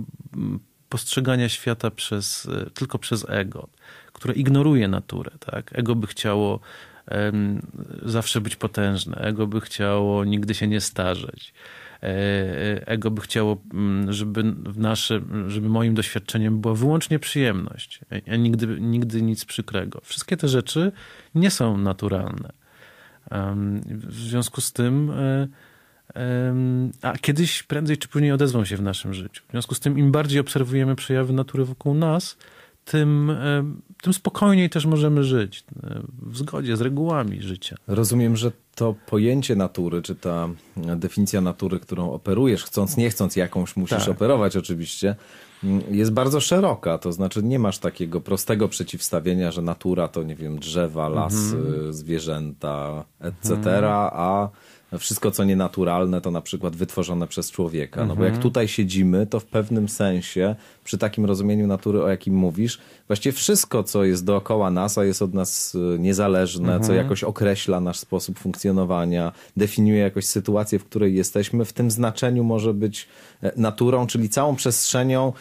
postrzegania świata przez, e, tylko przez ego, które ignoruje naturę. Tak? Ego by chciało um, zawsze być potężne, ego by chciało nigdy się nie starzeć. E, e, ego by chciało, mm, żeby w nasze, żeby moim doświadczeniem była wyłącznie przyjemność, a nigdy, nigdy nic przykrego. Wszystkie te rzeczy nie są naturalne. w związku z tym a kiedyś prędzej czy później odezwą się w naszym życiu. W związku z tym, im bardziej obserwujemy przejawy natury wokół nas, tym, tym spokojniej też możemy żyć, e, w zgodzie z regułami życia. Rozumiem, że to pojęcie natury, czy ta e, definicja natury, którą operujesz, chcąc, nie chcąc, jakąś musisz tak. operować oczywiście, mm, jest bardzo szeroka. To znaczy, nie masz takiego prostego przeciwstawienia, że natura to, nie wiem, drzewa, lasy, mhm. zwierzęta, etc., mhm. a wszystko co nienaturalne to na przykład wytworzone przez człowieka. No mhm. bo jak mhm. tutaj siedzimy, to w pewnym sensie przy takim rozumieniu natury, o jakim mówisz, właściwie wszystko co jest dookoła nas, a jest od nas y, niezależne, mhm. co jakoś określa nasz sposób funkcjonowania, definiuje jakoś sytuację, w której jesteśmy, w tym znaczeniu może być e, naturą, czyli całą przestrzenią,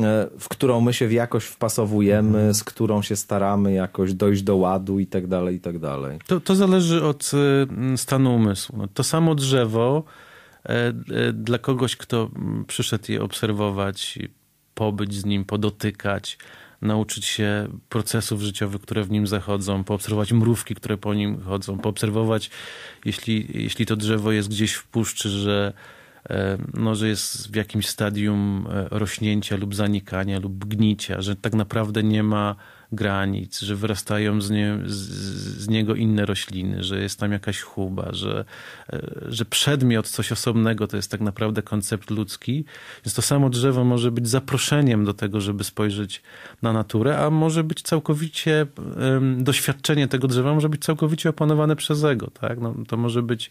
E, w którą my się jakoś wpasowujemy, mhm. z którą się staramy jakoś dojść do ładu i tak dalej, i tak dalej. To, to zależy od y, stanu umysłu. No, to samo drzewo e, e, dla kogoś, kto przyszedł je obserwować, pobyć z nim, podotykać, nauczyć się procesów życiowych, które w nim zachodzą, poobserwować mrówki, które po nim chodzą, poobserwować, jeśli, jeśli to drzewo jest gdzieś w puszczy, że no, e, że jest w jakimś stadium e, rośnięcia lub zanikania lub gnicia, że tak naprawdę nie ma granic, że wyrastają z, nie, z, z, niego inne rośliny, że jest tam jakaś chuba, że, e, że przedmiot, coś osobnego to jest tak naprawdę koncept ludzki. Więc to samo drzewo może być zaproszeniem do tego, żeby spojrzeć na naturę, a może być całkowicie, doświadczenie tego drzewa może być całkowicie opanowane przez ego. Tak? No, to może być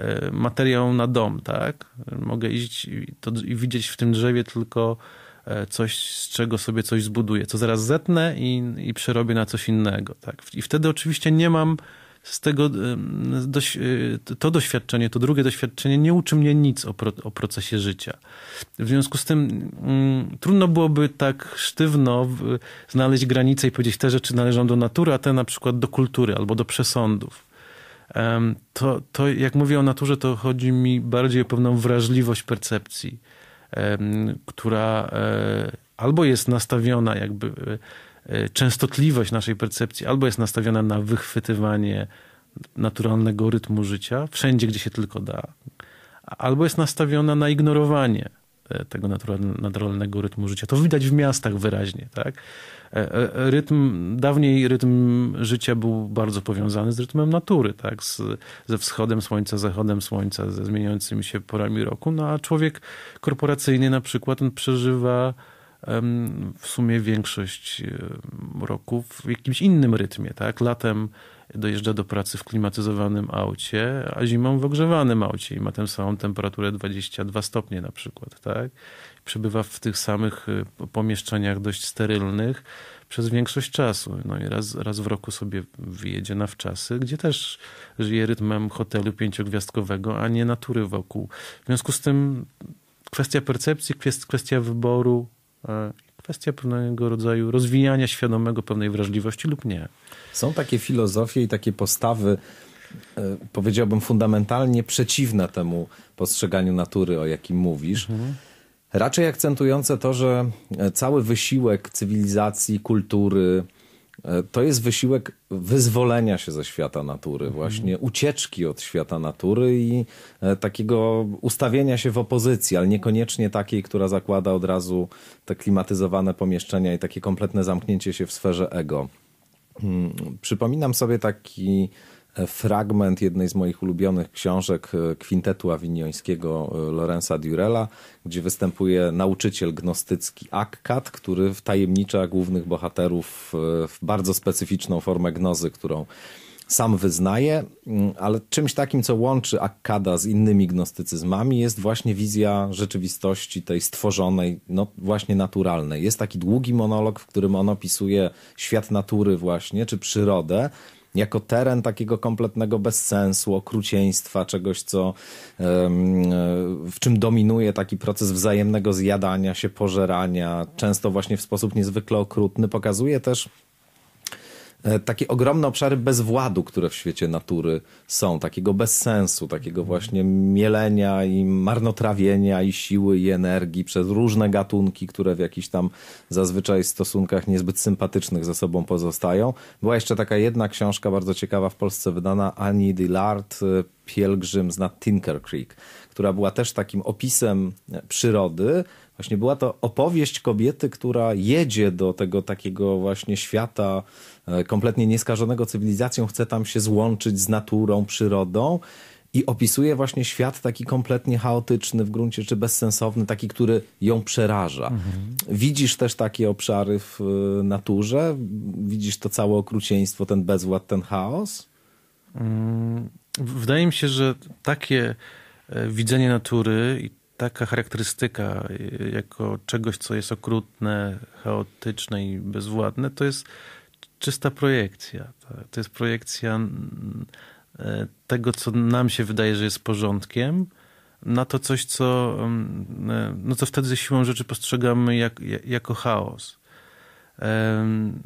E, materiał na dom, tak? Mogę iść i, to, i widzieć w tym drzewie tylko e, coś, z czego sobie coś zbuduję, co zaraz zetnę i, i przerobię na coś innego, tak? I wtedy oczywiście nie mam z tego e, to doświadczenie, to drugie doświadczenie nie uczy mnie nic o, pro, o procesie życia. W związku z tym mm, trudno byłoby tak sztywno w, znaleźć granice i powiedzieć, te rzeczy należą do natury, a te na przykład do kultury albo do przesądów to, to jak mówię o naturze, to chodzi mi bardziej o pewną wrażliwość percepcji, która e, albo jest nastawiona jakby e, e, częstotliwość naszej percepcji, albo jest nastawiona na wychwytywanie naturalnego rytmu życia wszędzie, gdzie się tylko da, albo jest nastawiona na ignorowanie E, tego naturalnego rytmu życia. To widać w miastach wyraźnie. Tak? E, e, rytm, dawniej rytm życia był bardzo powiązany z rytmem natury, tak? z, ze wschodem słońca, zachodem słońca, ze zmieniającymi się porami roku. No a człowiek korporacyjny na przykład on przeżywa w sumie większość roku w jakimś innym rytmie. Tak? Latem dojeżdża do pracy w klimatyzowanym aucie, a zimą w ogrzewanym aucie i ma tę samą temperaturę 22 stopnie na przykład, tak? Przebywa w tych samych y, pomieszczeniach dość sterylnych przez większość czasu. No i raz, raz w roku sobie wyjedzie na wczasy, gdzie też żyje rytmem hotelu pięciogwiazdkowego, a nie natury wokół. W związku z tym kwestia percepcji, kwestia wyboru e, kwestia pewnego rodzaju rozwijania świadomego pewnej wrażliwości lub nie. Są takie filozofie i takie postawy, e, powiedziałbym, fundamentalnie przeciwne temu postrzeganiu natury, o jakim mówisz. Mhm. Raczej akcentujące to, że e, cały wysiłek cywilizacji, kultury, E, to jest wysiłek wyzwolenia się ze świata natury, mhm. właśnie ucieczki od świata natury i e, takiego ustawienia się w opozycji, ale niekoniecznie takiej, która zakłada od razu te klimatyzowane pomieszczenia i takie kompletne zamknięcie się w sferze ego. Hmm, przypominam sobie taki fragment jednej z moich ulubionych książek e, kwintetu awiniońskiego e, Lorenza Durella, gdzie występuje nauczyciel gnostycki Akkad, który wtajemnicza głównych bohaterów e, w bardzo specyficzną formę gnozy, którą sam wyznaje, mm, ale czymś takim, co łączy Akkada z innymi gnostycyzmami, jest właśnie wizja rzeczywistości tej stworzonej, no właśnie naturalnej. Jest taki długi monolog, w którym on opisuje świat natury właśnie, czy przyrodę, jako teren takiego kompletnego bezsensu, okrucieństwa, czegoś, co e, w czym dominuje taki proces wzajemnego zjadania się, pożerania, często właśnie w sposób niezwykle okrutny, pokazuje też E, takie ogromne obszary bezwładu, które w świecie natury są, takiego bezsensu, takiego właśnie mielenia i marnotrawienia i siły i energii przez różne gatunki, które w jakichś tam zazwyczaj stosunkach niezbyt sympatycznych ze sobą pozostają. Była jeszcze taka jedna książka bardzo ciekawa w Polsce wydana Annie Dillard, e, Pielgrzym z nad Tinker Creek, która była też takim opisem e, przyrody, Właśnie była to opowieść kobiety, która jedzie do tego takiego właśnie świata E, kompletnie nieskażonego cywilizacją, chce tam się złączyć z naturą, przyrodą i opisuje właśnie świat taki kompletnie chaotyczny w gruncie, czy bezsensowny, taki, który ją przeraża. Mhm. Widzisz też takie obszary w e, naturze? Widzisz to całe okrucieństwo, ten bezwład, ten chaos? Mm, wydaje mi się, że takie e, widzenie natury i taka charakterystyka jako czegoś, co jest okrutne, chaotyczne i bezwładne, to jest czysta projekcja. Tak? To jest projekcja mm, e, tego, co nam się wydaje, że jest porządkiem, na to coś, co, mm, e, no, co wtedy siłą rzeczy postrzegamy jak, jako chaos. Um,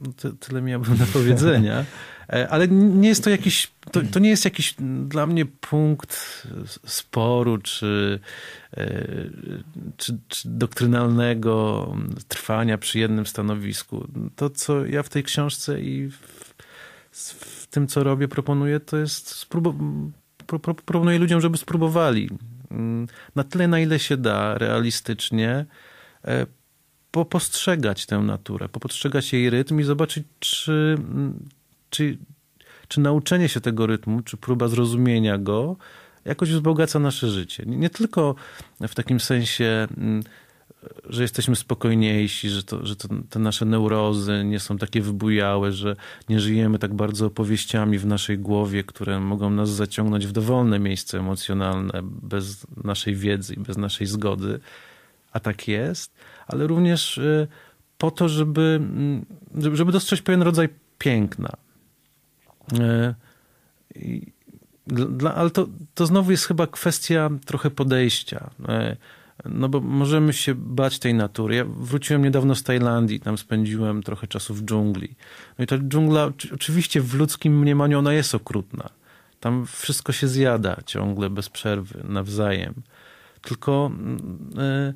no, ty, tyle miałbym do powiedzenia. E, ale nie jest to jakiś, to, to, nie jest jakiś dla mnie punkt sporu czy, e, czy, czy doktrynalnego trwania przy jednym stanowisku. To, co ja w tej książce i w, w tym, co robię, proponuję, to jest spróbo- pro, pro, proponuję ludziom, żeby spróbowali mm, na tyle, na ile się da, realistycznie e, postrzegać tę naturę, postrzegać jej rytm i zobaczyć, czy, mm, czy, czy nauczenie się tego rytmu, czy próba zrozumienia go jakoś wzbogaca nasze życie. Nie tylko w takim sensie, mm, że jesteśmy spokojniejsi, że, to, że to, te nasze neurozy nie są takie wybujałe, że nie żyjemy tak bardzo opowieściami w naszej głowie, które mogą nas zaciągnąć w dowolne miejsce emocjonalne bez naszej wiedzy i bez naszej zgody. A tak jest ale również y, po to, mm, żeby, żeby dostrzec pewien rodzaj piękna. Y, dla, ale to, to znowu jest chyba kwestia trochę podejścia. Y, no bo możemy się bać tej natury. Ja wróciłem niedawno z Tajlandii, tam spędziłem trochę czasu w dżungli. No i ta dżungla, oczywiście w ludzkim mniemaniu ona jest okrutna. Tam wszystko się zjada ciągle, bez przerwy, nawzajem. Tylko... Yy,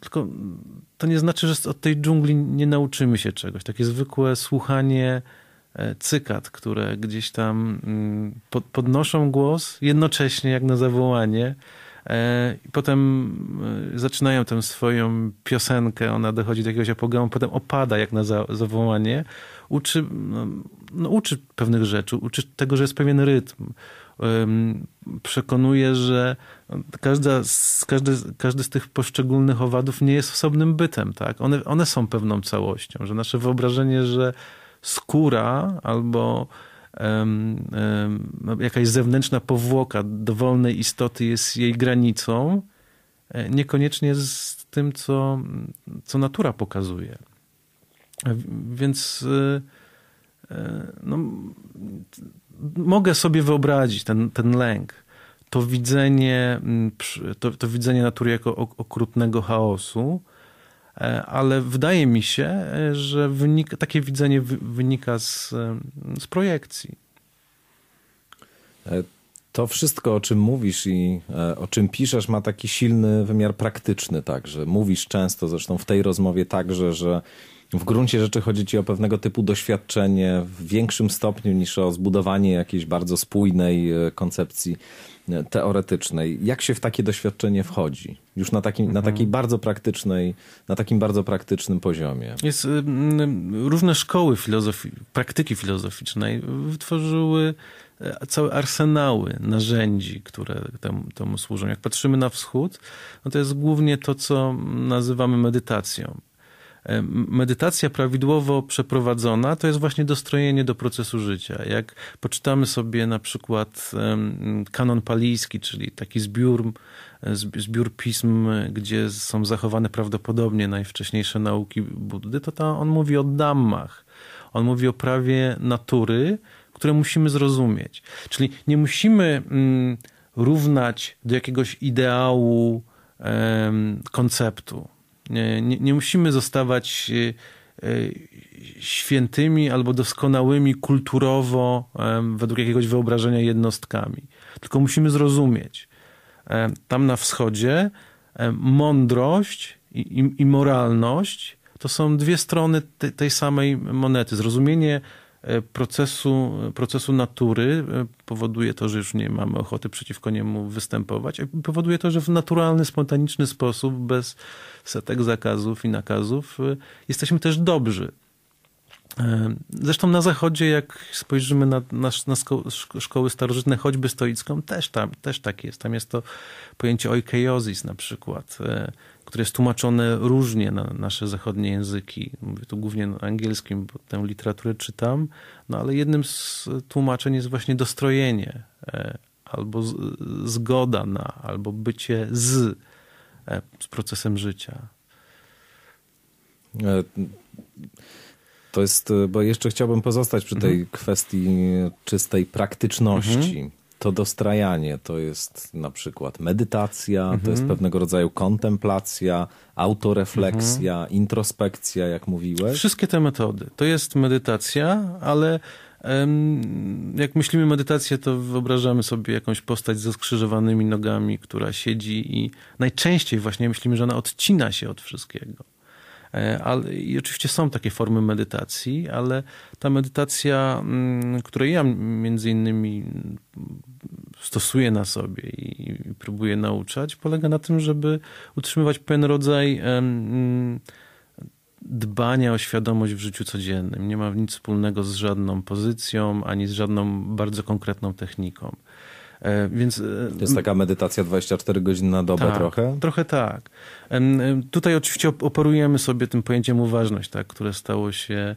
tylko to nie znaczy, że od tej dżungli nie nauczymy się czegoś. Takie zwykłe słuchanie e, cykat, które gdzieś tam mm, podnoszą głos jednocześnie jak na zawołanie. E, I potem e, zaczynają tę swoją piosenkę, ona dochodzi do jakiegoś apogeum, potem opada jak na zawołanie. Uczy, no, no, uczy pewnych rzeczy, uczy tego, że jest pewien rytm, przekonuje, że każda z, każdy, każdy z tych poszczególnych owadów nie jest osobnym bytem. Tak? One, one są pewną całością, że nasze wyobrażenie, że skóra albo um, um, jakaś zewnętrzna powłoka dowolnej istoty jest jej granicą, e, niekoniecznie z tym, co, co natura pokazuje. Więc e, e, no, mogę sobie wyobrazić ten, ten lęk, to widzenie, mm, to, to widzenie natury jako okrutnego chaosu, e, ale wydaje mi się, e, że wynika, takie widzenie wynika z, e, z projekcji. To wszystko, o czym mówisz i o czym piszesz, ma taki silny wymiar praktyczny także. Mówisz często, zresztą w tej rozmowie także, że w gruncie rzeczy chodzi ci o pewnego typu doświadczenie w większym stopniu niż o zbudowanie jakiejś bardzo spójnej e, koncepcji e, teoretycznej. Jak się w takie doświadczenie wchodzi? Już na, takim, mhm. na takiej bardzo praktycznej, na takim bardzo praktycznym poziomie. Jest, y, różne szkoły filozofii, praktyki filozoficznej wytworzyły e, całe arsenały narzędzi, które temu, temu służą. Jak patrzymy na wschód, no to jest głównie to, co nazywamy medytacją medytacja prawidłowo przeprowadzona to jest właśnie dostrojenie do procesu życia. Jak poczytamy sobie na przykład kanon palijski, czyli taki zbiór, zbiór pism, gdzie są zachowane prawdopodobnie najwcześniejsze nauki Buddy, to ta, on mówi o dammach, On mówi o prawie natury, które musimy zrozumieć. Czyli nie musimy mm, równać do jakiegoś ideału konceptu E, nie, nie musimy zostawać e, e, świętymi albo doskonałymi kulturowo, według jakiegoś wyobrażenia, jednostkami. Tylko musimy zrozumieć. Tam na wschodzie mądrość i, i, i moralność to są dwie strony te, tej samej monety. Zrozumienie procesu, procesu natury e, powoduje to, że już nie mamy ochoty przeciwko niemu występować. Powoduje to, że w naturalny, spontaniczny sposób, bez setek zakazów i nakazów, e, jesteśmy też dobrzy. E, zresztą na zachodzie, jak spojrzymy na, na, na szkoły starożytne, choćby stoicką, też, tam, też tak jest. Tam jest to pojęcie oikeiosis, na przykład, które jest tłumaczone różnie na nasze zachodnie języki. Mówię tu głównie na angielskim, bo tę literaturę czytam, no ale jednym z tłumaczeń jest właśnie dostrojenie e, albo z, zgoda na, albo bycie z, e, z procesem życia. E, to jest, bo jeszcze chciałbym pozostać przy tej mhm. kwestii czystej praktyczności. Mhm to dostrajanie to jest na przykład medytacja, mhm. to jest mhm. pewnego rodzaju kontemplacja, autorefleksja, mhm. introspekcja, jak mówiłeś. Wszystkie te metody. To jest medytacja, ale jak myślimy medytację, to wyobrażamy sobie jakąś postać ze skrzyżowanymi nogami, która siedzi i najczęściej właśnie myślimy, że ona odcina się od wszystkiego. E, ale, I oczywiście są takie formy medytacji, ale ta medytacja, mm, której ja między innymi stosuję na sobie i próbuję nauczać, polega na tym, żeby utrzymywać pewien rodzaj dbania o świadomość w życiu codziennym. Nie ma nic wspólnego z żadną pozycją ani z żadną bardzo konkretną techniką. E, więc, e, to jest taka medytacja 24 godziny na dobę tak, trochę? Trochę tak. E, tutaj oczywiście operujemy sobie tym pojęciem uważność, tak, które stało się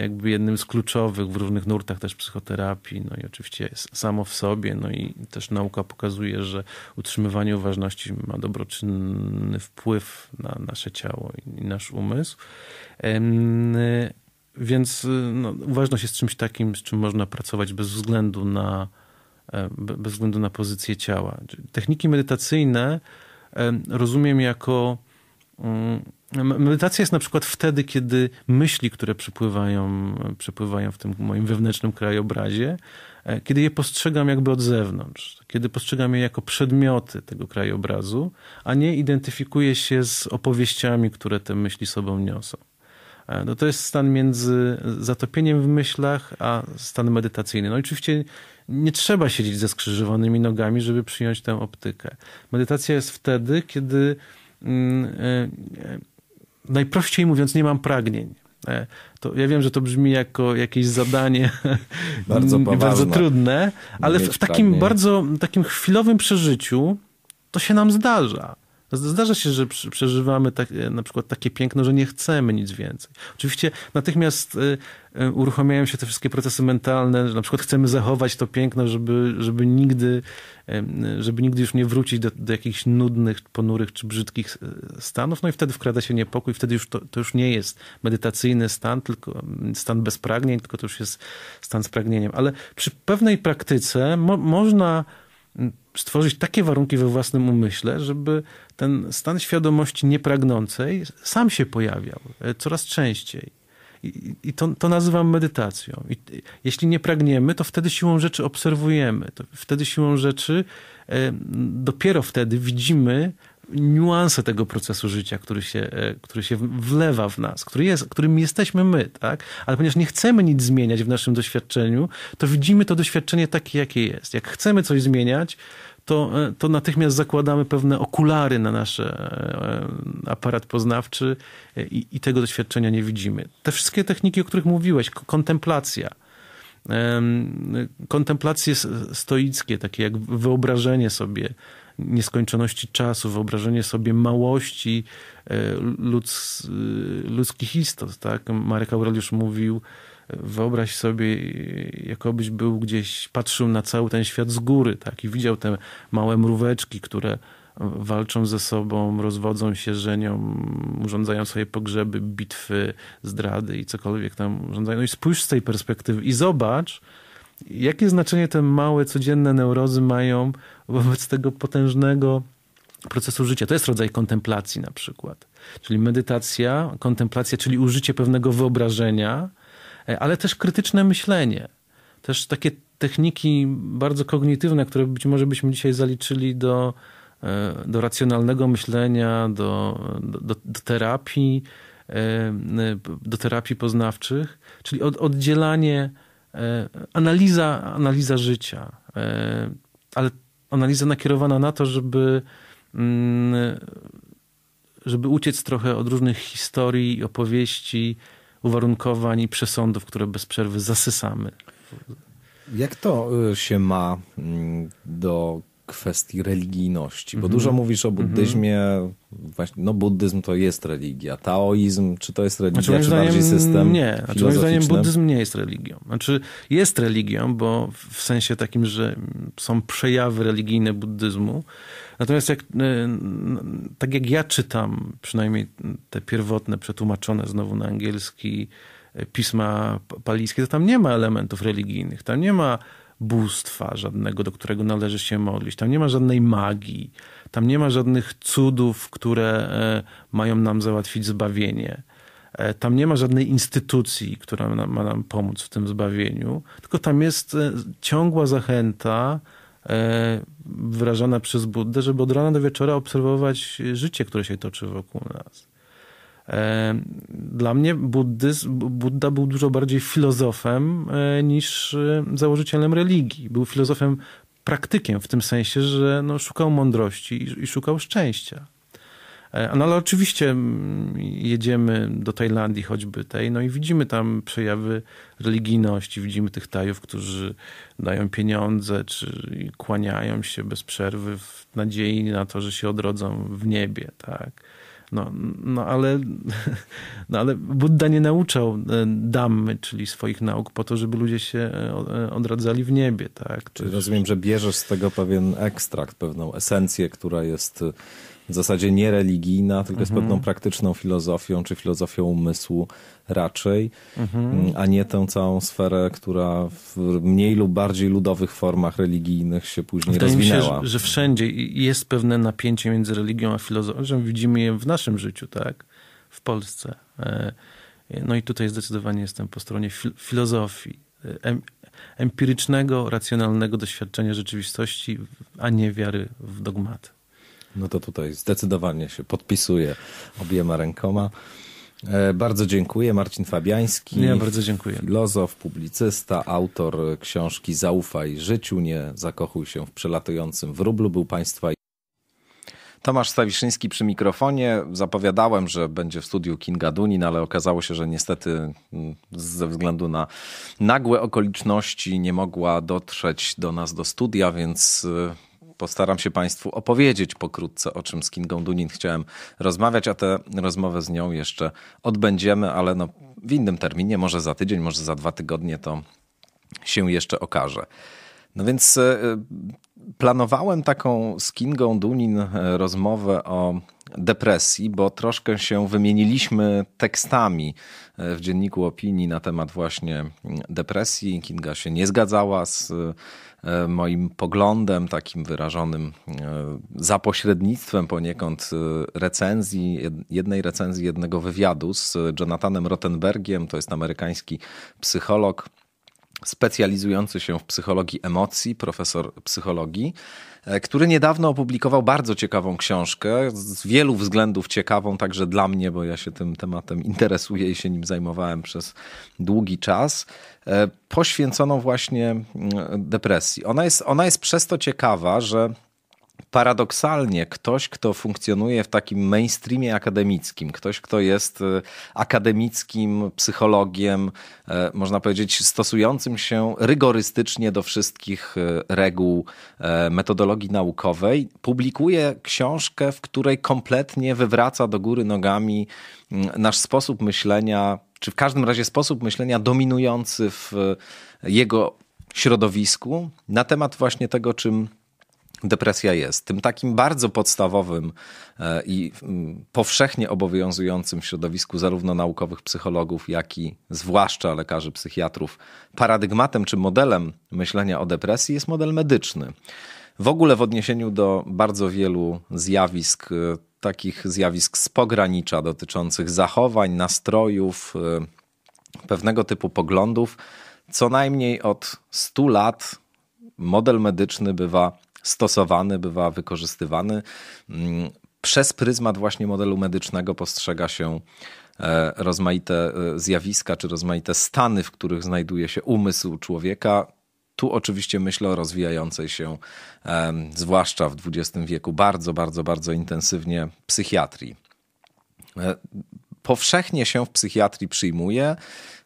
jakby jednym z kluczowych w różnych nurtach też psychoterapii, no i oczywiście samo w sobie, no i też nauka pokazuje, że utrzymywanie uważności ma dobroczynny wpływ na nasze ciało i nasz umysł. Więc no, uważność jest czymś takim, z czym można pracować bez względu na E, bez względu na pozycję ciała. Techniki medytacyjne rozumiem jako. Mm, medytacja jest na przykład wtedy, kiedy myśli, które przepływają przepływają w tym moim wewnętrznym krajobrazie, e, kiedy je postrzegam jakby od zewnątrz, kiedy postrzegam je jako przedmioty tego krajobrazu, a nie identyfikuję się z opowieściami, które te myśli sobą niosą. E, no to jest stan między zatopieniem w myślach, a stan medytacyjny. No oczywiście nie trzeba siedzieć ze skrzyżowanymi nogami, żeby przyjąć tę optykę. Medytacja jest wtedy, kiedy mm, e, e, najprościej mówiąc, nie mam pragnień. To ja wiem, że to brzmi jako jakieś zadanie bardzo, bardzo trudne, ale w takim pragnień. bardzo takim chwilowym przeżyciu to się nam zdarza. Zdarza się, że przeżywamy tak, e, na przykład takie piękno, że nie chcemy nic więcej. Oczywiście natychmiast e, e, uruchamiają się te wszystkie procesy mentalne, że na przykład chcemy zachować to piękno, żeby, żeby, nigdy, żeby nigdy już nie wrócić do, do jakichś nudnych, ponurych czy brzydkich stanów. No i wtedy wkrada się niepokój, wtedy już to, to już nie jest medytacyjny stan, tylko mm, stan bez pragnień, tylko to już jest stan z pragnieniem. Ale przy pewnej praktyce mo można mm, stworzyć takie warunki we własnym umyśle, żeby ten stan świadomości niepragnącej sam się pojawiał e, coraz częściej. I, to, to, nazywam medytacją. I, e, jeśli nie pragniemy, to wtedy siłą rzeczy obserwujemy. To wtedy siłą rzeczy e, dopiero wtedy widzimy niuanse tego procesu życia, który się, który się wlewa w nas, który jest, którym jesteśmy my, tak? Ale ponieważ nie chcemy nic zmieniać w naszym doświadczeniu, to widzimy to doświadczenie takie, jakie jest. Jak chcemy coś zmieniać, to, e, to natychmiast zakładamy pewne okulary na nasz e, e, aparat poznawczy i, i tego doświadczenia nie widzimy. Te wszystkie techniki, o których mówiłeś, kontemplacja, kontemplacje stoickie, takie jak wyobrażenie sobie nieskończoności czasu, wyobrażenie sobie małości ludz, ludzkich istot. Tak? Marek Aureliusz mówił, wyobraź sobie, jakobyś był gdzieś, patrzył na cały ten świat z góry, tak, i widział te małe mróweczki, które walczą ze sobą, rozwodzą się, żenią, urządzają swoje pogrzeby, bitwy, zdrady i cokolwiek tam urządzają. No i spójrz z tej perspektywy i zobacz, jakie znaczenie te małe, codzienne neurozy mają wobec tego potężnego procesu życia. To jest rodzaj kontemplacji na przykład. Czyli medytacja, kontemplacja, czyli użycie pewnego wyobrażenia, E, ale też krytyczne myślenie, też takie techniki bardzo kognitywne, które być może byśmy dzisiaj zaliczyli do, e, do racjonalnego myślenia, do, do, do terapii, e, do terapii poznawczych, czyli od, oddzielanie, analiza, analiza życia, ale analiza nakierowana na to, żeby, mm, żeby uciec trochę od różnych historii i opowieści uwarunkowań i przesądów, które bez przerwy zasysamy. Jak to y, się ma mm, do kwestii religijności, bo mhm. dużo mówisz o mhm. buddyzmie, właśnie, no buddyzm to jest religia, taoizm, czy to jest religia, znaczy, czy zdaniem, bardziej system Nie, znaczy moim zdaniem buddyzm nie jest religią. Znaczy jest religią, bo w sensie takim, że są przejawy religijne buddyzmu, natomiast jak, e, tak jak ja czytam, przynajmniej te pierwotne, przetłumaczone znowu na angielski e, pisma palijskie, to tam nie ma elementów religijnych, tam nie ma bóstwa żadnego, do którego należy się modlić. Tam nie ma żadnej magii, tam nie ma żadnych cudów, które e, mają nam załatwić zbawienie. E, tam nie ma żadnej instytucji, która ma nam pomóc w tym zbawieniu, tylko tam jest e, ciągła zachęta wyrażana przez Buddę, żeby od rana do wieczora obserwować życie, które się toczy wokół nas. E, dla mnie buddyzm, Buddha był dużo bardziej filozofem e, niż e, założycielem religii. Był filozofem praktykiem w tym sensie, że no, szukał mądrości i, i szukał szczęścia. No ale oczywiście jedziemy do Tajlandii choćby tej, no i widzimy tam przejawy religijności, widzimy tych Tajów, którzy dają pieniądze, czy kłaniają się bez przerwy w nadziei na to, że się odrodzą w niebie, tak. No, no, ale, no ale Buddha nie nauczał e, damy, czyli swoich nauk, po to, żeby ludzie się e, e, odradzali w niebie. Tak? Czyli rozumiem, że bierzesz z tego pewien ekstrakt, pewną esencję, która jest w zasadzie nie religijna, tylko mhm. z pewną praktyczną filozofią, czy filozofią umysłu raczej, mhm. a nie tę całą sferę, która w mniej lub bardziej ludowych formach religijnych się później Wydaje rozwinęła. Się, że, że wszędzie jest pewne napięcie między religią a filozofią. Widzimy je w naszym życiu, tak? W Polsce. E, no i tutaj zdecydowanie jestem po stronie fil filozofii, e, em empirycznego, racjonalnego doświadczenia rzeczywistości, a nie wiary w dogmaty. No to tutaj zdecydowanie się podpisuję obiema rękoma. E, bardzo dziękuję. Marcin Fabiański. Ja bardzo dziękuję. Filozof, publicysta, autor książki Zaufaj życiu, nie zakochuj się w przelatującym wróblu. Był Państwa Tomasz Stawiszyński przy mikrofonie. Zapowiadałem, że będzie w studiu Kinga Dunin, no ale okazało się, że niestety mm, ze względu na nagłe okoliczności nie mogła dotrzeć do nas do studia, więc y, postaram się Państwu opowiedzieć pokrótce, o czym z Kingą Dunin chciałem rozmawiać, a tę rozmowę z nią jeszcze odbędziemy, ale no w innym terminie, może za tydzień, może za dwa tygodnie to się jeszcze okaże. No więc e, planowałem taką z Kingą Dunin e, rozmowę o depresji, bo troszkę się wymieniliśmy tekstami e, w dzienniku opinii na temat właśnie depresji. Kinga się nie zgadzała z E, moim poglądem, takim wyrażonym e, za pośrednictwem poniekąd e, recenzji, jednej recenzji, jednego wywiadu z Jonathanem Rottenbergiem, to jest amerykański psycholog specjalizujący się w psychologii emocji, profesor psychologii. E, który niedawno opublikował bardzo ciekawą książkę, z wielu względów ciekawą także dla mnie, bo ja się tym tematem interesuję i się nim zajmowałem przez długi czas, e, poświęconą właśnie mm, depresji. Ona jest, ona jest przez to ciekawa, że paradoksalnie ktoś, kto funkcjonuje w takim mainstreamie akademickim, ktoś, kto jest y, akademickim psychologiem, y, można powiedzieć, stosującym się rygorystycznie do wszystkich y, reguł metodologii naukowej, publikuje książkę, w której kompletnie wywraca do góry nogami mm, nasz sposób myślenia, czy w każdym razie sposób myślenia dominujący w jego środowisku na temat właśnie tego, czym depresja jest. Tym takim bardzo podstawowym e, i mm, powszechnie obowiązującym w środowisku zarówno naukowych psychologów, jak i zwłaszcza lekarzy, psychiatrów, paradygmatem czy modelem myślenia o depresji jest model medyczny. W ogóle w odniesieniu do bardzo wielu zjawisk, e, takich zjawisk z pogranicza dotyczących zachowań, nastrojów, e, pewnego typu poglądów, co najmniej od 100 lat model medyczny bywa stosowany, bywa wykorzystywany. Mm, przez pryzmat właśnie modelu medycznego postrzega się e, rozmaite e, zjawiska czy rozmaite stany, w których znajduje się umysł człowieka. Tu oczywiście myślę o rozwijającej się, zwłaszcza w XX wieku, bardzo, bardzo, bardzo intensywnie psychiatrii e, powszechnie się w psychiatrii przyjmuje,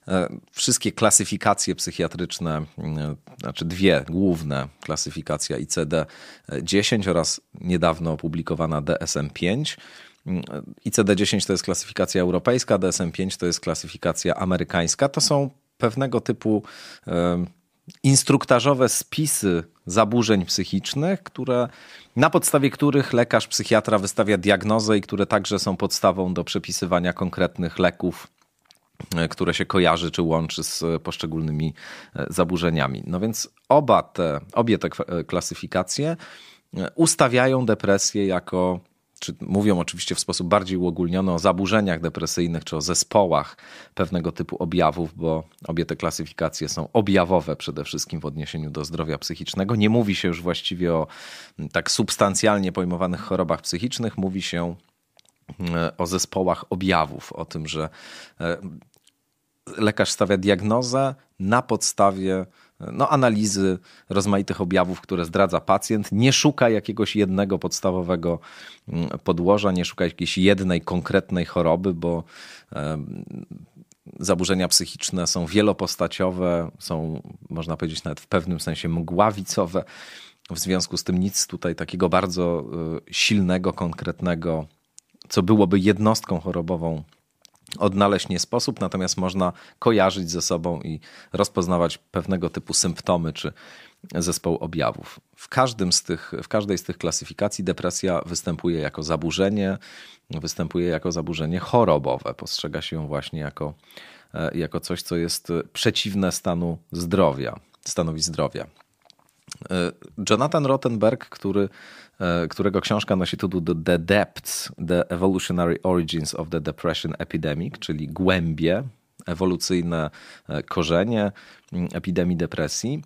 E, wszystkie klasyfikacje psychiatryczne, e, znaczy dwie główne, klasyfikacja ICD-10 e, oraz niedawno opublikowana DSM-5. Mm, ICD-10 to jest klasyfikacja europejska, DSM-5 to jest klasyfikacja amerykańska. To są pewnego typu instruktażowe spisy zaburzeń psychicznych, które, na podstawie których lekarz psychiatra wystawia diagnozę i które także są podstawą do przepisywania konkretnych leków E, które się kojarzy czy łączy z e, poszczególnymi e, zaburzeniami. No więc oba te, obie te klasyfikacje ustawiają depresję jako czy mówią oczywiście w sposób bardziej uogólniony o zaburzeniach depresyjnych czy o zespołach pewnego typu objawów, bo obie te klasyfikacje są objawowe przede wszystkim w odniesieniu do zdrowia psychicznego. Nie mówi się już właściwie o tak substancjalnie pojmowanych chorobach psychicznych, mówi się o zespołach objawów, o tym, że lekarz stawia diagnozę na podstawie no, analizy rozmaitych objawów, które zdradza pacjent. Nie szuka jakiegoś jednego podstawowego mm, podłoża, nie szuka jakiejś jednej konkretnej choroby, bo zaburzenia psychiczne są wielopostaciowe, są, można powiedzieć, nawet w pewnym sensie mgławicowe. W związku z tym nic tutaj takiego bardzo y, silnego, konkretnego, co byłoby jednostką chorobową odnaleźć nie sposób, natomiast można kojarzyć ze sobą i rozpoznawać pewnego typu symptomy czy zespoł objawów. W, każdym z tych, w każdej z tych klasyfikacji depresja występuje jako zaburzenie, występuje jako zaburzenie chorobowe, postrzega się ją właśnie jako, e, jako coś, co jest przeciwne stanu zdrowia, stanowi zdrowia. E, Jonathan Rottenberg, który E, którego książka nosi tytuł The Depths, The Evolutionary Origins of the Depression Epidemic, czyli głębie, ewolucyjne e, korzenie mm, epidemii depresji.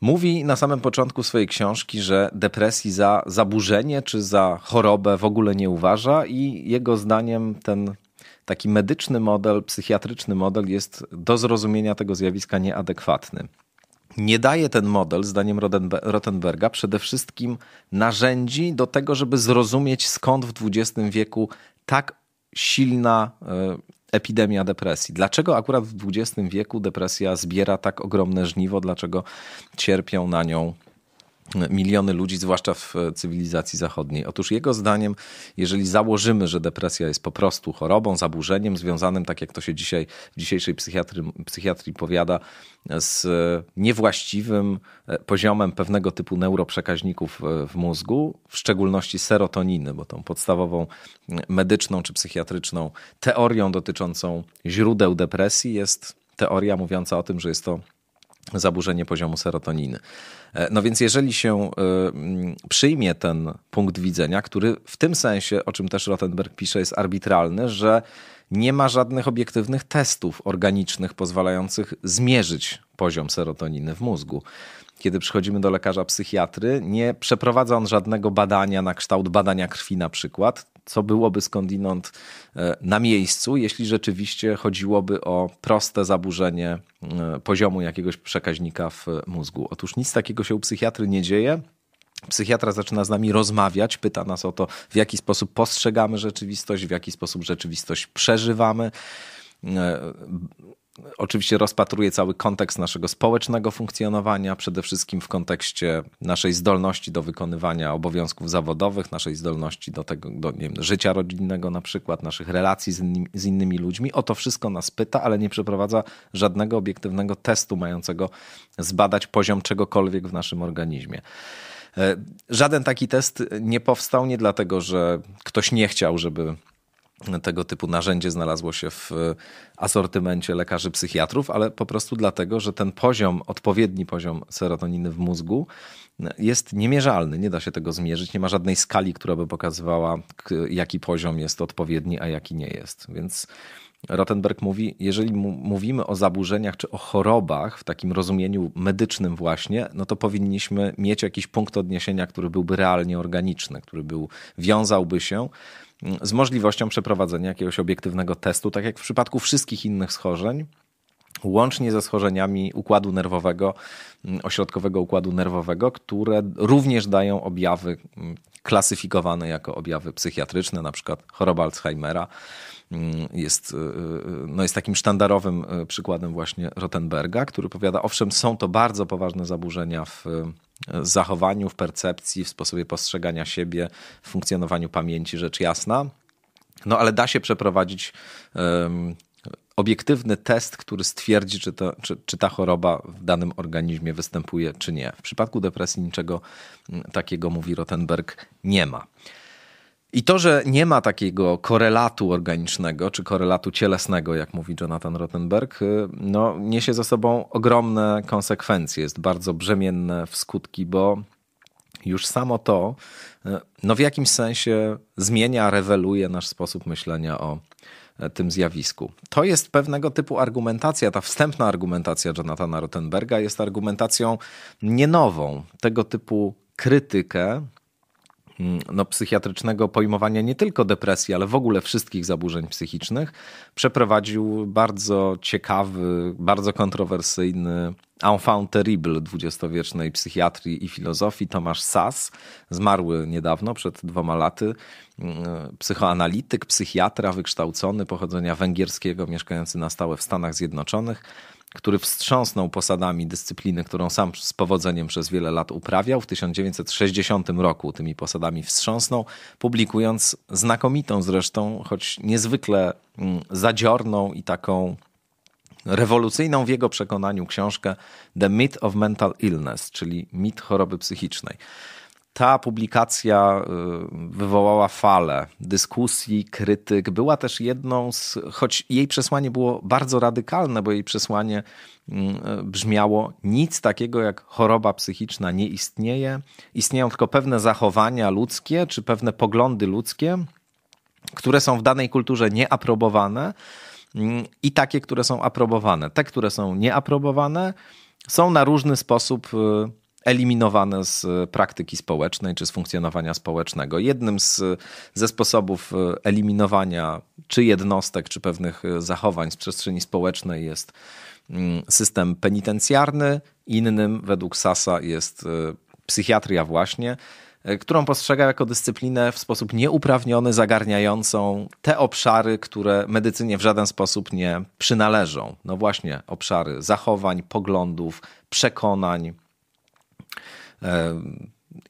Mówi na samym początku swojej książki, że depresji za zaburzenie czy za chorobę w ogóle nie uważa, i jego zdaniem ten taki medyczny model, psychiatryczny model jest do zrozumienia tego zjawiska nieadekwatny nie daje ten model, zdaniem Rottenberga, przede wszystkim narzędzi do tego, żeby zrozumieć skąd w XX wieku tak silna e, epidemia depresji. Dlaczego akurat w XX wieku depresja zbiera tak ogromne żniwo, dlaczego cierpią na nią miliony ludzi, zwłaszcza w e, cywilizacji zachodniej. Otóż jego zdaniem, jeżeli założymy, że depresja jest po prostu chorobą, zaburzeniem związanym, tak jak to się dzisiaj w dzisiejszej psychiatry, psychiatrii powiada, z e, niewłaściwym e, poziomem pewnego typu neuroprzekaźników w mózgu, w szczególności serotoniny, bo tą podstawową medyczną czy psychiatryczną teorią dotyczącą źródeł depresji jest teoria mówiąca o tym, że jest to zaburzenie poziomu serotoniny. E, no więc jeżeli się e, mm, przyjmie ten punkt widzenia, który w tym sensie, o czym też Rottenberg pisze, jest arbitralny, że nie ma żadnych obiektywnych testów organicznych pozwalających zmierzyć poziom serotoniny w mózgu kiedy przychodzimy do lekarza psychiatry, nie przeprowadza on żadnego badania na kształt badania krwi na przykład, co byłoby skądinąd e, na miejscu, jeśli rzeczywiście chodziłoby o proste zaburzenie e, poziomu jakiegoś przekaźnika w mózgu. Otóż nic takiego się u psychiatry nie dzieje. Psychiatra zaczyna z nami rozmawiać, pyta nas o to, w jaki sposób postrzegamy rzeczywistość, w jaki sposób rzeczywistość przeżywamy e, Oczywiście rozpatruje cały kontekst naszego społecznego funkcjonowania, przede wszystkim w kontekście naszej zdolności do wykonywania obowiązków zawodowych, naszej zdolności do tego, do nie wiem, życia rodzinnego na przykład, naszych relacji z, innymi, z innymi ludźmi. O to wszystko nas pyta, ale nie przeprowadza żadnego obiektywnego testu mającego zbadać poziom czegokolwiek w naszym organizmie. E, żaden taki test nie powstał nie dlatego, że ktoś nie chciał, żeby tego typu narzędzie znalazło się w e, asortymencie lekarzy psychiatrów, ale po prostu dlatego, że ten poziom, odpowiedni poziom serotoniny w mózgu e, jest niemierzalny, nie da się tego zmierzyć, nie ma żadnej skali, która by pokazywała, jaki poziom jest odpowiedni, a jaki nie jest. Więc Rottenberg mówi, jeżeli mówimy o zaburzeniach czy o chorobach w takim rozumieniu medycznym właśnie, no to powinniśmy mieć jakiś punkt odniesienia, który byłby realnie organiczny, który był, wiązałby się z możliwością przeprowadzenia jakiegoś obiektywnego testu, tak jak w przypadku wszystkich innych schorzeń, łącznie ze schorzeniami układu nerwowego, mm, ośrodkowego układu nerwowego, które również dają objawy mm, klasyfikowane jako objawy psychiatryczne, na przykład choroba Alzheimera mm, jest, y, y, y, no jest takim sztandarowym przykładem właśnie Rottenberga, który powiada, owszem, są to bardzo poważne zaburzenia w zachowaniu, w percepcji, w sposobie postrzegania siebie, w funkcjonowaniu pamięci, rzecz jasna. No ale da się przeprowadzić um, obiektywny test, który stwierdzi, czy, to, czy, czy, ta choroba w danym organizmie występuje, czy nie. W przypadku depresji niczego mm, takiego, mówi Rotenberg nie ma. I to, że nie ma takiego korelatu organicznego, czy korelatu cielesnego, jak mówi Jonathan Rottenberg, y, no, niesie ze sobą ogromne konsekwencje. Jest bardzo brzemienne w skutki, bo już samo to y, no, w jakimś sensie zmienia, reweluje nasz sposób myślenia o e, tym zjawisku. To jest pewnego typu argumentacja, ta wstępna argumentacja Jonathana Rottenberga jest argumentacją nienową. Tego typu krytykę Mm, no, psychiatrycznego pojmowania nie tylko depresji, ale w ogóle wszystkich zaburzeń psychicznych, przeprowadził bardzo ciekawy, bardzo kontrowersyjny enfant terrible dwudziestowiecznej psychiatrii i filozofii Tomasz Sass, zmarły niedawno, przed dwoma laty, mm, psychoanalityk, psychiatra wykształcony, pochodzenia węgierskiego, mieszkający na stałe w Stanach Zjednoczonych, który wstrząsnął posadami dyscypliny, którą sam z powodzeniem przez wiele lat uprawiał. W 1960 roku tymi posadami wstrząsnął, publikując znakomitą zresztą, choć niezwykle mm, zadziorną i taką rewolucyjną w jego przekonaniu książkę The Myth of Mental Illness, czyli mit choroby psychicznej ta publikacja y, wywołała falę dyskusji, krytyk. Była też jedną z, choć jej przesłanie było bardzo radykalne, bo jej przesłanie mm, y, brzmiało: nic takiego jak choroba psychiczna nie istnieje. Istnieją tylko pewne zachowania ludzkie czy pewne poglądy ludzkie, które są w danej kulturze nieaprobowane mm, i takie, które są aprobowane. Te, które są nieaprobowane, są na różny sposób y, eliminowane z e, praktyki społecznej czy z funkcjonowania społecznego. Jednym z, e, ze sposobów e, eliminowania czy jednostek, czy pewnych zachowań z przestrzeni społecznej jest mm, system penitencjarny, innym według Sasa jest psychiatria właśnie, którą postrzega jako dyscyplinę w sposób nieuprawniony, zagarniającą te obszary, które medycynie w żaden sposób nie przynależą. No właśnie, obszary zachowań, poglądów, przekonań,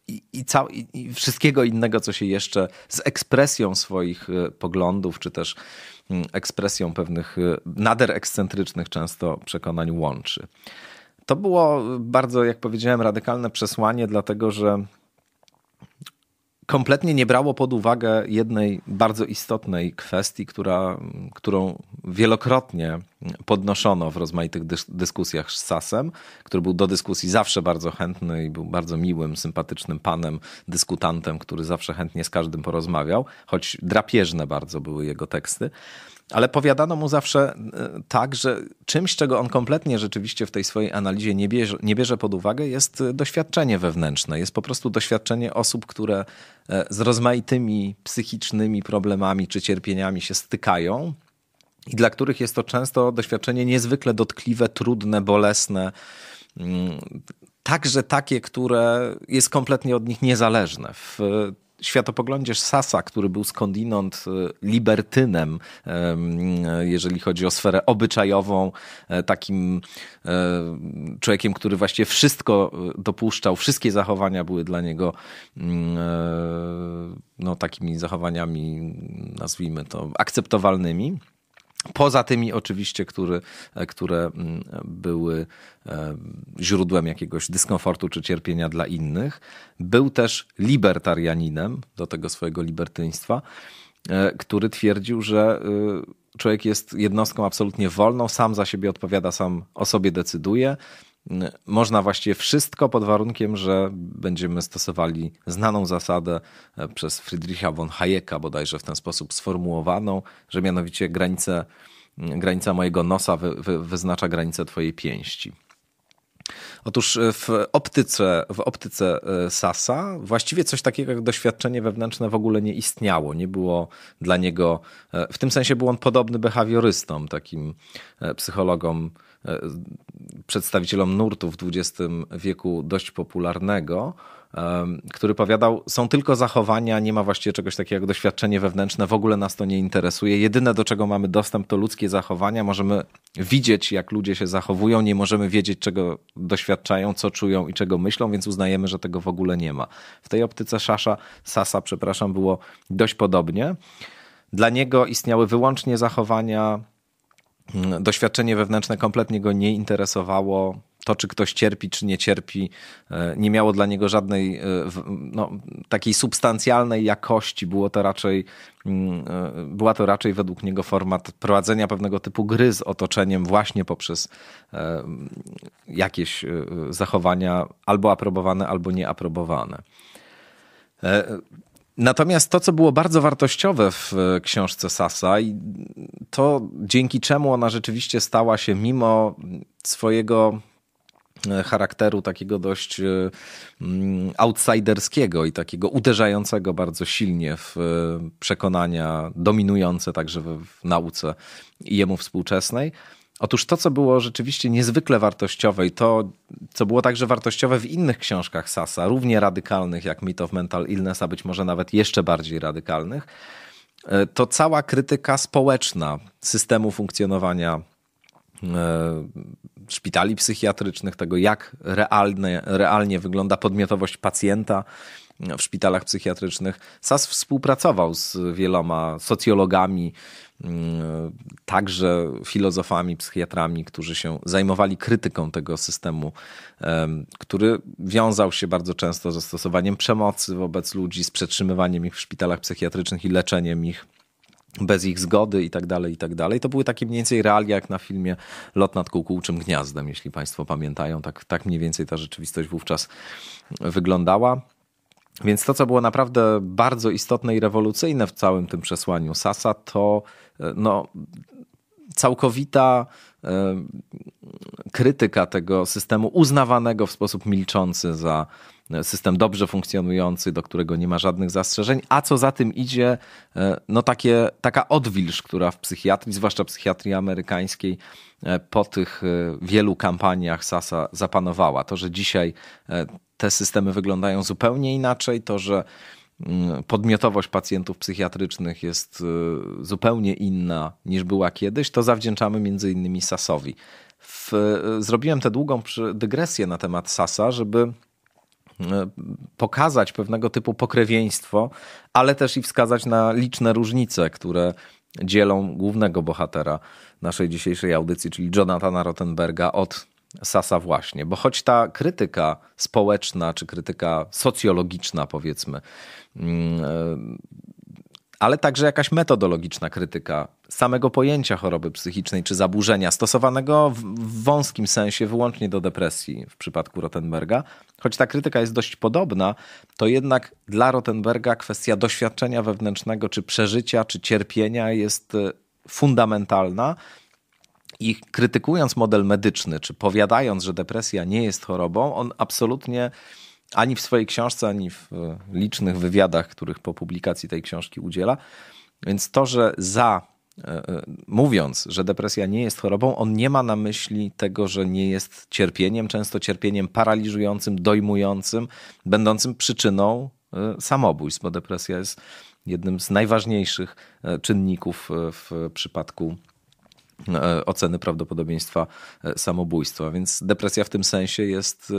i, i, cał, i, i, wszystkiego innego, co się jeszcze z ekspresją swoich e, poglądów, czy też mm, ekspresją pewnych e, nader ekscentrycznych często przekonań łączy. To było bardzo, jak powiedziałem, radykalne przesłanie, dlatego że kompletnie nie brało pod uwagę jednej bardzo istotnej kwestii, która, którą wielokrotnie podnoszono w rozmaitych dyskusjach z Sasem, który był do dyskusji zawsze bardzo chętny i był bardzo miłym, sympatycznym panem, dyskutantem, który zawsze chętnie z każdym porozmawiał, choć drapieżne bardzo były jego teksty. Ale powiadano mu zawsze e, tak, że czymś, czego on kompletnie rzeczywiście w tej swojej analizie nie bierze, nie bierze pod uwagę, jest e, doświadczenie wewnętrzne. Jest po prostu doświadczenie osób, które e, z rozmaitymi psychicznymi problemami czy cierpieniami się stykają i dla których jest to często doświadczenie niezwykle dotkliwe, trudne, bolesne. Mm, także takie, które jest kompletnie od nich niezależne. W światopoglądzie Sasa, który był skądinąd e, libertynem, jeżeli chodzi o sferę obyczajową, e, takim e, człowiekiem, który właściwie wszystko dopuszczał, wszystkie zachowania były dla niego mm, no, takimi zachowaniami, nazwijmy to, akceptowalnymi. Poza tymi oczywiście, który, e, które mm, były e, źródłem jakiegoś dyskomfortu czy cierpienia dla innych. Był też libertarianinem do tego swojego libertyństwa, e, który twierdził, że człowiek jest jednostką absolutnie wolną, sam za siebie odpowiada, sam o sobie decyduje można właściwie wszystko pod warunkiem, że będziemy stosowali znaną zasadę e, przez Friedricha von Hayeka bodajże w ten sposób sformułowaną, że mianowicie granice, granica mojego nosa wy, wy, wyznacza granicę twojej pięści. Otóż e, w optyce, w optyce e, Sasa właściwie coś takiego jak doświadczenie wewnętrzne w ogóle nie istniało. Nie było dla niego, w tym sensie był on podobny behawiorystom, takim psychologom przedstawicielom nurtu w XX wieku dość popularnego, który powiadał, są tylko zachowania, nie ma właściwie czegoś takiego jak doświadczenie wewnętrzne, w ogóle nas to nie interesuje. Jedyne, do czego mamy dostęp, to ludzkie zachowania. Możemy widzieć, jak ludzie się zachowują, nie możemy wiedzieć, czego doświadczają, co czują i czego myślą, więc uznajemy, że tego w ogóle nie ma. W tej optyce Sasza, Sasa, przepraszam, było dość podobnie. Dla niego istniały wyłącznie zachowania doświadczenie wewnętrzne kompletnie go nie interesowało. To, czy ktoś cierpi, czy nie cierpi, e, nie miało dla niego żadnej e, no, takiej substancjalnej jakości. Było to raczej, mm, e, była to raczej według niego format prowadzenia pewnego typu gry z otoczeniem właśnie poprzez jakieś zachowania albo aprobowane, albo nieaprobowane. Natomiast to, co było bardzo wartościowe w e, książce Sasa i to dzięki czemu ona rzeczywiście stała się mimo swojego e, charakteru takiego dość e, mm, outsiderskiego i takiego uderzającego bardzo silnie w przekonania dominujące także w nauce jemu współczesnej, Otóż to, co było rzeczywiście niezwykle wartościowe i to, co było także wartościowe w innych książkach Sasa, równie radykalnych jak Myth of Mental Illness, a być może nawet jeszcze bardziej radykalnych, e, to cała krytyka społeczna systemu funkcjonowania e, szpitali psychiatrycznych, tego jak realne, realnie wygląda podmiotowość pacjenta w szpitalach psychiatrycznych. SAS współpracował z wieloma socjologami, Mm, także filozofami, psychiatrami, którzy się zajmowali krytyką tego systemu, który wiązał się bardzo często ze stosowaniem przemocy wobec ludzi, z przetrzymywaniem ich w szpitalach psychiatrycznych i leczeniem ich bez ich zgody i tak dalej, i tak dalej. To były takie mniej więcej realia jak na filmie Lot nad kukułczym gniazdem, jeśli Państwo pamiętają. Tak, tak mniej więcej ta rzeczywistość wówczas wyglądała. Więc to, co było naprawdę bardzo istotne i rewolucyjne w całym tym przesłaniu Sasa, to e, no, całkowita e, krytyka tego systemu uznawanego w sposób milczący za e, system dobrze funkcjonujący, do którego nie ma żadnych zastrzeżeń, a co za tym idzie, no takie, taka odwilż, która w psychiatrii, zwłaszcza psychiatrii amerykańskiej, po tych wielu kampaniach Sasa zapanowała. To, że dzisiaj te systemy wyglądają zupełnie inaczej. To, że mm, podmiotowość pacjentów psychiatrycznych jest y, zupełnie inna niż była kiedyś, to zawdzięczamy między innymi Sasowi. W, y, zrobiłem tę długą dygresję na temat SAS-a, żeby y, pokazać pewnego typu pokrewieństwo, ale też i wskazać na liczne różnice, które dzielą głównego bohatera naszej dzisiejszej audycji, czyli Jonathana Rottenberga od Sasa właśnie, bo choć ta krytyka społeczna czy krytyka socjologiczna powiedzmy, mm, e, ale także jakaś metodologiczna krytyka samego pojęcia choroby psychicznej czy zaburzenia stosowanego w wąskim sensie wyłącznie do depresji w przypadku Rottenberga. Choć ta krytyka jest dość podobna, to jednak dla Rottenberga kwestia doświadczenia wewnętrznego czy przeżycia czy cierpienia jest e, fundamentalna i krytykując model medyczny, czy powiadając, że depresja nie jest chorobą, on absolutnie ani w swojej książce, ani w e, licznych wywiadach, których po publikacji tej książki udziela. Więc to, że za e, e, mówiąc, że depresja nie jest chorobą, on nie ma na myśli tego, że nie jest cierpieniem, często cierpieniem paraliżującym, dojmującym, będącym przyczyną samobójstw, bo depresja jest jednym z najważniejszych czynników w przypadku E, oceny prawdopodobieństwa e, samobójstwa. Więc depresja w tym sensie jest,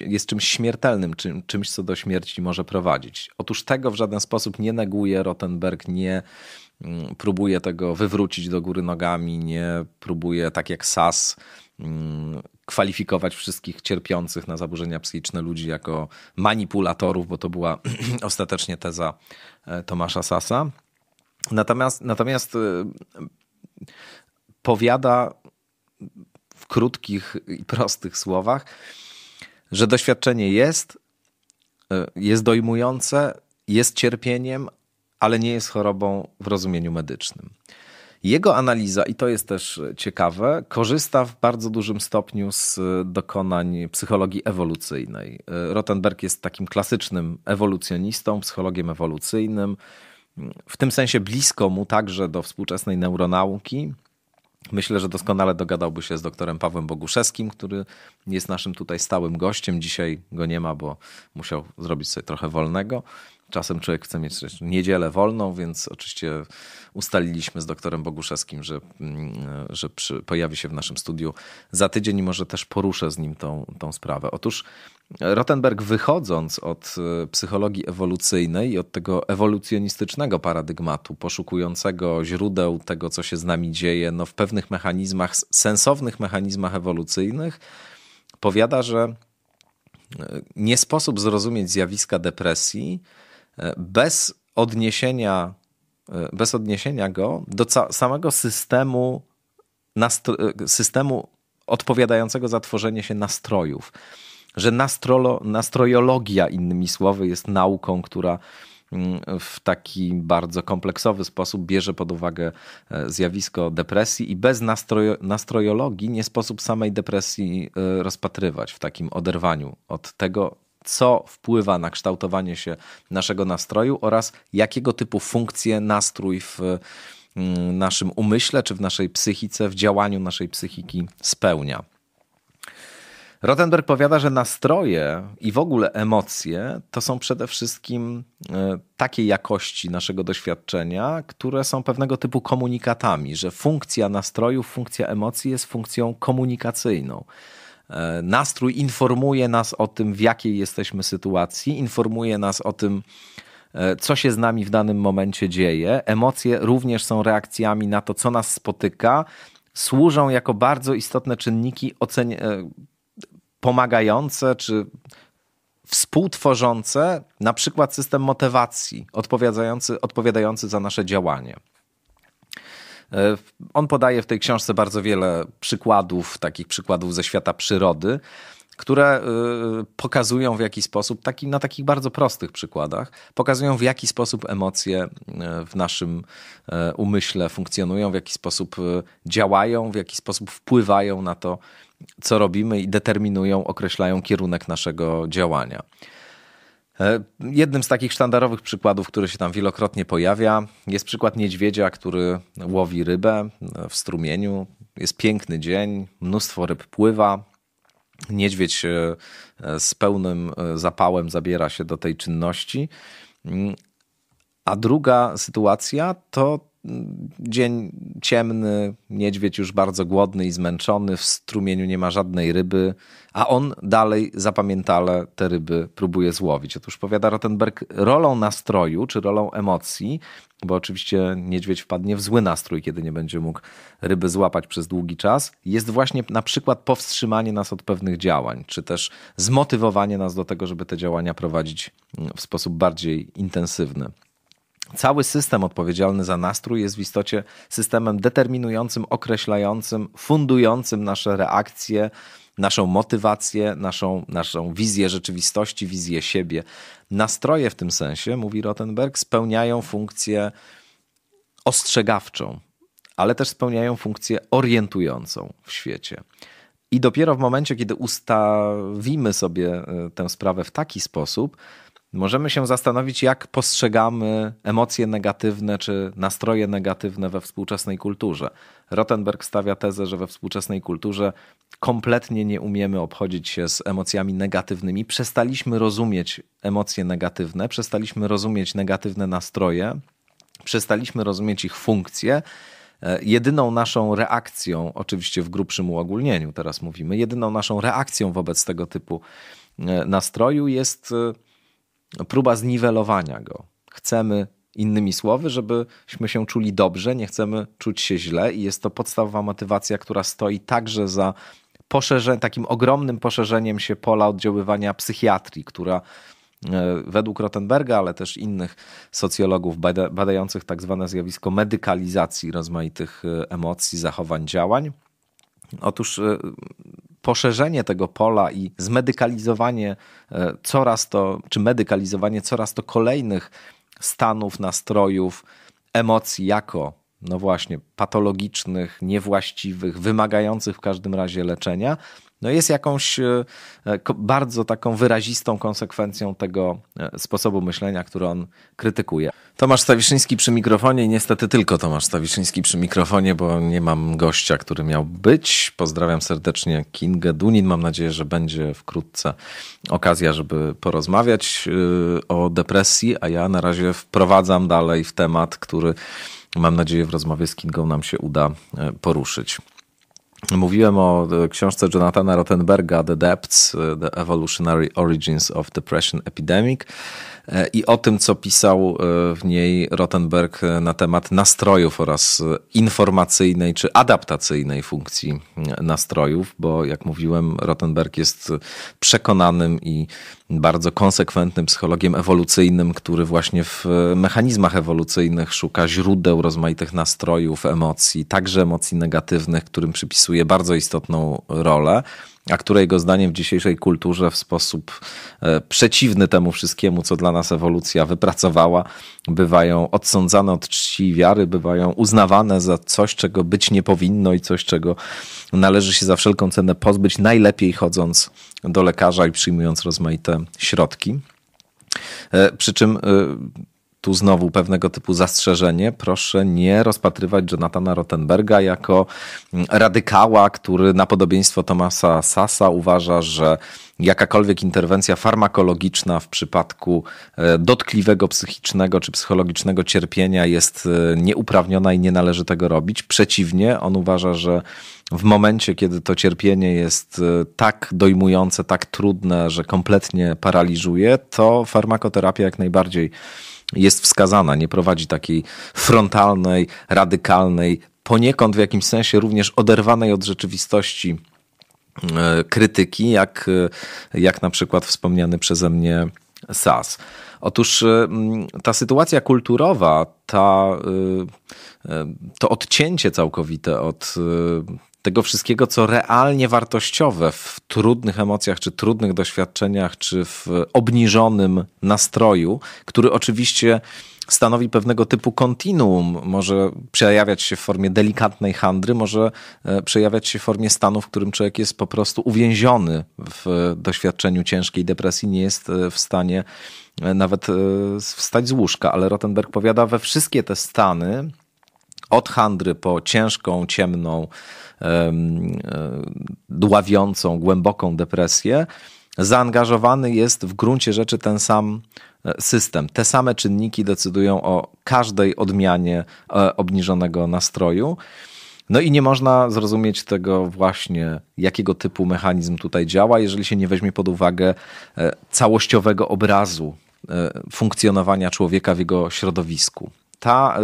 e, jest czymś śmiertelnym, czym, czymś, co do śmierci może prowadzić. Otóż tego w żaden sposób nie neguje Rottenberg, nie mm, próbuje tego wywrócić do góry nogami, nie próbuje tak jak SAS mm, kwalifikować wszystkich cierpiących na zaburzenia psychiczne ludzi jako manipulatorów, bo to była ostatecznie teza Tomasza Sasa. Natomiast, natomiast powiada w krótkich i prostych słowach, że doświadczenie jest, e, jest dojmujące, jest cierpieniem, ale nie jest chorobą w rozumieniu medycznym. Jego analiza, i to jest też ciekawe, korzysta w bardzo dużym stopniu z e, dokonań psychologii ewolucyjnej. E, Rottenberg jest takim klasycznym ewolucjonistą, psychologiem ewolucyjnym, w tym sensie blisko mu także do współczesnej neuronauki, Myślę, że doskonale dogadałby się z doktorem Pawłem Boguszewskim, który jest naszym tutaj stałym gościem. Dzisiaj go nie ma, bo musiał zrobić sobie trochę wolnego czasem człowiek chce mieć niedzielę wolną, więc oczywiście ustaliliśmy z doktorem Boguszewskim, że, mm, że przy, pojawi się w naszym studiu za tydzień i może też poruszę z nim tą, tą sprawę. Otóż Rottenberg wychodząc od e, psychologii ewolucyjnej i od tego ewolucjonistycznego paradygmatu, poszukującego źródeł tego, co się z nami dzieje, no w pewnych mechanizmach, sensownych mechanizmach ewolucyjnych, powiada, że e, nie sposób zrozumieć zjawiska depresji E, bez odniesienia, e, bez odniesienia go do samego systemu, e, systemu odpowiadającego za tworzenie się nastrojów. Że nastrolo, nastrojologia, innymi słowy, jest nauką, która mm, w taki bardzo kompleksowy sposób bierze pod uwagę zjawisko depresji i bez nastroj, nastrojologii nie sposób samej depresji rozpatrywać w takim oderwaniu od tego, co wpływa na kształtowanie się naszego nastroju oraz jakiego typu funkcje nastrój w mm, naszym umyśle czy w naszej psychice, w działaniu naszej psychiki spełnia. Rottenberg powiada, że nastroje i w ogóle emocje to są przede wszystkim e, takie jakości naszego doświadczenia, które są pewnego typu komunikatami, że funkcja nastroju, funkcja emocji jest funkcją komunikacyjną. E, nastrój informuje nas o tym, w jakiej jesteśmy sytuacji, informuje nas o tym, e, co się z nami w danym momencie dzieje. Emocje również są reakcjami na to, co nas spotyka. Służą jako bardzo istotne czynniki e, pomagające czy współtworzące na przykład system motywacji odpowiadający, odpowiadający za nasze działanie. E, on podaje w tej książce bardzo wiele przykładów, takich przykładów ze świata przyrody, które e, pokazują w jaki sposób, taki, na takich bardzo prostych przykładach, pokazują w jaki sposób emocje e, w naszym umyśle funkcjonują, w jaki sposób działają, w jaki sposób wpływają na to, co robimy i determinują, określają kierunek naszego działania. E, jednym z takich sztandarowych przykładów, który się tam wielokrotnie pojawia, jest przykład niedźwiedzia, który łowi rybę e, w strumieniu. Jest piękny dzień, mnóstwo ryb pływa. Niedźwiedź e, z pełnym zapałem zabiera się do tej czynności. Mm, a druga sytuacja to dzień ciemny, niedźwiedź już bardzo głodny i zmęczony, w strumieniu nie ma żadnej ryby, a on dalej zapamiętale te ryby próbuje złowić. Otóż powiada Rottenberg, rolą nastroju czy rolą emocji, bo oczywiście niedźwiedź wpadnie w zły nastrój, kiedy nie będzie mógł ryby złapać przez długi czas, jest właśnie na przykład powstrzymanie nas od pewnych działań, czy też zmotywowanie nas do tego, żeby te działania prowadzić w sposób bardziej intensywny. Cały system odpowiedzialny za nastrój jest w istocie systemem determinującym, określającym, fundującym nasze reakcje, naszą motywację, naszą, naszą wizję rzeczywistości, wizję siebie. Nastroje w tym sensie, mówi Rottenberg, spełniają funkcję ostrzegawczą, ale też spełniają funkcję orientującą w świecie. I dopiero w momencie, kiedy ustawimy sobie e, tę sprawę w taki sposób, możemy się zastanowić, jak postrzegamy emocje negatywne czy nastroje negatywne we współczesnej kulturze. Rottenberg stawia tezę, że we współczesnej kulturze kompletnie nie umiemy obchodzić się z emocjami negatywnymi. Przestaliśmy rozumieć emocje negatywne, przestaliśmy rozumieć negatywne nastroje, przestaliśmy rozumieć ich funkcje. E, jedyną naszą reakcją, oczywiście w grubszym uogólnieniu teraz mówimy, jedyną naszą reakcją wobec tego typu e, nastroju jest e, no, próba zniwelowania go. Chcemy, innymi słowy, żebyśmy się czuli dobrze, nie chcemy czuć się źle i jest to podstawowa motywacja, która stoi także za poszerze, takim ogromnym poszerzeniem się pola oddziaływania psychiatrii, która e, według Rottenberga, ale też innych socjologów badających tak zwane zjawisko medykalizacji rozmaitych e, emocji, zachowań, działań. Otóż e, poszerzenie tego pola i zmedykalizowanie e, coraz to, czy medykalizowanie coraz to kolejnych stanów, nastrojów, emocji jako no właśnie patologicznych, niewłaściwych, wymagających w każdym razie leczenia, no jest jakąś e, e, bardzo taką wyrazistą konsekwencją tego e, sposobu myślenia, który on krytykuje. Tomasz Stawiszyński przy mikrofonie i niestety tylko Tomasz Stawiszyński przy mikrofonie, bo nie mam gościa, który miał być. Pozdrawiam serdecznie Kingę Dunin. Mam nadzieję, że będzie wkrótce okazja, żeby porozmawiać o depresji, a ja na razie wprowadzam dalej w temat, który mam nadzieję w rozmowie z Kingą nam się uda poruszyć. Mówiłem o e, książce Jonathana Rottenberga The Depths, e, The Evolutionary Origins of Depression Epidemic. E, i o tym, co pisał e, w niej Rottenberg e, na temat nastrojów oraz informacyjnej czy adaptacyjnej funkcji nastrojów, bo jak mówiłem, Rottenberg jest przekonanym i bardzo konsekwentnym psychologiem ewolucyjnym, który właśnie w mechanizmach ewolucyjnych szuka źródeł rozmaitych nastrojów, emocji, także emocji negatywnych, którym przypisuje bardzo istotną rolę a która jego zdaniem w dzisiejszej kulturze w sposób e, przeciwny temu wszystkiemu, co dla nas ewolucja wypracowała, bywają odsądzane od czci i wiary, bywają uznawane za coś, czego być nie powinno i coś, czego należy się za wszelką cenę pozbyć, najlepiej chodząc do lekarza i przyjmując rozmaite środki. E, przy czym e, tu znowu pewnego typu zastrzeżenie. Proszę nie rozpatrywać Jonathana Rottenberga jako mm, radykała, który na podobieństwo Tomasa Sasa uważa, że jakakolwiek interwencja farmakologiczna w przypadku e, dotkliwego psychicznego czy psychologicznego cierpienia jest e, nieuprawniona i nie należy tego robić. Przeciwnie, on uważa, że w momencie, kiedy to cierpienie jest e, tak dojmujące, tak trudne, że kompletnie paraliżuje, to farmakoterapia jak najbardziej jest wskazana, nie prowadzi takiej frontalnej, radykalnej, poniekąd w jakimś sensie również oderwanej od rzeczywistości e, krytyki, jak, e, jak na przykład wspomniany przeze mnie SAS. Otóż e, ta sytuacja kulturowa, ta, to odcięcie całkowite od tego wszystkiego, co realnie wartościowe w trudnych emocjach, czy trudnych doświadczeniach, czy w obniżonym nastroju, który oczywiście stanowi pewnego typu kontinuum. Może przejawiać się w formie delikatnej handry, może e, przejawiać się w formie stanu, w którym człowiek jest po prostu uwięziony w doświadczeniu ciężkiej depresji, nie jest e, w stanie e, nawet wstać z łóżka. Ale Rottenberg powiada, we wszystkie te stany, od handry po ciężką, ciemną, E, dławiącą, głęboką depresję, zaangażowany jest w gruncie rzeczy ten sam e, system. Te same czynniki decydują o każdej odmianie e, obniżonego nastroju. No i nie można zrozumieć tego właśnie, jakiego typu mechanizm tutaj działa, jeżeli się nie weźmie pod uwagę całościowego obrazu funkcjonowania człowieka w jego środowisku. Ta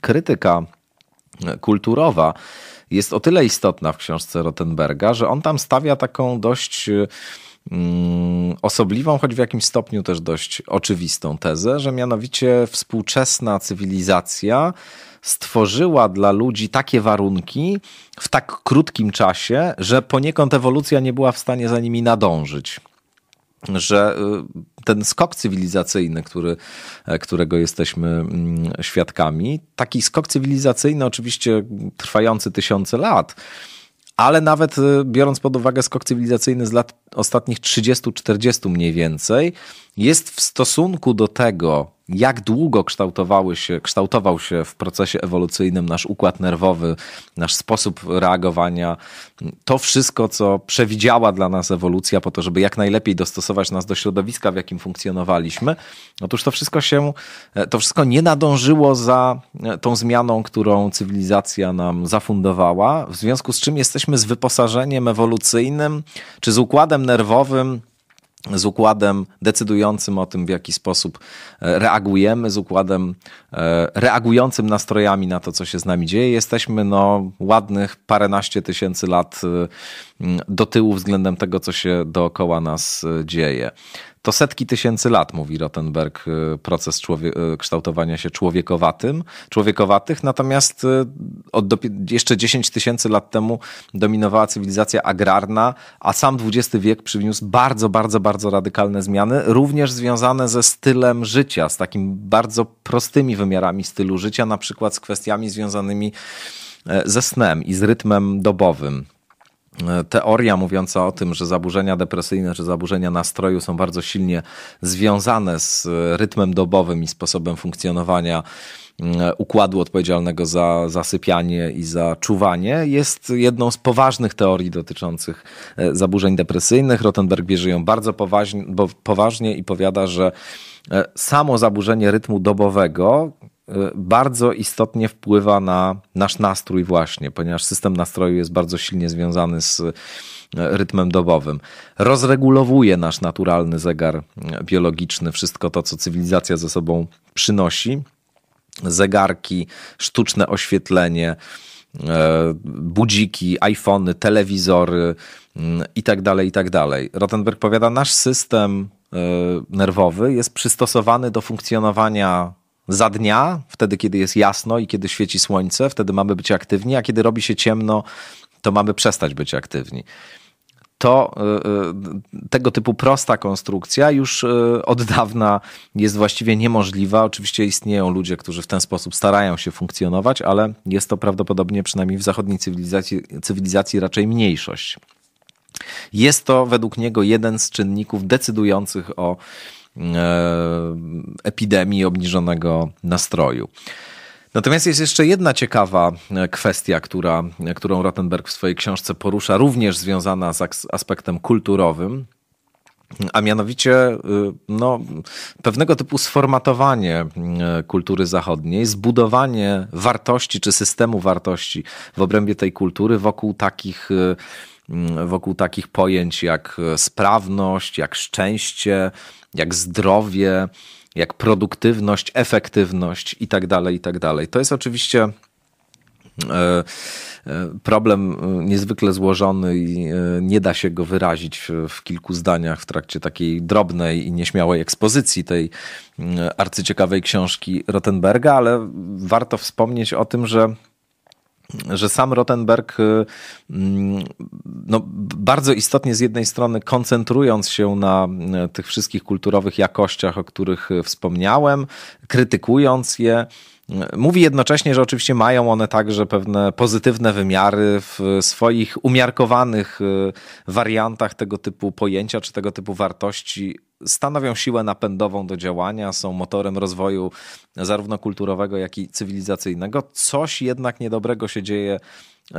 krytyka kulturowa jest o tyle istotna w książce Rottenberga, że on tam stawia taką dość y, mm, osobliwą, choć w jakimś stopniu też dość oczywistą tezę, że mianowicie współczesna cywilizacja stworzyła dla ludzi takie warunki w tak krótkim czasie, że poniekąd ewolucja nie była w stanie za nimi nadążyć że y, ten skok cywilizacyjny, który, e, którego jesteśmy mm, świadkami, taki skok cywilizacyjny oczywiście trwający tysiące lat, ale nawet e, biorąc pod uwagę skok cywilizacyjny z lat ostatnich 30-40 mniej więcej, jest w stosunku do tego, jak długo kształtowały się, kształtował się w procesie ewolucyjnym nasz układ nerwowy, nasz sposób reagowania, to wszystko, co przewidziała dla nas ewolucja, po to, żeby jak najlepiej dostosować nas do środowiska, w jakim funkcjonowaliśmy. Otóż to wszystko się, to wszystko nie nadążyło za tą zmianą, którą cywilizacja nam zafundowała, w związku z czym jesteśmy z wyposażeniem ewolucyjnym czy z układem nerwowym z układem decydującym o tym, w jaki sposób e, reagujemy, z układem e, reagującym nastrojami na to, co się z nami dzieje. Jesteśmy no, ładnych paręnaście tysięcy lat e, do tyłu względem tego, co się dookoła nas dzieje. To setki tysięcy lat, mówi Rottenberg, y, proces y, kształtowania się człowiekowatym, człowiekowatych, natomiast y, jeszcze 10 tysięcy lat temu dominowała cywilizacja agrarna, a sam XX wiek przyniósł bardzo, bardzo, bardzo radykalne zmiany, również związane ze stylem życia, z takim bardzo prostymi wymiarami stylu życia, na przykład z kwestiami związanymi e, ze snem i z rytmem dobowym teoria mówiąca o tym, że zaburzenia depresyjne czy zaburzenia nastroju są bardzo silnie związane z rytmem dobowym i sposobem funkcjonowania mm, układu odpowiedzialnego za zasypianie i za czuwanie, jest jedną z poważnych teorii dotyczących e, zaburzeń depresyjnych. Rottenberg bierze ją bardzo poważnie, poważnie i powiada, że e, samo zaburzenie rytmu dobowego, E, bardzo istotnie wpływa na nasz nastrój właśnie, ponieważ system nastroju jest bardzo silnie związany z e, rytmem dobowym. Rozregulowuje nasz naturalny zegar e, biologiczny, wszystko to, co cywilizacja ze sobą przynosi. Zegarki, sztuczne oświetlenie, budziki, iPhony, telewizory itd. Mm, itd. Tak tak Rottenberg powiada, nasz system nerwowy jest przystosowany do funkcjonowania za dnia, wtedy kiedy jest jasno i kiedy świeci słońce, wtedy mamy być aktywni, a kiedy robi się ciemno, to mamy przestać być aktywni. To e, e, tego typu prosta konstrukcja już e, od dawna jest właściwie niemożliwa. Oczywiście istnieją ludzie, którzy w ten sposób starają się funkcjonować, ale jest to prawdopodobnie przynajmniej w zachodniej cywilizacji, cywilizacji raczej mniejszość. Jest to według niego jeden z czynników decydujących o E, epidemii, obniżonego nastroju. Natomiast jest jeszcze jedna ciekawa e, kwestia, która, którą Rottenberg w swojej książce porusza, również związana z aspektem kulturowym, a mianowicie e, no, pewnego typu sformatowanie kultury zachodniej, zbudowanie wartości czy systemu wartości w obrębie tej kultury wokół takich Mm, wokół takich pojęć jak e, sprawność, jak szczęście, jak zdrowie, jak produktywność, efektywność itd. Tak itd. Tak to jest oczywiście e, e, problem niezwykle złożony i nie da się go wyrazić w kilku zdaniach w trakcie takiej drobnej i nieśmiałej ekspozycji tej mm, arcyciekawej książki Rotenberga, ale warto wspomnieć o tym, że że sam Rottenberg y, mm, no, bardzo istotnie z jednej strony koncentrując się na y, tych wszystkich kulturowych jakościach, o których y, wspomniałem, krytykując je, Mówi jednocześnie, że oczywiście mają one także pewne pozytywne wymiary w swoich umiarkowanych wariantach tego typu pojęcia czy tego typu wartości stanowią siłę napędową do działania, są motorem rozwoju zarówno kulturowego, jak i cywilizacyjnego. Coś jednak niedobrego się dzieje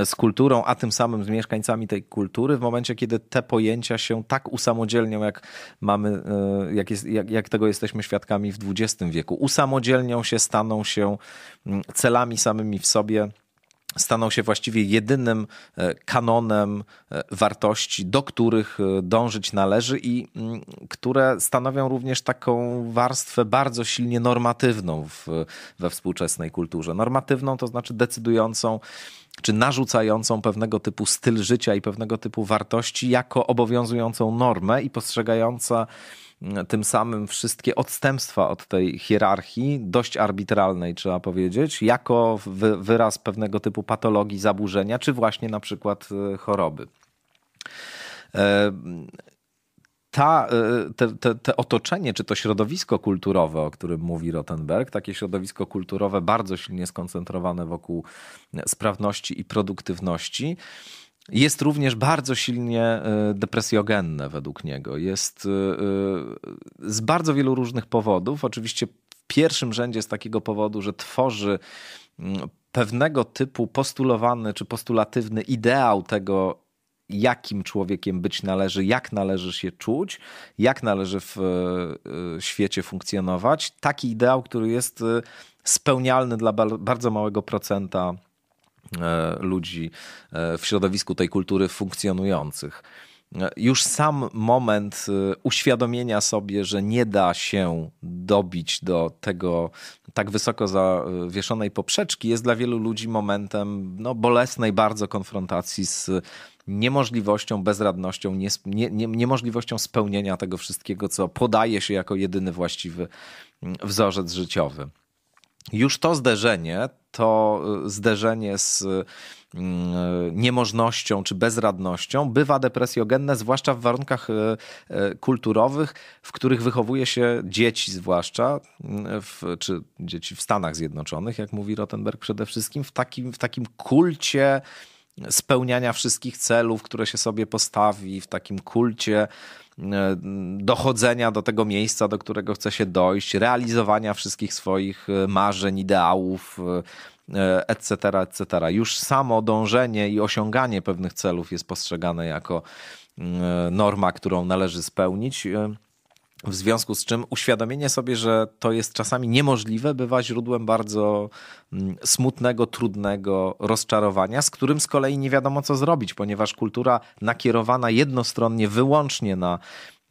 z kulturą, a tym samym z mieszkańcami tej kultury, w momencie, kiedy te pojęcia się tak usamodzielnią, jak, mamy, e, jak, jest, jak, jak tego jesteśmy świadkami w XX wieku. Usamodzielnią się, staną się mm, celami samymi w sobie stanął się właściwie jedynym e, kanonem e, wartości, do których e, dążyć należy i mm, które stanowią również taką warstwę bardzo silnie normatywną w, we współczesnej kulturze. Normatywną to znaczy decydującą czy narzucającą pewnego typu styl życia i pewnego typu wartości jako obowiązującą normę i postrzegająca tym samym wszystkie odstępstwa od tej hierarchii, dość arbitralnej trzeba powiedzieć, jako wyraz pewnego typu patologii, zaburzenia, czy właśnie na przykład e, choroby e, ta, e, te, te, te, otoczenie, czy to środowisko kulturowe, o którym mówi Rottenberg, takie środowisko kulturowe bardzo silnie skoncentrowane wokół sprawności i produktywności, jest również bardzo silnie e, depresjogenne według niego. Jest e, e, z bardzo wielu różnych powodów. Oczywiście w pierwszym rzędzie z takiego powodu, że tworzy mm, pewnego typu postulowany czy postulatywny ideał tego, jakim człowiekiem być należy, jak należy się czuć, jak należy w świecie funkcjonować. Taki ideał, który jest spełnialny dla bardzo małego procenta E, ludzi e, w środowisku tej kultury funkcjonujących. Już sam moment e, uświadomienia sobie, że nie da się dobić do tego tak wysoko zawieszonej poprzeczki, jest dla wielu ludzi momentem no, bolesnej bardzo konfrontacji z niemożliwością, bezradnością, nie, nie, niemożliwością spełnienia tego wszystkiego, co podaje się jako jedyny właściwy mm, wzorzec życiowy już to zderzenie, to y, zderzenie z y, niemożnością czy bezradnością bywa depresjogenne, zwłaszcza w warunkach y, kulturowych, w których wychowuje się dzieci, zwłaszcza, w, czy dzieci w Stanach Zjednoczonych, jak mówi Rottenberg przede wszystkim, w takim, w takim kulcie spełniania wszystkich celów, które się sobie postawi, w takim kulcie E, dochodzenia do tego miejsca, do którego chce się dojść, realizowania wszystkich swoich e, marzeń, ideałów, etc., e, etc. Już samo dążenie i osiąganie pewnych celów jest postrzegane jako mm, norma, którą należy spełnić. W związku z czym uświadomienie sobie, że to jest czasami niemożliwe, bywa źródłem bardzo mm, smutnego, trudnego rozczarowania, z którym z kolei nie wiadomo co zrobić, ponieważ kultura nakierowana jednostronnie wyłącznie na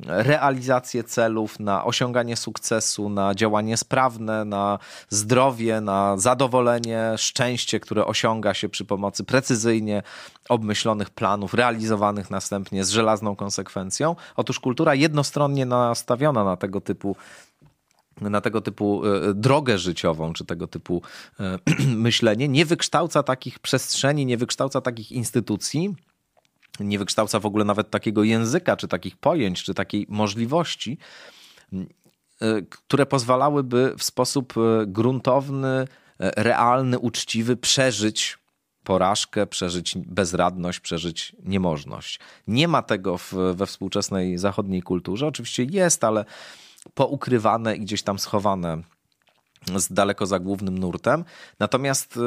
realizację celów, na osiąganie sukcesu, na działanie sprawne, na zdrowie, na zadowolenie, szczęście, które osiąga się przy pomocy precyzyjnie obmyślonych planów, realizowanych następnie z żelazną konsekwencją. Otóż kultura jednostronnie nastawiona na tego typu na tego typu e, drogę życiową, czy tego typu e, myślenie, nie wykształca takich przestrzeni, nie wykształca takich instytucji, nie wykształca w ogóle nawet takiego języka, czy takich pojęć, czy takiej możliwości, mm, e, które pozwalałyby w sposób e, gruntowny, e, realny, uczciwy przeżyć porażkę, przeżyć bezradność, przeżyć niemożność. Nie ma tego w, we współczesnej zachodniej kulturze. Oczywiście jest, ale poukrywane i gdzieś tam schowane z daleko za głównym nurtem. Natomiast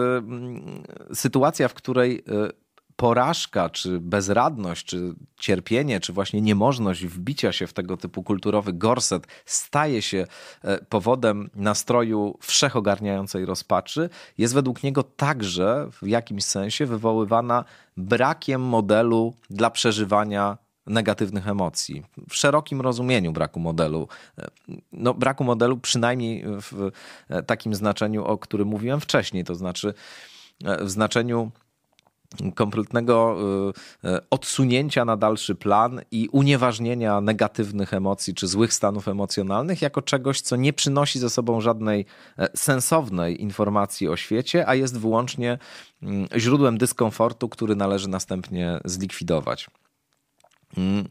y, sytuacja, w której y, porażka, czy bezradność, czy cierpienie, czy właśnie niemożność wbicia się w tego typu kulturowy gorset staje się e, powodem nastroju wszechogarniającej rozpaczy, jest według niego także w jakimś sensie wywoływana brakiem modelu dla przeżywania negatywnych emocji. W szerokim rozumieniu braku modelu. E, no, braku modelu przynajmniej w takim znaczeniu, o którym mówiłem wcześniej, to znaczy e, w znaczeniu kompletnego y, y, odsunięcia na dalszy plan i unieważnienia negatywnych emocji czy złych stanów emocjonalnych jako czegoś, co nie przynosi ze sobą żadnej e, sensownej informacji o świecie, a jest wyłącznie mm, źródłem dyskomfortu, który należy następnie zlikwidować. Mm,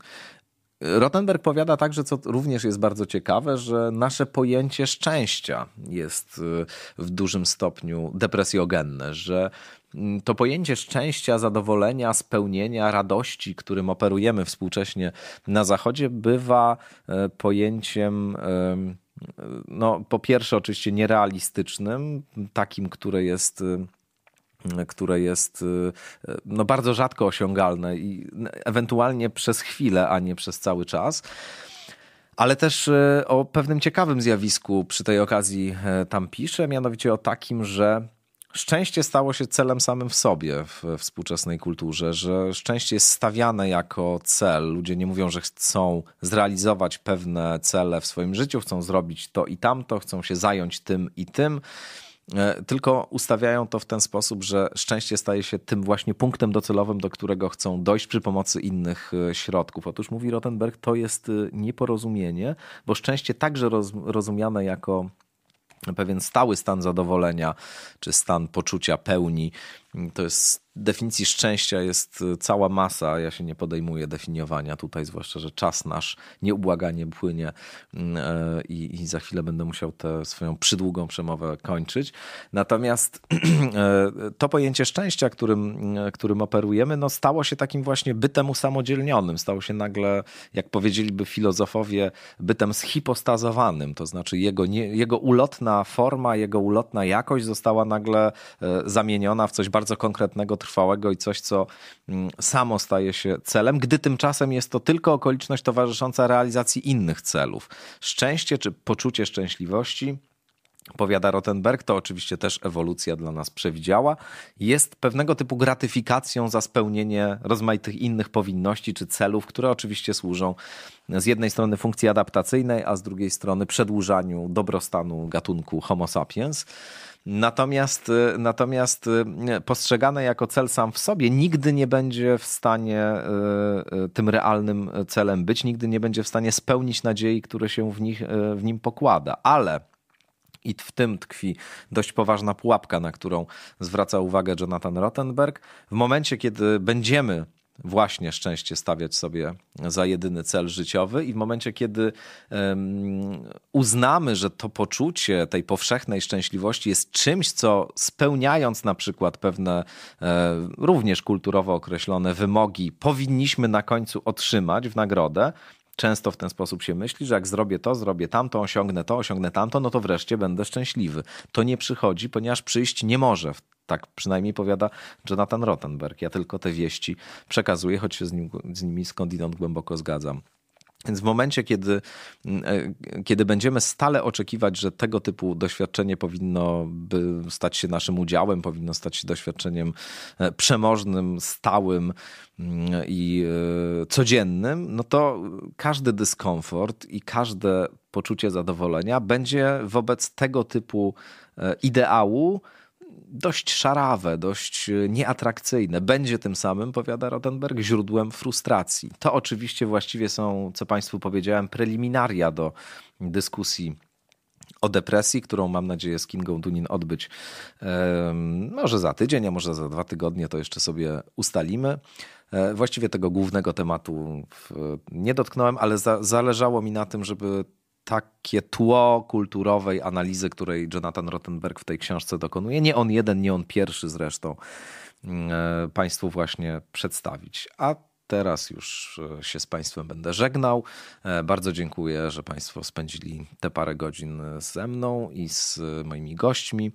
Rottenberg powiada także, co również jest bardzo ciekawe, że nasze pojęcie szczęścia jest y, w dużym stopniu depresjogenne, że Mm, to pojęcie szczęścia, zadowolenia, spełnienia, radości, którym operujemy współcześnie na Zachodzie, bywa e, pojęciem no, po pierwsze, oczywiście nierealistycznym, takim, które jest e, które jest e, no, bardzo rzadko osiągalne i ewentualnie przez chwilę, a nie przez cały czas. Ale też o pewnym ciekawym zjawisku przy tej okazji tam piszę, mianowicie o takim, że szczęście stało się celem samym w sobie w współczesnej kulturze, że szczęście jest stawiane jako cel. Ludzie nie mówią, że chcą zrealizować pewne cele w swoim życiu, chcą zrobić to i tamto, chcą się zająć tym i tym. E, tylko ustawiają to w ten sposób, że szczęście staje się tym właśnie punktem docelowym, do którego chcą dojść przy pomocy innych e, środków. Otóż mówi Rottenberg, to jest e, nieporozumienie, bo szczęście także rozumiane jako pewien stały stan zadowolenia czy stan poczucia pełni. To jest Definicji szczęścia jest y, cała masa. Ja się nie podejmuję definiowania tutaj, zwłaszcza, że czas nasz nieubłaganie płynie mm, e, i, i za chwilę będę musiał tę swoją przydługą przemowę kończyć. Natomiast e, to pojęcie szczęścia, którym, e, którym operujemy, no stało się takim właśnie bytem usamodzielnionym. Stało się nagle, jak powiedzieliby filozofowie, bytem zhipostazowanym. To znaczy jego, nie, jego ulotna forma, jego ulotna jakość została nagle zamieniona w coś bardzo konkretnego, długotrwałego i coś, co mm, samo staje się celem, gdy tymczasem jest to tylko okoliczność towarzysząca realizacji innych celów. Szczęście czy poczucie szczęśliwości powiada Rottenberg, to oczywiście też ewolucja dla nas przewidziała, jest pewnego typu gratyfikacją za spełnienie rozmaitych innych powinności czy celów, które oczywiście służą z jednej strony funkcji adaptacyjnej, a z drugiej strony przedłużaniu dobrostanu gatunku Homo sapiens. Natomiast, y, natomiast y, postrzegane jako cel sam w sobie nigdy nie będzie w stanie y, tym realnym celem być, nigdy nie będzie w stanie spełnić nadziei, które się w, nich, w nim pokłada. Ale i w tym tkwi dość poważna pułapka, na którą zwraca uwagę Jonathan Rottenberg. W momencie, kiedy będziemy właśnie szczęście stawiać sobie za jedyny cel życiowy i w momencie, kiedy uznamy, że to poczucie tej powszechnej szczęśliwości jest czymś, co spełniając na przykład pewne e, również kulturowo określone wymogi, powinniśmy na końcu otrzymać w nagrodę, Często w ten sposób się myśli, że jak zrobię to, zrobię tamto, osiągnę to, osiągnę tamto, no to wreszcie będę szczęśliwy. To nie przychodzi, ponieważ przyjść nie może. Tak przynajmniej powiada Jonathan Rottenberg. Ja tylko te wieści przekazuję, choć się z, nim, z nimi skądinąd głęboko zgadzam. Więc w momencie, kiedy, mm, e, kiedy będziemy stale oczekiwać, że tego typu doświadczenie powinno stać się naszym udziałem, powinno stać się doświadczeniem e, przemożnym, stałym mm, i e, codziennym, no to każdy dyskomfort i każde poczucie zadowolenia będzie wobec tego typu ideału dość szarawe, dość e, nieatrakcyjne. Będzie tym samym, powiada Rodenberg źródłem frustracji. To oczywiście właściwie są, co Państwu powiedziałem, preliminaria do dyskusji o depresji, którą mam nadzieję z Kingą Dunin odbyć może no, za tydzień, a może za dwa tygodnie, to jeszcze sobie ustalimy. E, właściwie tego głównego tematu nie dotknąłem, ale za, zależało mi na tym, żeby takie tło kulturowej analizy, której Jonathan Rottenberg w tej książce dokonuje. Nie on jeden, nie on pierwszy zresztą mm, e, Państwu właśnie przedstawić. A teraz już e, się z Państwem będę żegnał. E, bardzo dziękuję, że Państwo spędzili te parę godzin ze mną i z moimi gośćmi.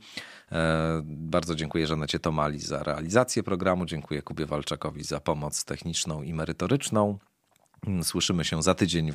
Bardzo dziękuję Żanecie Tomali za realizację programu. Dziękuję Kubie Walczakowi za pomoc techniczną i merytoryczną. Mm, słyszymy się za tydzień.